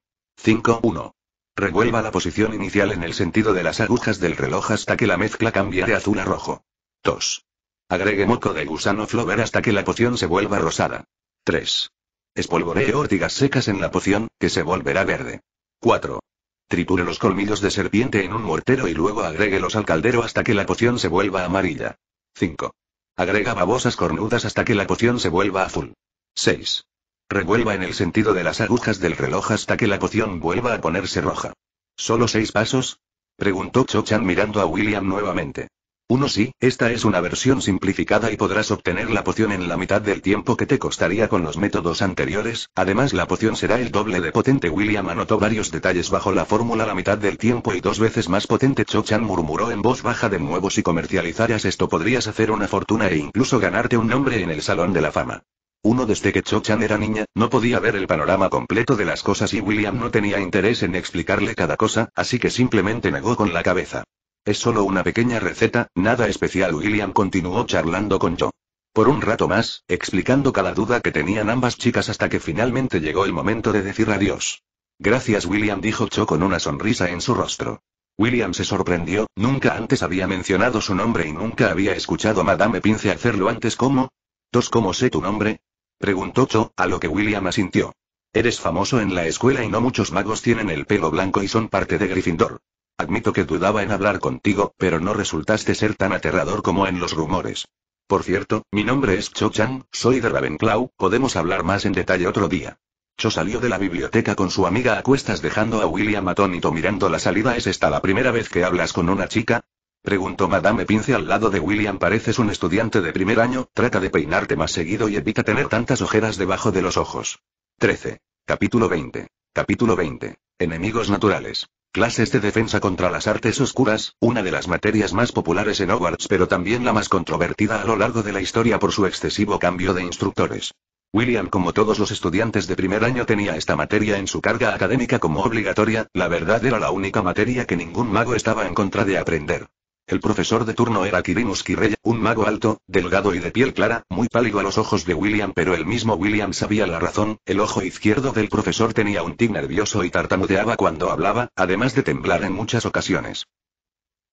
Speaker 1: 5.1. Revuelva la posición inicial en el sentido de las agujas del reloj hasta que la mezcla cambie de azul a rojo. 2. Agregue moco de gusano flover hasta que la poción se vuelva rosada. 3. Espolvoree órtigas secas en la poción, que se volverá verde. 4. Triture los colmillos de serpiente en un mortero y luego los al caldero hasta que la poción se vuelva amarilla. 5. Agrega babosas cornudas hasta que la poción se vuelva azul. 6. Revuelva en el sentido de las agujas del reloj hasta que la poción vuelva a ponerse roja. ¿Solo seis pasos? Preguntó Chochan mirando a William nuevamente. Uno sí, esta es una versión simplificada y podrás obtener la poción en la mitad del tiempo que te costaría con los métodos anteriores, además la poción será el doble de potente William anotó varios detalles bajo la fórmula la mitad del tiempo y dos veces más potente Cho Chan murmuró en voz baja de nuevo si comercializaras esto podrías hacer una fortuna e incluso ganarte un nombre en el Salón de la Fama. Uno desde que Cho Chan era niña, no podía ver el panorama completo de las cosas y William no tenía interés en explicarle cada cosa, así que simplemente negó con la cabeza. Es solo una pequeña receta, nada especial. William continuó charlando con Cho. Por un rato más, explicando cada duda que tenían ambas chicas hasta que finalmente llegó el momento de decir adiós. Gracias William dijo Cho con una sonrisa en su rostro. William se sorprendió, nunca antes había mencionado su nombre y nunca había escuchado a Madame Pince hacerlo antes como... ¿Tos cómo sé tu nombre? Preguntó Cho, a lo que William asintió. Eres famoso en la escuela y no muchos magos tienen el pelo blanco y son parte de Gryffindor. Admito que dudaba en hablar contigo, pero no resultaste ser tan aterrador como en los rumores. Por cierto, mi nombre es Cho Chang, soy de Ravenclaw, podemos hablar más en detalle otro día. Cho salió de la biblioteca con su amiga a cuestas dejando a William atónito mirando la salida. ¿Es esta la primera vez que hablas con una chica? Preguntó Madame Pince al lado de William. Pareces un estudiante de primer año, trata de peinarte más seguido y evita tener tantas ojeras debajo de los ojos. 13. Capítulo 20. Capítulo 20. Enemigos naturales. Clases de defensa contra las artes oscuras, una de las materias más populares en Hogwarts pero también la más controvertida a lo largo de la historia por su excesivo cambio de instructores. William como todos los estudiantes de primer año tenía esta materia en su carga académica como obligatoria, la verdad era la única materia que ningún mago estaba en contra de aprender. El profesor de turno era Kirinus Kirreya, un mago alto, delgado y de piel clara, muy pálido a los ojos de William, pero el mismo William sabía la razón, el ojo izquierdo del profesor tenía un tic nervioso y tartamudeaba cuando hablaba, además de temblar en muchas ocasiones.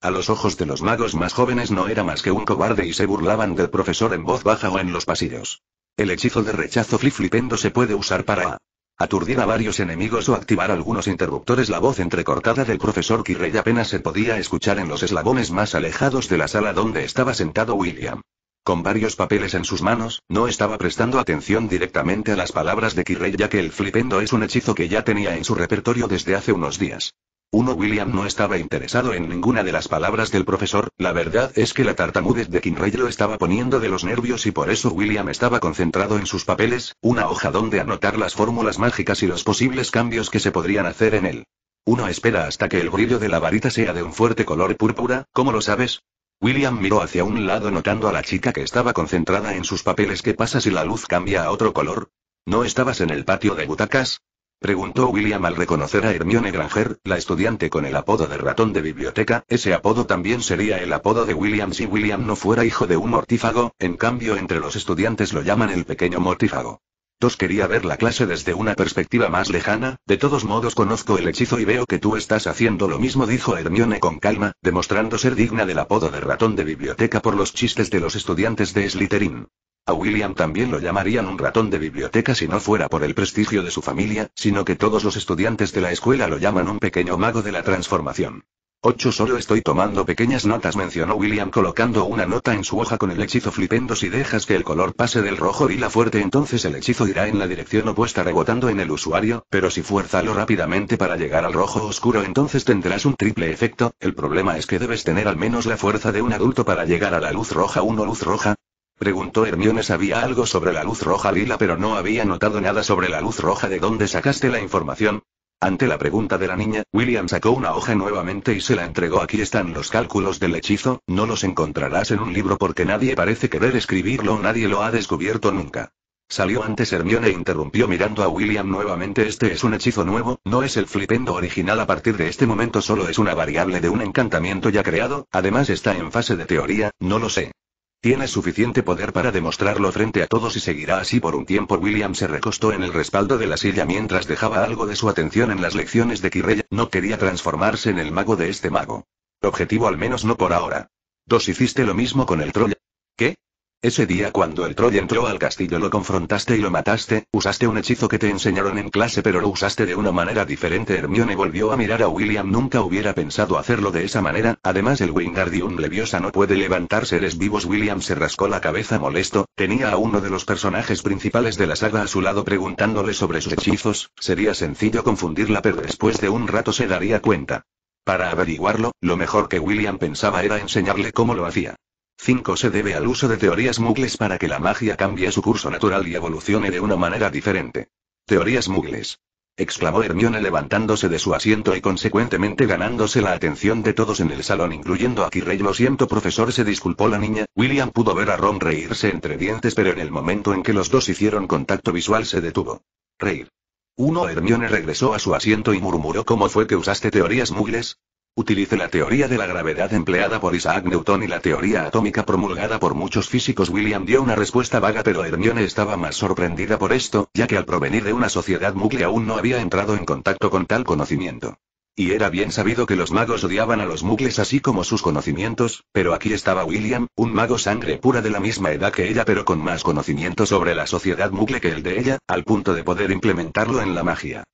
Speaker 1: A los ojos de los magos más jóvenes no era más que un cobarde y se burlaban del profesor en voz baja o en los pasillos. El hechizo de rechazo flip flipendo se puede usar para Aturdir a varios enemigos o activar algunos interruptores. La voz entrecortada del profesor Kirrey apenas se podía escuchar en los eslabones más alejados de la sala donde estaba sentado William. Con varios papeles en sus manos, no estaba prestando atención directamente a las palabras de Kirrey ya que el flipendo es un hechizo que ya tenía en su repertorio desde hace unos días. Uno William no estaba interesado en ninguna de las palabras del profesor, la verdad es que la tartamudez de Kinray lo estaba poniendo de los nervios y por eso William estaba concentrado en sus papeles, una hoja donde anotar las fórmulas mágicas y los posibles cambios que se podrían hacer en él. Uno espera hasta que el brillo de la varita sea de un fuerte color púrpura, ¿cómo lo sabes? William miró hacia un lado notando a la chica que estaba concentrada en sus papeles. ¿Qué pasa si la luz cambia a otro color? ¿No estabas en el patio de butacas? Preguntó William al reconocer a Hermione Granger, la estudiante con el apodo de ratón de biblioteca, ese apodo también sería el apodo de William si William no fuera hijo de un mortífago, en cambio entre los estudiantes lo llaman el pequeño mortífago. Tos quería ver la clase desde una perspectiva más lejana, de todos modos conozco el hechizo y veo que tú estás haciendo lo mismo, dijo Hermione con calma, demostrando ser digna del apodo de ratón de biblioteca por los chistes de los estudiantes de Slytherin. A William también lo llamarían un ratón de biblioteca si no fuera por el prestigio de su familia, sino que todos los estudiantes de la escuela lo llaman un pequeño mago de la transformación. Ocho solo estoy tomando pequeñas notas, mencionó William colocando una nota en su hoja con el hechizo flipendo. Si dejas que el color pase del rojo y la fuerte, entonces el hechizo irá en la dirección opuesta rebotando en el usuario, pero si fuérzalo rápidamente para llegar al rojo oscuro, entonces tendrás un triple efecto. El problema es que debes tener al menos la fuerza de un adulto para llegar a la luz roja 1 luz roja, Preguntó Hermione sabía algo sobre la luz roja lila pero no había notado nada sobre la luz roja de dónde sacaste la información. Ante la pregunta de la niña, William sacó una hoja nuevamente y se la entregó. Aquí están los cálculos del hechizo, no los encontrarás en un libro porque nadie parece querer escribirlo, nadie lo ha descubierto nunca. Salió antes Hermione e interrumpió mirando a William nuevamente. Este es un hechizo nuevo, no es el flipendo original. A partir de este momento solo es una variable de un encantamiento ya creado, además está en fase de teoría, no lo sé. Tiene suficiente poder para demostrarlo frente a todos y seguirá así por un tiempo. William se recostó en el respaldo de la silla mientras dejaba algo de su atención en las lecciones de Kirella. No quería transformarse en el mago de este mago. Objetivo al menos no por ahora. Dos hiciste lo mismo con el troll. ¿Qué? Ese día cuando el Troy entró al castillo lo confrontaste y lo mataste, usaste un hechizo que te enseñaron en clase pero lo usaste de una manera diferente. Hermione volvió a mirar a William, nunca hubiera pensado hacerlo de esa manera, además el Wingardium Leviosa no puede levantar seres vivos. William se rascó la cabeza molesto, tenía a uno de los personajes principales de la saga a su lado preguntándole sobre sus hechizos, sería sencillo confundirla pero después de un rato se daría cuenta. Para averiguarlo, lo mejor que William pensaba era enseñarle cómo lo hacía. 5 se debe al uso de teorías mugles para que la magia cambie su curso natural y evolucione de una manera diferente. Teorías mugles. exclamó Hermione levantándose de su asiento y consecuentemente ganándose la atención de todos en el salón, incluyendo a Kirrey. Lo siento, profesor, se disculpó la niña. William pudo ver a Ron reírse entre dientes, pero en el momento en que los dos hicieron contacto visual se detuvo. Reír. Uno Hermione regresó a su asiento y murmuró cómo fue que usaste teorías mugles. Utilice la teoría de la gravedad empleada por Isaac Newton y la teoría atómica promulgada por muchos físicos. William dio una respuesta vaga pero Hermione estaba más sorprendida por esto, ya que al provenir de una sociedad muggle aún no había entrado en contacto con tal conocimiento. Y era bien sabido que los magos odiaban a los mugles así como sus conocimientos, pero aquí estaba William, un mago sangre pura de la misma edad que ella pero con más conocimiento sobre la sociedad mugle que el de ella, al punto de poder implementarlo en la magia.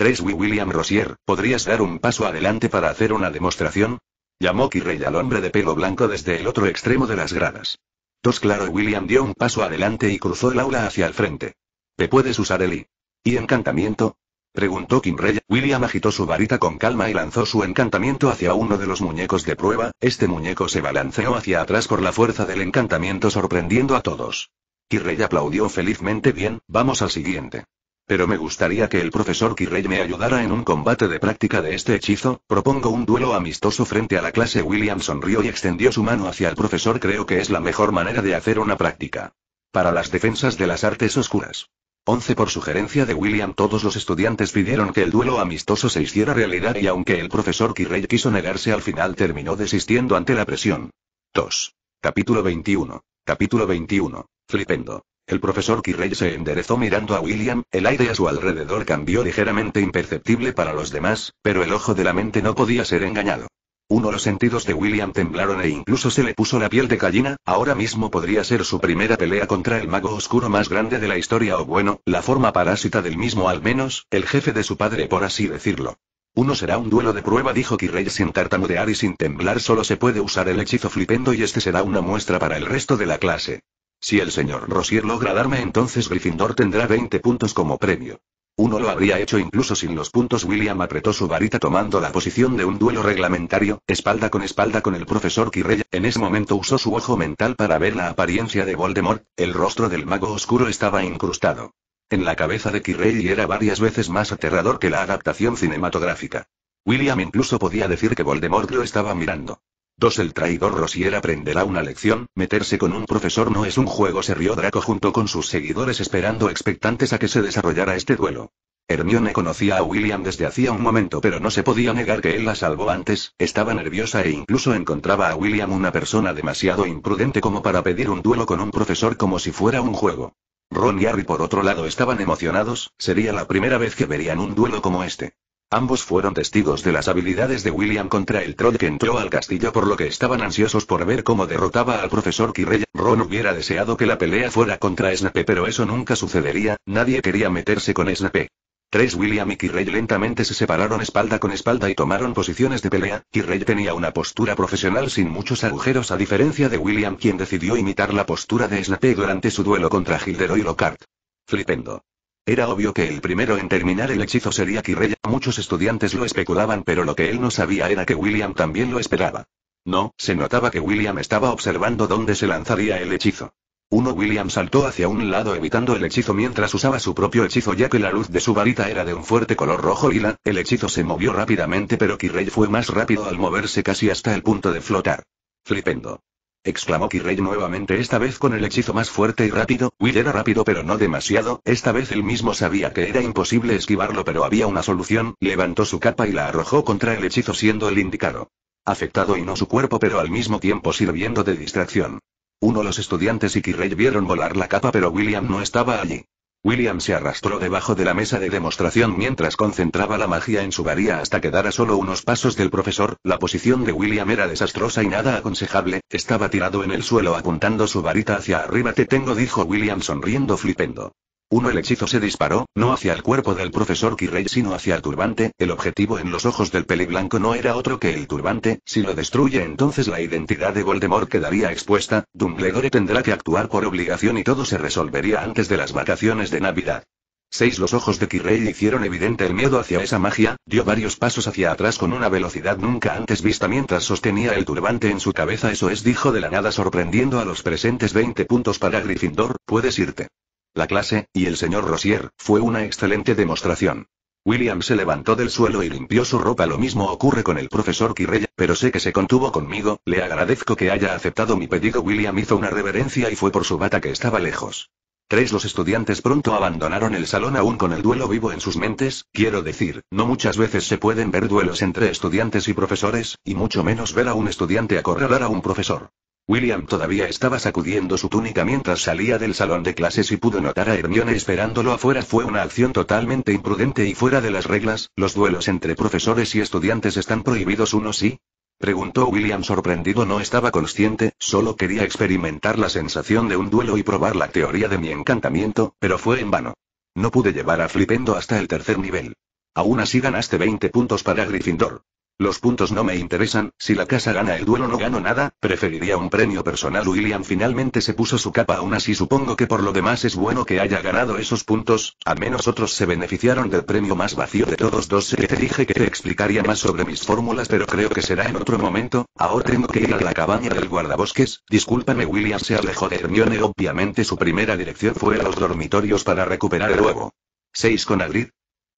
Speaker 1: Wi William Rosier, ¿podrías dar un paso adelante para hacer una demostración? Llamó Kirrell al hombre de pelo blanco desde el otro extremo de las gradas. Tos claro William dio un paso adelante y cruzó el aula hacia el frente. ¿Te puedes usar el I? ¿Y encantamiento? Preguntó Kimrey. William agitó su varita con calma y lanzó su encantamiento hacia uno de los muñecos de prueba. Este muñeco se balanceó hacia atrás por la fuerza del encantamiento sorprendiendo a todos. Kirrey aplaudió felizmente bien, vamos al siguiente. Pero me gustaría que el profesor Kirrey me ayudara en un combate de práctica de este hechizo, propongo un duelo amistoso frente a la clase William sonrió y extendió su mano hacia el profesor creo que es la mejor manera de hacer una práctica. Para las defensas de las artes oscuras. 11 Por sugerencia de William todos los estudiantes pidieron que el duelo amistoso se hiciera realidad y aunque el profesor Kirrey quiso negarse al final terminó desistiendo ante la presión. 2. Capítulo 21. Capítulo 21. Flipendo. El profesor Kirrey se enderezó mirando a William, el aire a su alrededor cambió ligeramente imperceptible para los demás, pero el ojo de la mente no podía ser engañado. Uno los sentidos de William temblaron e incluso se le puso la piel de gallina, ahora mismo podría ser su primera pelea contra el mago oscuro más grande de la historia o bueno, la forma parásita del mismo al menos, el jefe de su padre por así decirlo. Uno será un duelo de prueba dijo Kirrey sin tartamudear y sin temblar solo se puede usar el hechizo flipendo y este será una muestra para el resto de la clase. Si el señor Rosier logra darme entonces Gryffindor tendrá 20 puntos como premio. Uno lo habría hecho incluso sin los puntos. William apretó su varita tomando la posición de un duelo reglamentario, espalda con espalda con el profesor Kirrey. En ese momento usó su ojo mental para ver la apariencia de Voldemort, el rostro del mago oscuro estaba incrustado. En la cabeza de Kirrey era varias veces más aterrador que la adaptación cinematográfica. William incluso podía decir que Voldemort lo estaba mirando. 2. El traidor Rosier aprenderá una lección, meterse con un profesor no es un juego, se rió Draco junto con sus seguidores esperando expectantes a que se desarrollara este duelo. Hermione conocía a William desde hacía un momento pero no se podía negar que él la salvó antes, estaba nerviosa e incluso encontraba a William una persona demasiado imprudente como para pedir un duelo con un profesor como si fuera un juego. Ron y Harry por otro lado estaban emocionados, sería la primera vez que verían un duelo como este. Ambos fueron testigos de las habilidades de William contra el troll que entró al castillo por lo que estaban ansiosos por ver cómo derrotaba al profesor Kirrell. Ron hubiera deseado que la pelea fuera contra Snape pero eso nunca sucedería, nadie quería meterse con Snape. Tres William y Kirrell lentamente se separaron espalda con espalda y tomaron posiciones de pelea. Kirrell tenía una postura profesional sin muchos agujeros a diferencia de William quien decidió imitar la postura de Snape durante su duelo contra Gilderoy Lockhart. Flipendo. Era obvio que el primero en terminar el hechizo sería Kirreya, muchos estudiantes lo especulaban pero lo que él no sabía era que William también lo esperaba. No, se notaba que William estaba observando dónde se lanzaría el hechizo. Uno William saltó hacia un lado evitando el hechizo mientras usaba su propio hechizo ya que la luz de su varita era de un fuerte color rojo y la, el hechizo se movió rápidamente pero Kirrey fue más rápido al moverse casi hasta el punto de flotar. Flipendo exclamó Kirey nuevamente, esta vez con el hechizo más fuerte y rápido. Will era rápido pero no demasiado, esta vez él mismo sabía que era imposible esquivarlo pero había una solución, levantó su capa y la arrojó contra el hechizo siendo el indicado. Afectado y no su cuerpo pero al mismo tiempo sirviendo de distracción. Uno los estudiantes y Kiray vieron volar la capa pero William no estaba allí. William se arrastró debajo de la mesa de demostración mientras concentraba la magia en su varía hasta quedar a solo unos pasos del profesor, la posición de William era desastrosa y nada aconsejable, estaba tirado en el suelo apuntando su varita hacia arriba. Te tengo, dijo William sonriendo flipendo. Uno el hechizo se disparó, no hacia el cuerpo del profesor Kirrey sino hacia el turbante, el objetivo en los ojos del blanco no era otro que el turbante, si lo destruye entonces la identidad de Voldemort quedaría expuesta, Dumbledore tendrá que actuar por obligación y todo se resolvería antes de las vacaciones de Navidad. 6. Los ojos de Kirrey hicieron evidente el miedo hacia esa magia, dio varios pasos hacia atrás con una velocidad nunca antes vista mientras sostenía el turbante en su cabeza. Eso es, dijo de la nada sorprendiendo a los presentes 20 puntos para Gryffindor, puedes irte. La clase, y el señor Rosier, fue una excelente demostración. William se levantó del suelo y limpió su ropa. Lo mismo ocurre con el profesor Kirrell, pero sé que se contuvo conmigo, le agradezco que haya aceptado mi pedido. William hizo una reverencia y fue por su bata que estaba lejos. Tres los estudiantes pronto abandonaron el salón aún con el duelo vivo en sus mentes, quiero decir, no muchas veces se pueden ver duelos entre estudiantes y profesores, y mucho menos ver a un estudiante acorralar a un profesor. William todavía estaba sacudiendo su túnica mientras salía del salón de clases y pudo notar a Hermione esperándolo afuera. Fue una acción totalmente imprudente y fuera de las reglas, los duelos entre profesores y estudiantes están prohibidos uno sí, Preguntó William sorprendido no estaba consciente, solo quería experimentar la sensación de un duelo y probar la teoría de mi encantamiento, pero fue en vano. No pude llevar a Flipendo hasta el tercer nivel. Aún así ganaste 20 puntos para Gryffindor. Los puntos no me interesan, si la casa gana el duelo no gano nada, preferiría un premio personal. William finalmente se puso su capa aún así supongo que por lo demás es bueno que haya ganado esos puntos, al menos otros se beneficiaron del premio más vacío de todos dos. Se te dije que te explicaría más sobre mis fórmulas pero creo que será en otro momento, ahora tengo que ir a la cabaña del guardabosques, discúlpame William se alejó de Hermione obviamente su primera dirección fue a los dormitorios para recuperar el huevo. ¿Seis con Agrid?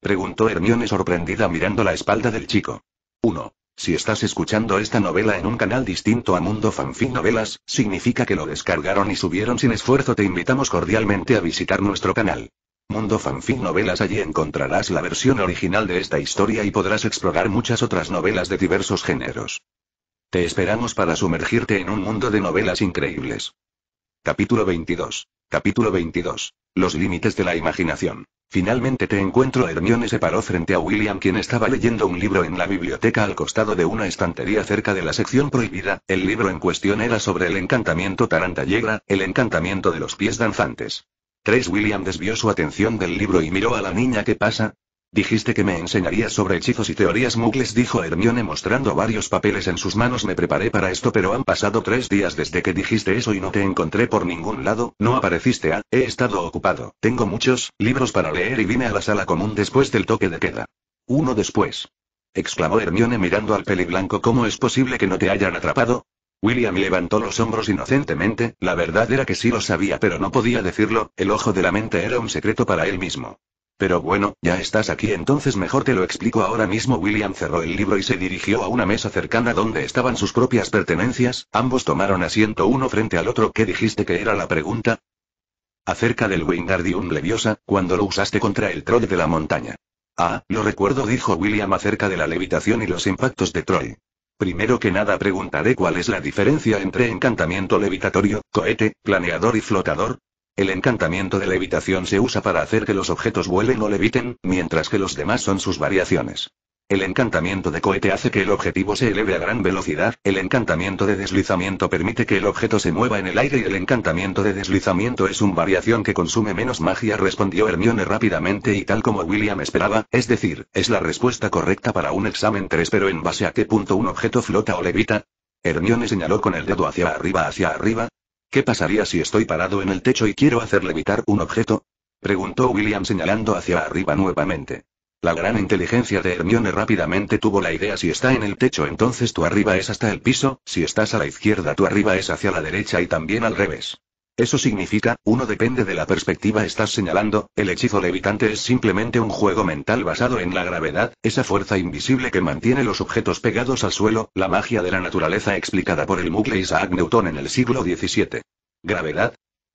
Speaker 1: Preguntó Hermione sorprendida mirando la espalda del chico. 1. Si estás escuchando esta novela en un canal distinto a Mundo Fanfic Novelas, significa que lo descargaron y subieron sin esfuerzo. Te invitamos cordialmente a visitar nuestro canal. Mundo Fanfic Novelas allí encontrarás la versión original de esta historia y podrás explorar muchas otras novelas de diversos géneros. Te esperamos para sumergirte en un mundo de novelas increíbles. Capítulo 22. Capítulo 22. Los límites de la imaginación. Finalmente te encuentro. Hermione se paró frente a William, quien estaba leyendo un libro en la biblioteca al costado de una estantería cerca de la sección prohibida. El libro en cuestión era sobre el encantamiento Tarantallegra, el encantamiento de los pies danzantes. 3 William desvió su atención del libro y miró a la niña que pasa, Dijiste que me enseñarías sobre hechizos y teorías mugles dijo Hermione mostrando varios papeles en sus manos. Me preparé para esto, pero han pasado tres días desde que dijiste eso y no te encontré por ningún lado, no apareciste. Ah, he estado ocupado. Tengo muchos libros para leer y vine a la sala común después del toque de queda. Uno después. Exclamó Hermione mirando al peli blanco ¿Cómo es posible que no te hayan atrapado? William levantó los hombros inocentemente, la verdad era que sí lo sabía pero no podía decirlo, el ojo de la mente era un secreto para él mismo. Pero bueno, ya estás aquí entonces mejor te lo explico ahora mismo. William cerró el libro y se dirigió a una mesa cercana donde estaban sus propias pertenencias, ambos tomaron asiento uno frente al otro. ¿Qué dijiste que era la pregunta? Acerca del Wingardium Leviosa, cuando lo usaste contra el troll de la montaña. Ah, lo recuerdo dijo William acerca de la levitación y los impactos de Troy. Primero que nada preguntaré cuál es la diferencia entre encantamiento levitatorio, cohete, planeador y flotador, el encantamiento de levitación se usa para hacer que los objetos vuelen o leviten, mientras que los demás son sus variaciones. El encantamiento de cohete hace que el objetivo se eleve a gran velocidad, el encantamiento de deslizamiento permite que el objeto se mueva en el aire y el encantamiento de deslizamiento es una variación que consume menos magia, respondió Hermione rápidamente y tal como William esperaba, es decir, es la respuesta correcta para un examen 3, pero en base a qué punto un objeto flota o levita. Hermione señaló con el dedo hacia arriba hacia arriba, ¿Qué pasaría si estoy parado en el techo y quiero hacer levitar un objeto? preguntó William señalando hacia arriba nuevamente. La gran inteligencia de Hermione rápidamente tuvo la idea si está en el techo entonces tu arriba es hasta el piso, si estás a la izquierda tu arriba es hacia la derecha y también al revés. Eso significa, uno depende de la perspectiva estás señalando, el hechizo levitante es simplemente un juego mental basado en la gravedad, esa fuerza invisible que mantiene los objetos pegados al suelo, la magia de la naturaleza explicada por el mugle Isaac Newton en el siglo XVII. ¿Gravedad?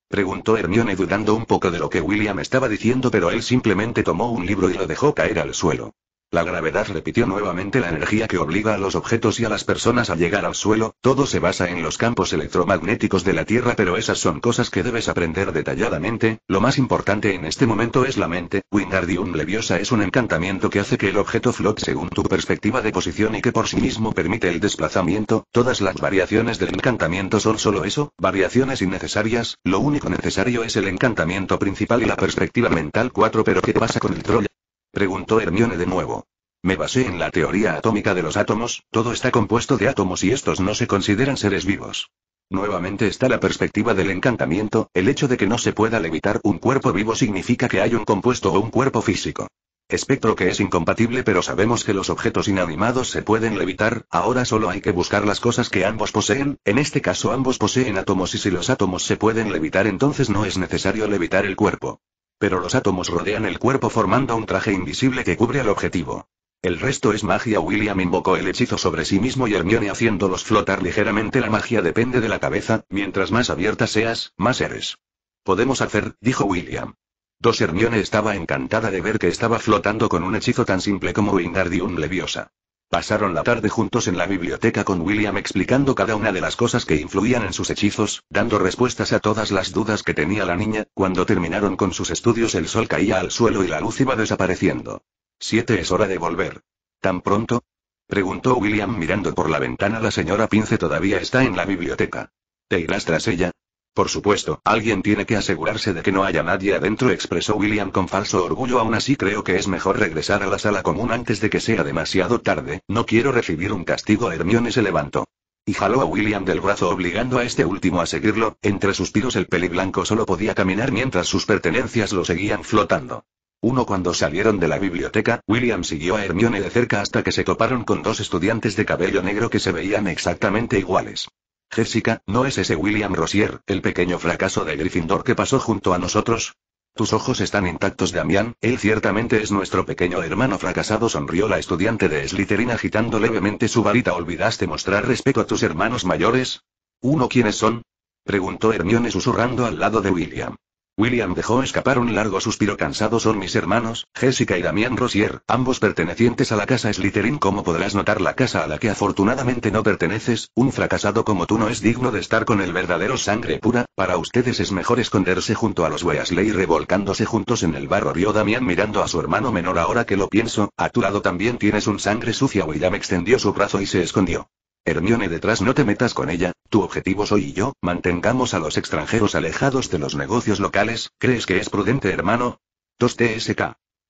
Speaker 1: Preguntó Hermione dudando un poco de lo que William estaba diciendo pero él simplemente tomó un libro y lo dejó caer al suelo. La gravedad repitió nuevamente la energía que obliga a los objetos y a las personas a llegar al suelo, todo se basa en los campos electromagnéticos de la Tierra, pero esas son cosas que debes aprender detalladamente, lo más importante en este momento es la mente, Wingardium Leviosa es un encantamiento que hace que el objeto flote según tu perspectiva de posición y que por sí mismo permite el desplazamiento, todas las variaciones del encantamiento son solo eso, variaciones innecesarias, lo único necesario es el encantamiento principal y la perspectiva mental 4 pero ¿qué pasa con el troll? Preguntó Hermione de nuevo. Me basé en la teoría atómica de los átomos, todo está compuesto de átomos y estos no se consideran seres vivos. Nuevamente está la perspectiva del encantamiento, el hecho de que no se pueda levitar un cuerpo vivo significa que hay un compuesto o un cuerpo físico. Espectro que es incompatible pero sabemos que los objetos inanimados se pueden levitar, ahora solo hay que buscar las cosas que ambos poseen, en este caso ambos poseen átomos y si los átomos se pueden levitar entonces no es necesario levitar el cuerpo. Pero los átomos rodean el cuerpo formando un traje invisible que cubre al objetivo. El resto es magia. William invocó el hechizo sobre sí mismo y Hermione haciéndolos flotar ligeramente. La magia depende de la cabeza, mientras más abierta seas, más eres. Podemos hacer, dijo William. Dos Hermione estaba encantada de ver que estaba flotando con un hechizo tan simple como Wingardium Leviosa. Pasaron la tarde juntos en la biblioteca con William explicando cada una de las cosas que influían en sus hechizos, dando respuestas a todas las dudas que tenía la niña, cuando terminaron con sus estudios el sol caía al suelo y la luz iba desapareciendo. Siete es hora de volver. ¿Tan pronto? preguntó William mirando por la ventana. La señora Pince todavía está en la biblioteca. ¿Te irás tras ella? Por supuesto, alguien tiene que asegurarse de que no haya nadie adentro, expresó William con falso orgullo. Aún así creo que es mejor regresar a la sala común antes de que sea demasiado tarde, no quiero recibir un castigo. Hermione se levantó. Y jaló a William del brazo obligando a este último a seguirlo, entre suspiros el peli blanco solo podía caminar mientras sus pertenencias lo seguían flotando. Uno cuando salieron de la biblioteca, William siguió a Hermione de cerca hasta que se toparon con dos estudiantes de cabello negro que se veían exactamente iguales. Jessica, ¿no es ese William Rosier, el pequeño fracaso de Gryffindor que pasó junto a nosotros? Tus ojos están intactos, Damián, él ciertamente es nuestro pequeño hermano fracasado, sonrió la estudiante de Slytherin agitando levemente su varita. ¿Olvidaste mostrar respeto a tus hermanos mayores? ¿Uno quiénes son? preguntó Hermione susurrando al lado de William. William dejó escapar un largo suspiro cansado. Son mis hermanos, Jessica y Damián Rosier, ambos pertenecientes a la casa Slytherin. Como podrás notar, la casa a la que afortunadamente no perteneces, un fracasado como tú no es digno de estar con el verdadero sangre pura. Para ustedes es mejor esconderse junto a los Weasley revolcándose juntos en el barro. Vio Damián mirando a su hermano menor. Ahora que lo pienso, a tu lado también tienes un sangre sucia. William extendió su brazo y se escondió. Hermione detrás no te metas con ella, tu objetivo soy yo, mantengamos a los extranjeros alejados de los negocios locales, ¿crees que es prudente hermano? 2 TSK.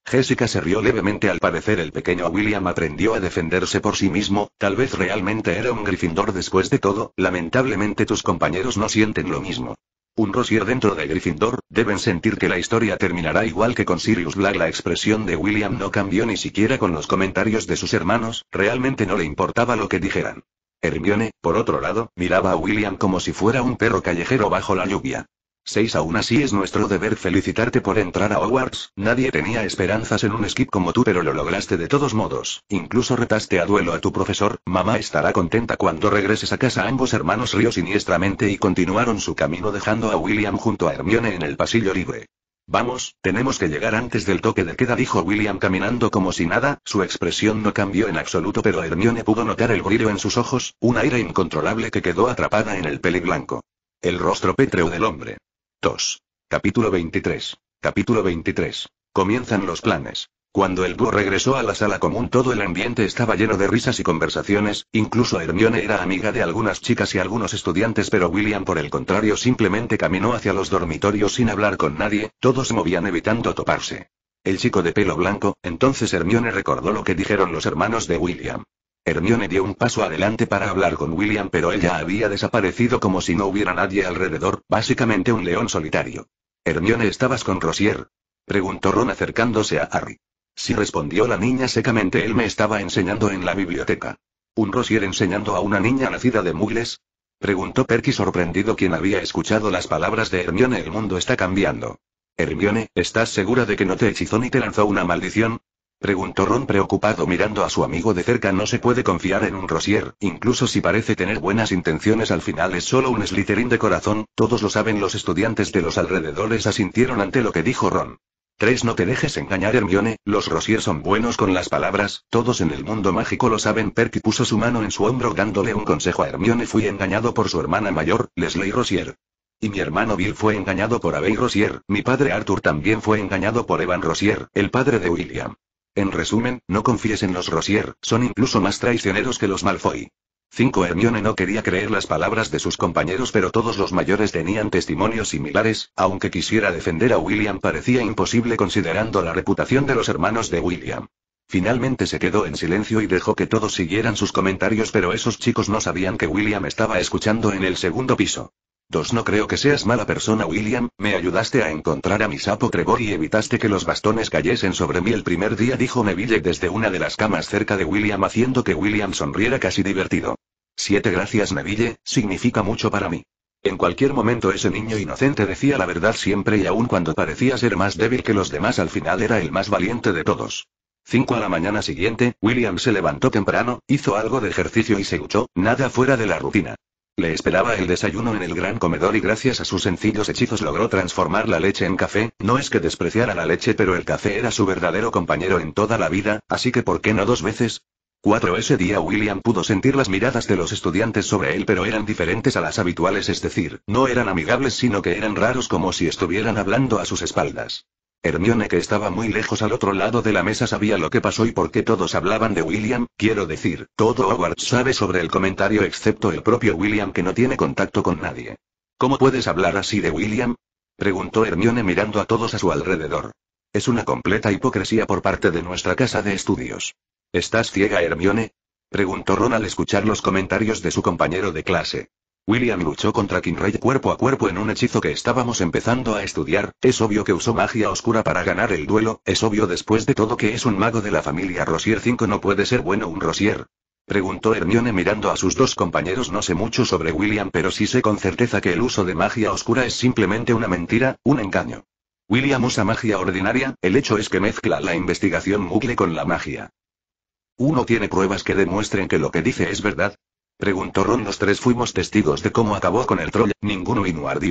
Speaker 1: Jessica se rió levemente al parecer el pequeño William aprendió a defenderse por sí mismo, tal vez realmente era un Gryffindor después de todo, lamentablemente tus compañeros no sienten lo mismo. Un Rosier dentro de Gryffindor, deben sentir que la historia terminará igual que con Sirius Black. La expresión de William no cambió ni siquiera con los comentarios de sus hermanos, realmente no le importaba lo que dijeran. Hermione, por otro lado, miraba a William como si fuera un perro callejero bajo la lluvia. Seis aún así es nuestro deber felicitarte por entrar a Hogwarts, nadie tenía esperanzas en un skip como tú pero lo lograste de todos modos, incluso retaste a duelo a tu profesor, mamá estará contenta cuando regreses a casa ambos hermanos rió siniestramente y continuaron su camino dejando a William junto a Hermione en el pasillo libre. Vamos, tenemos que llegar antes del toque de queda, dijo William caminando como si nada, su expresión no cambió en absoluto, pero Hermione pudo notar el brillo en sus ojos, un aire incontrolable que quedó atrapada en el peli blanco. El rostro pétreo del hombre. 2. Capítulo 23. Capítulo 23. Comienzan los planes. Cuando el búho regresó a la sala común todo el ambiente estaba lleno de risas y conversaciones, incluso Hermione era amiga de algunas chicas y algunos estudiantes pero William por el contrario simplemente caminó hacia los dormitorios sin hablar con nadie, todos movían evitando toparse. El chico de pelo blanco, entonces Hermione recordó lo que dijeron los hermanos de William. Hermione dio un paso adelante para hablar con William pero ella había desaparecido como si no hubiera nadie alrededor, básicamente un león solitario. Hermione, ¿estabas con Rosier? Preguntó Ron acercándose a Harry. Sí respondió la niña secamente, él me estaba enseñando en la biblioteca. ¿Un Rosier enseñando a una niña nacida de Mugles? Preguntó Perky sorprendido quien había escuchado las palabras de Hermione el mundo está cambiando. Hermione, ¿estás segura de que no te hechizó ni te lanzó una maldición? Preguntó Ron preocupado mirando a su amigo de cerca no se puede confiar en un Rosier, incluso si parece tener buenas intenciones al final es solo un Slytherin de corazón, todos lo saben los estudiantes de los alrededores asintieron ante lo que dijo Ron. 3. No te dejes engañar Hermione, los Rosier son buenos con las palabras, todos en el mundo mágico lo saben. Perky puso su mano en su hombro dándole un consejo a Hermione. Fui engañado por su hermana mayor, Leslie Rosier. Y mi hermano Bill fue engañado por Abel Rosier, mi padre Arthur también fue engañado por Evan Rosier, el padre de William. En resumen, no confíes en los Rosier, son incluso más traicioneros que los Malfoy. 5. Hermione no quería creer las palabras de sus compañeros, pero todos los mayores tenían testimonios similares, aunque quisiera defender a William parecía imposible considerando la reputación de los hermanos de William. Finalmente se quedó en silencio y dejó que todos siguieran sus comentarios, pero esos chicos no sabían que William estaba escuchando en el segundo piso. Dos No creo que seas mala persona William, me ayudaste a encontrar a mi sapo Trevor y evitaste que los bastones cayesen sobre mí el primer día dijo Neville desde una de las camas cerca de William haciendo que William sonriera casi divertido. Siete gracias Neville, significa mucho para mí. En cualquier momento ese niño inocente decía la verdad siempre y aun cuando parecía ser más débil que los demás al final era el más valiente de todos. 5 a la mañana siguiente, William se levantó temprano, hizo algo de ejercicio y se duchó, nada fuera de la rutina. Le esperaba el desayuno en el gran comedor y gracias a sus sencillos hechizos logró transformar la leche en café, no es que despreciara la leche pero el café era su verdadero compañero en toda la vida, así que ¿por qué no dos veces? Ese día William pudo sentir las miradas de los estudiantes sobre él, pero eran diferentes a las habituales, es decir, no eran amigables sino que eran raros como si estuvieran hablando a sus espaldas. Hermione, que estaba muy lejos al otro lado de la mesa, sabía lo que pasó y por qué todos hablaban de William, quiero decir, todo Howard sabe sobre el comentario excepto el propio William que no tiene contacto con nadie. ¿Cómo puedes hablar así de William? preguntó Hermione mirando a todos a su alrededor. Es una completa hipocresía por parte de nuestra casa de estudios. ¿Estás ciega, Hermione? preguntó Ron al escuchar los comentarios de su compañero de clase. William luchó contra Kinrey cuerpo a cuerpo en un hechizo que estábamos empezando a estudiar, es obvio que usó magia oscura para ganar el duelo, es obvio después de todo que es un mago de la familia Rosier 5 no puede ser bueno un Rosier. Preguntó Hermione mirando a sus dos compañeros no sé mucho sobre William pero sí sé con certeza que el uso de magia oscura es simplemente una mentira, un engaño. William usa magia ordinaria, el hecho es que mezcla la investigación mugle con la magia. ¿Uno tiene pruebas que demuestren que lo que dice es verdad? Preguntó Ron. Los tres fuimos testigos de cómo acabó con el troll. Ninguno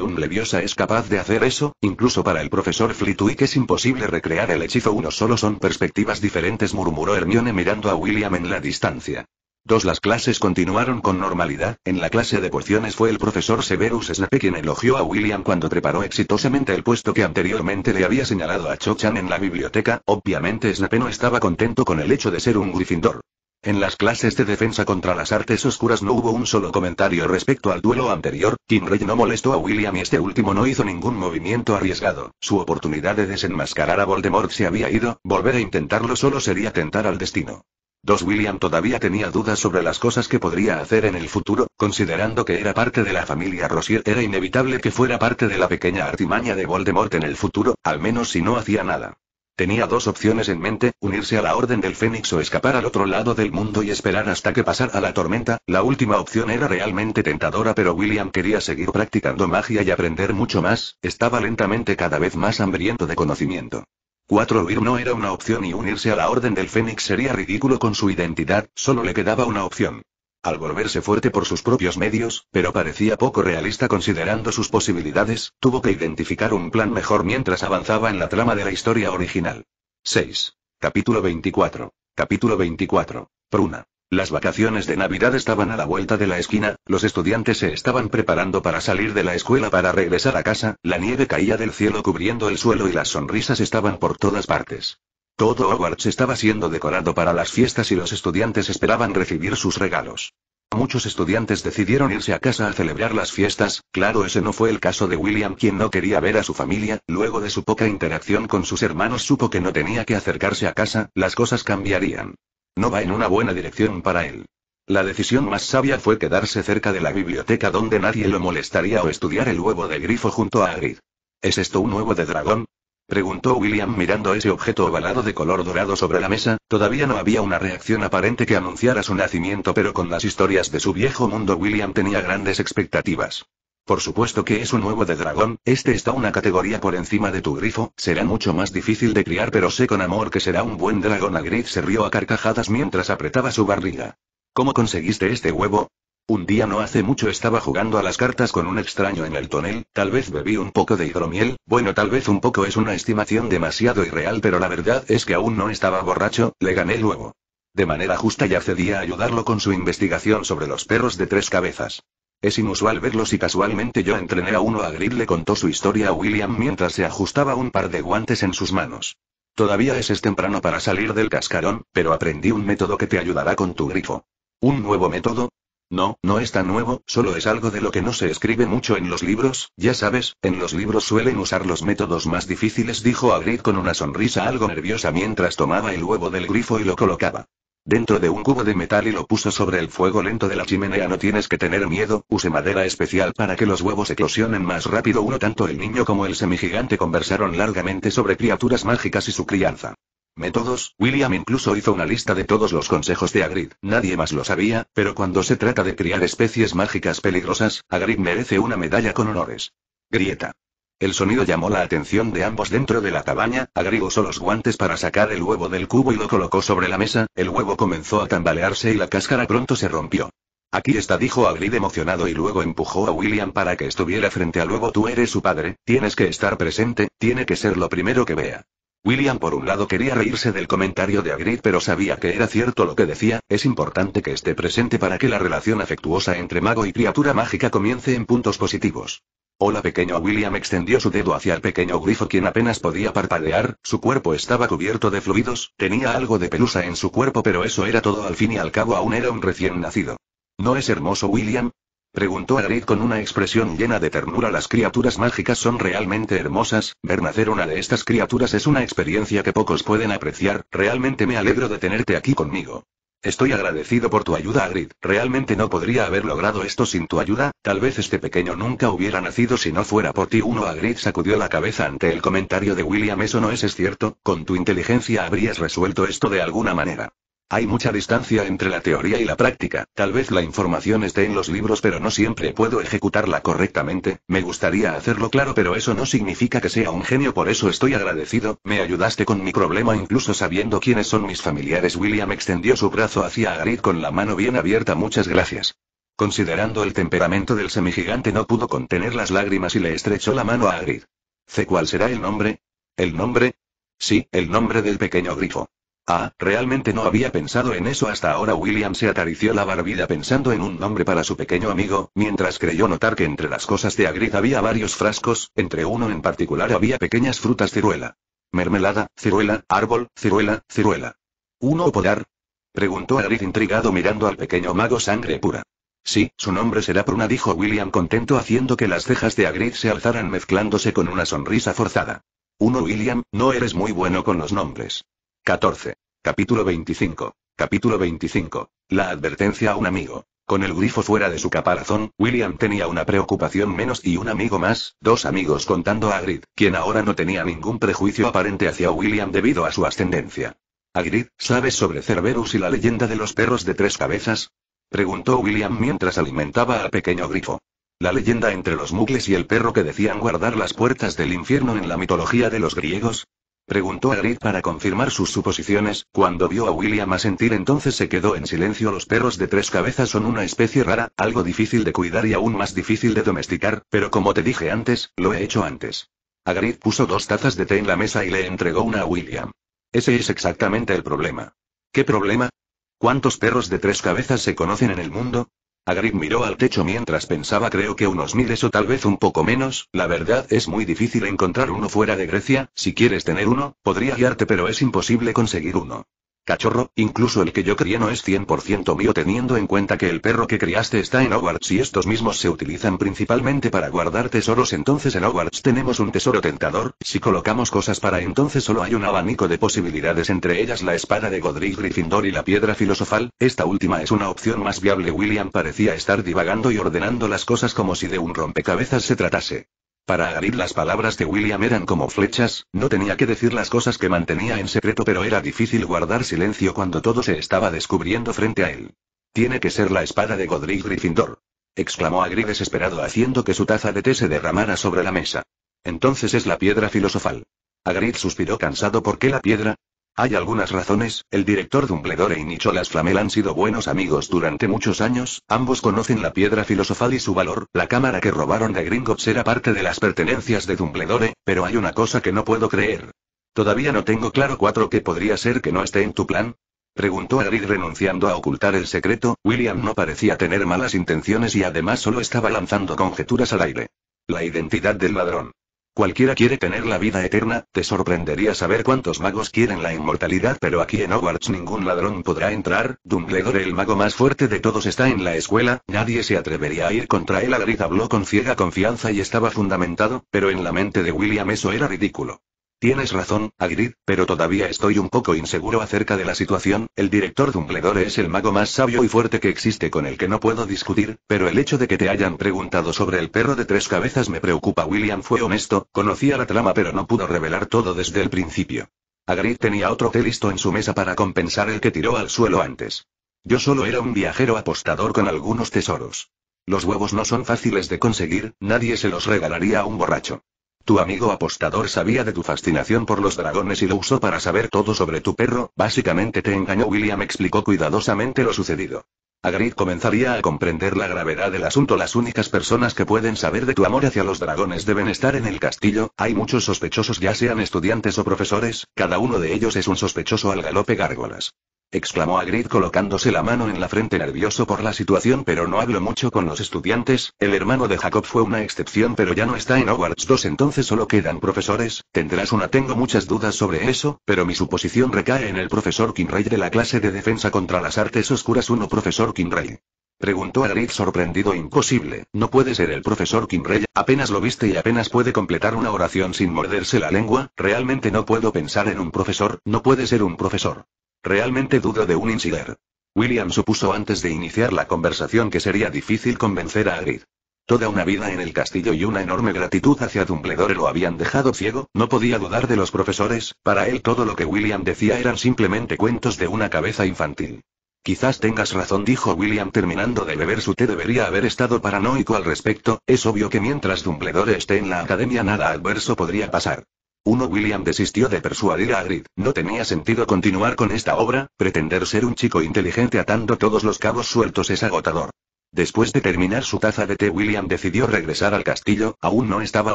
Speaker 1: un Leviosa es capaz de hacer eso, incluso para el profesor Flitwick es imposible recrear el hechizo. Uno solo son perspectivas diferentes, murmuró Hermione mirando a William en la distancia. Dos Las clases continuaron con normalidad, en la clase de porciones fue el profesor Severus Snape quien elogió a William cuando preparó exitosamente el puesto que anteriormente le había señalado a Cho-chan en la biblioteca, obviamente Snape no estaba contento con el hecho de ser un Gryffindor. En las clases de defensa contra las artes oscuras no hubo un solo comentario respecto al duelo anterior, Rey no molestó a William y este último no hizo ningún movimiento arriesgado, su oportunidad de desenmascarar a Voldemort se había ido, volver a intentarlo solo sería tentar al destino. Dos William todavía tenía dudas sobre las cosas que podría hacer en el futuro, considerando que era parte de la familia Rosier era inevitable que fuera parte de la pequeña artimaña de Voldemort en el futuro, al menos si no hacía nada. Tenía dos opciones en mente, unirse a la Orden del Fénix o escapar al otro lado del mundo y esperar hasta que pasara la tormenta, la última opción era realmente tentadora pero William quería seguir practicando magia y aprender mucho más, estaba lentamente cada vez más hambriento de conocimiento. 4. Huir no era una opción y unirse a la Orden del Fénix sería ridículo con su identidad, solo le quedaba una opción. Al volverse fuerte por sus propios medios, pero parecía poco realista considerando sus posibilidades, tuvo que identificar un plan mejor mientras avanzaba en la trama de la historia original. 6. Capítulo 24. Capítulo 24. Pruna. Las vacaciones de Navidad estaban a la vuelta de la esquina, los estudiantes se estaban preparando para salir de la escuela para regresar a casa, la nieve caía del cielo cubriendo el suelo y las sonrisas estaban por todas partes. Todo Hogwarts estaba siendo decorado para las fiestas y los estudiantes esperaban recibir sus regalos. Muchos estudiantes decidieron irse a casa a celebrar las fiestas, claro ese no fue el caso de William quien no quería ver a su familia, luego de su poca interacción con sus hermanos supo que no tenía que acercarse a casa, las cosas cambiarían. No va en una buena dirección para él. La decisión más sabia fue quedarse cerca de la biblioteca donde nadie lo molestaría o estudiar el huevo de grifo junto a Agrid. ¿Es esto un huevo de dragón? preguntó William mirando ese objeto ovalado de color dorado sobre la mesa. Todavía no había una reacción aparente que anunciara su nacimiento, pero con las historias de su viejo mundo William tenía grandes expectativas. Por supuesto que es un huevo de dragón, este está una categoría por encima de tu grifo, será mucho más difícil de criar pero sé con amor que será un buen dragón. Agrid se rió a carcajadas mientras apretaba su barriga. ¿Cómo conseguiste este huevo? Un día no hace mucho estaba jugando a las cartas con un extraño en el tonel, tal vez bebí un poco de hidromiel, bueno tal vez un poco es una estimación demasiado irreal pero la verdad es que aún no estaba borracho, le gané luego. huevo. De manera justa ya cedí a ayudarlo con su investigación sobre los perros de tres cabezas. Es inusual verlos y casualmente yo entrené a uno a Grid le contó su historia a William mientras se ajustaba un par de guantes en sus manos. Todavía es, es temprano para salir del cascarón, pero aprendí un método que te ayudará con tu grifo. ¿Un nuevo método? No, no es tan nuevo, solo es algo de lo que no se escribe mucho en los libros, ya sabes, en los libros suelen usar los métodos más difíciles, dijo Agrid con una sonrisa algo nerviosa mientras tomaba el huevo del grifo y lo colocaba dentro de un cubo de metal y lo puso sobre el fuego lento de la chimenea. No tienes que tener miedo, use madera especial para que los huevos eclosionen más rápido. Uno tanto el niño como el semigigante conversaron largamente sobre criaturas mágicas y su crianza. Métodos, William incluso hizo una lista de todos los consejos de Agrid. Nadie más lo sabía, pero cuando se trata de criar especies mágicas peligrosas, Agrid merece una medalla con honores. Grieta. El sonido llamó la atención de ambos dentro de la cabaña, agregó los guantes para sacar el huevo del cubo y lo colocó sobre la mesa, el huevo comenzó a tambalearse y la cáscara pronto se rompió. Aquí está, dijo Agrid emocionado y luego empujó a William para que estuviera frente a luego tú eres su padre, tienes que estar presente, tiene que ser lo primero que vea. William por un lado quería reírse del comentario de Agrid pero sabía que era cierto lo que decía, es importante que esté presente para que la relación afectuosa entre mago y criatura mágica comience en puntos positivos. Hola pequeño William extendió su dedo hacia el pequeño grifo quien apenas podía parpadear, su cuerpo estaba cubierto de fluidos, tenía algo de pelusa en su cuerpo pero eso era todo al fin y al cabo aún era un recién nacido. ¿No es hermoso William? Preguntó Reed con una expresión llena de ternura las criaturas mágicas son realmente hermosas, ver nacer una de estas criaturas es una experiencia que pocos pueden apreciar, realmente me alegro de tenerte aquí conmigo. Estoy agradecido por tu ayuda, Agrid. Realmente no podría haber logrado esto sin tu ayuda, tal vez este pequeño nunca hubiera nacido si no fuera por ti. Uno Agrid sacudió la cabeza ante el comentario de William. Eso no es, es cierto, con tu inteligencia habrías resuelto esto de alguna manera. Hay mucha distancia entre la teoría y la práctica, tal vez la información esté en los libros pero no siempre puedo ejecutarla correctamente, me gustaría hacerlo claro pero eso no significa que sea un genio por eso estoy agradecido, me ayudaste con mi problema incluso sabiendo quiénes son mis familiares William extendió su brazo hacia Agrid con la mano bien abierta muchas gracias. Considerando el temperamento del semigigante no pudo contener las lágrimas y le estrechó la mano a Agrid. ¿C cuál será el nombre? ¿El nombre? Sí, el nombre del pequeño grifo. Ah, realmente no había pensado en eso hasta ahora. William se atarició la barbilla pensando en un nombre para su pequeño amigo, mientras creyó notar que entre las cosas de Agrid había varios frascos, entre uno en particular había pequeñas frutas ciruela. Mermelada, ciruela, árbol, ciruela, ciruela. ¿Uno podar? Preguntó Agrid intrigado mirando al pequeño mago sangre pura. Sí, su nombre será Pruna, dijo William contento haciendo que las cejas de Agrid se alzaran mezclándose con una sonrisa forzada. Uno William, no eres muy bueno con los nombres. 14. Capítulo 25. Capítulo 25. La advertencia a un amigo. Con el grifo fuera de su caparazón, William tenía una preocupación menos y un amigo más, dos amigos contando a Grid, quien ahora no tenía ningún prejuicio aparente hacia William debido a su ascendencia. Agrid, ¿sabes sobre Cerberus y la leyenda de los perros de tres cabezas? Preguntó William mientras alimentaba al pequeño grifo. La leyenda entre los mugles y el perro que decían guardar las puertas del infierno en la mitología de los griegos, Preguntó a para confirmar sus suposiciones, cuando vio a William sentir entonces se quedó en silencio los perros de tres cabezas son una especie rara, algo difícil de cuidar y aún más difícil de domesticar, pero como te dije antes, lo he hecho antes. Agrid puso dos tazas de té en la mesa y le entregó una a William. Ese es exactamente el problema. ¿Qué problema? ¿Cuántos perros de tres cabezas se conocen en el mundo? Agrid miró al techo mientras pensaba creo que unos miles o tal vez un poco menos, la verdad es muy difícil encontrar uno fuera de Grecia, si quieres tener uno, podría guiarte pero es imposible conseguir uno. Cachorro, incluso el que yo crié no es 100% mío teniendo en cuenta que el perro que criaste está en Hogwarts y estos mismos se utilizan principalmente para guardar tesoros entonces en Hogwarts tenemos un tesoro tentador, si colocamos cosas para entonces solo hay un abanico de posibilidades entre ellas la espada de Godric Gryffindor y la piedra filosofal, esta última es una opción más viable William parecía estar divagando y ordenando las cosas como si de un rompecabezas se tratase. Para las palabras de William eran como flechas, no tenía que decir las cosas que mantenía en secreto pero era difícil guardar silencio cuando todo se estaba descubriendo frente a él. Tiene que ser la espada de Godric Gryffindor. exclamó Agri desesperado haciendo que su taza de té se derramara sobre la mesa. Entonces es la piedra filosofal. Hagrid suspiró cansado. porque la piedra? Hay algunas razones, el director Dumbledore y Nicholas Flamel han sido buenos amigos durante muchos años, ambos conocen la piedra filosofal y su valor, la cámara que robaron de Gringotts era parte de las pertenencias de Dumbledore, pero hay una cosa que no puedo creer. Todavía no tengo claro cuatro que podría ser que no esté en tu plan. Preguntó Ari renunciando a ocultar el secreto, William no parecía tener malas intenciones y además solo estaba lanzando conjeturas al aire. La identidad del ladrón. Cualquiera quiere tener la vida eterna, te sorprendería saber cuántos magos quieren la inmortalidad, pero aquí en Hogwarts ningún ladrón podrá entrar, Dumbledore el mago más fuerte de todos está en la escuela, nadie se atrevería a ir contra él. Hagrid habló con ciega confianza y estaba fundamentado, pero en la mente de William eso era ridículo. Tienes razón, Agrid, pero todavía estoy un poco inseguro acerca de la situación, el director Dumbledore es el mago más sabio y fuerte que existe con el que no puedo discutir, pero el hecho de que te hayan preguntado sobre el perro de tres cabezas me preocupa. William fue honesto, conocía la trama pero no pudo revelar todo desde el principio. Agrid tenía otro té listo en su mesa para compensar el que tiró al suelo antes. Yo solo era un viajero apostador con algunos tesoros. Los huevos no son fáciles de conseguir, nadie se los regalaría a un borracho. Tu amigo apostador sabía de tu fascinación por los dragones y lo usó para saber todo sobre tu perro, básicamente te engañó. William explicó cuidadosamente lo sucedido agrid comenzaría a comprender la gravedad del asunto. Las únicas personas que pueden saber de tu amor hacia los dragones deben estar en el castillo. Hay muchos sospechosos, ya sean estudiantes o profesores, cada uno de ellos es un sospechoso al galope gárgolas. Exclamó agrid colocándose la mano en la frente nervioso por la situación pero no hablo mucho con los estudiantes, el hermano de Jacob fue una excepción pero ya no está en Hogwarts 2 entonces solo quedan profesores, tendrás una tengo muchas dudas sobre eso, pero mi suposición recae en el profesor Kinray de la clase de defensa contra las artes oscuras 1 profesor Rey. Preguntó a sorprendido imposible, no puede ser el profesor Rey, apenas lo viste y apenas puede completar una oración sin morderse la lengua, realmente no puedo pensar en un profesor, no puede ser un profesor. Realmente dudo de un insider. William supuso antes de iniciar la conversación que sería difícil convencer a Reed. Toda una vida en el castillo y una enorme gratitud hacia Dumbledore lo habían dejado ciego, no podía dudar de los profesores, para él todo lo que William decía eran simplemente cuentos de una cabeza infantil. Quizás tengas razón, dijo William terminando de beber su té. Debería haber estado paranoico al respecto, es obvio que mientras Dumbledore esté en la academia nada adverso podría pasar. Uno William desistió de persuadir a Hagrid, no tenía sentido continuar con esta obra, pretender ser un chico inteligente atando todos los cabos sueltos es agotador. Después de terminar su taza de té, William decidió regresar al castillo, aún no estaba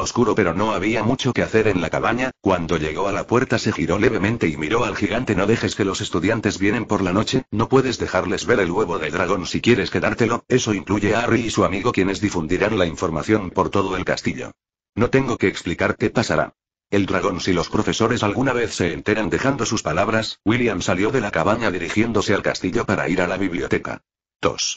Speaker 1: oscuro pero no había mucho que hacer en la cabaña, cuando llegó a la puerta se giró levemente y miró al gigante no dejes que los estudiantes vienen por la noche, no puedes dejarles ver el huevo de dragón si quieres quedártelo, eso incluye a Harry y su amigo quienes difundirán la información por todo el castillo. No tengo que explicar qué pasará. El dragón si los profesores alguna vez se enteran dejando sus palabras, William salió de la cabaña dirigiéndose al castillo para ir a la biblioteca. 2.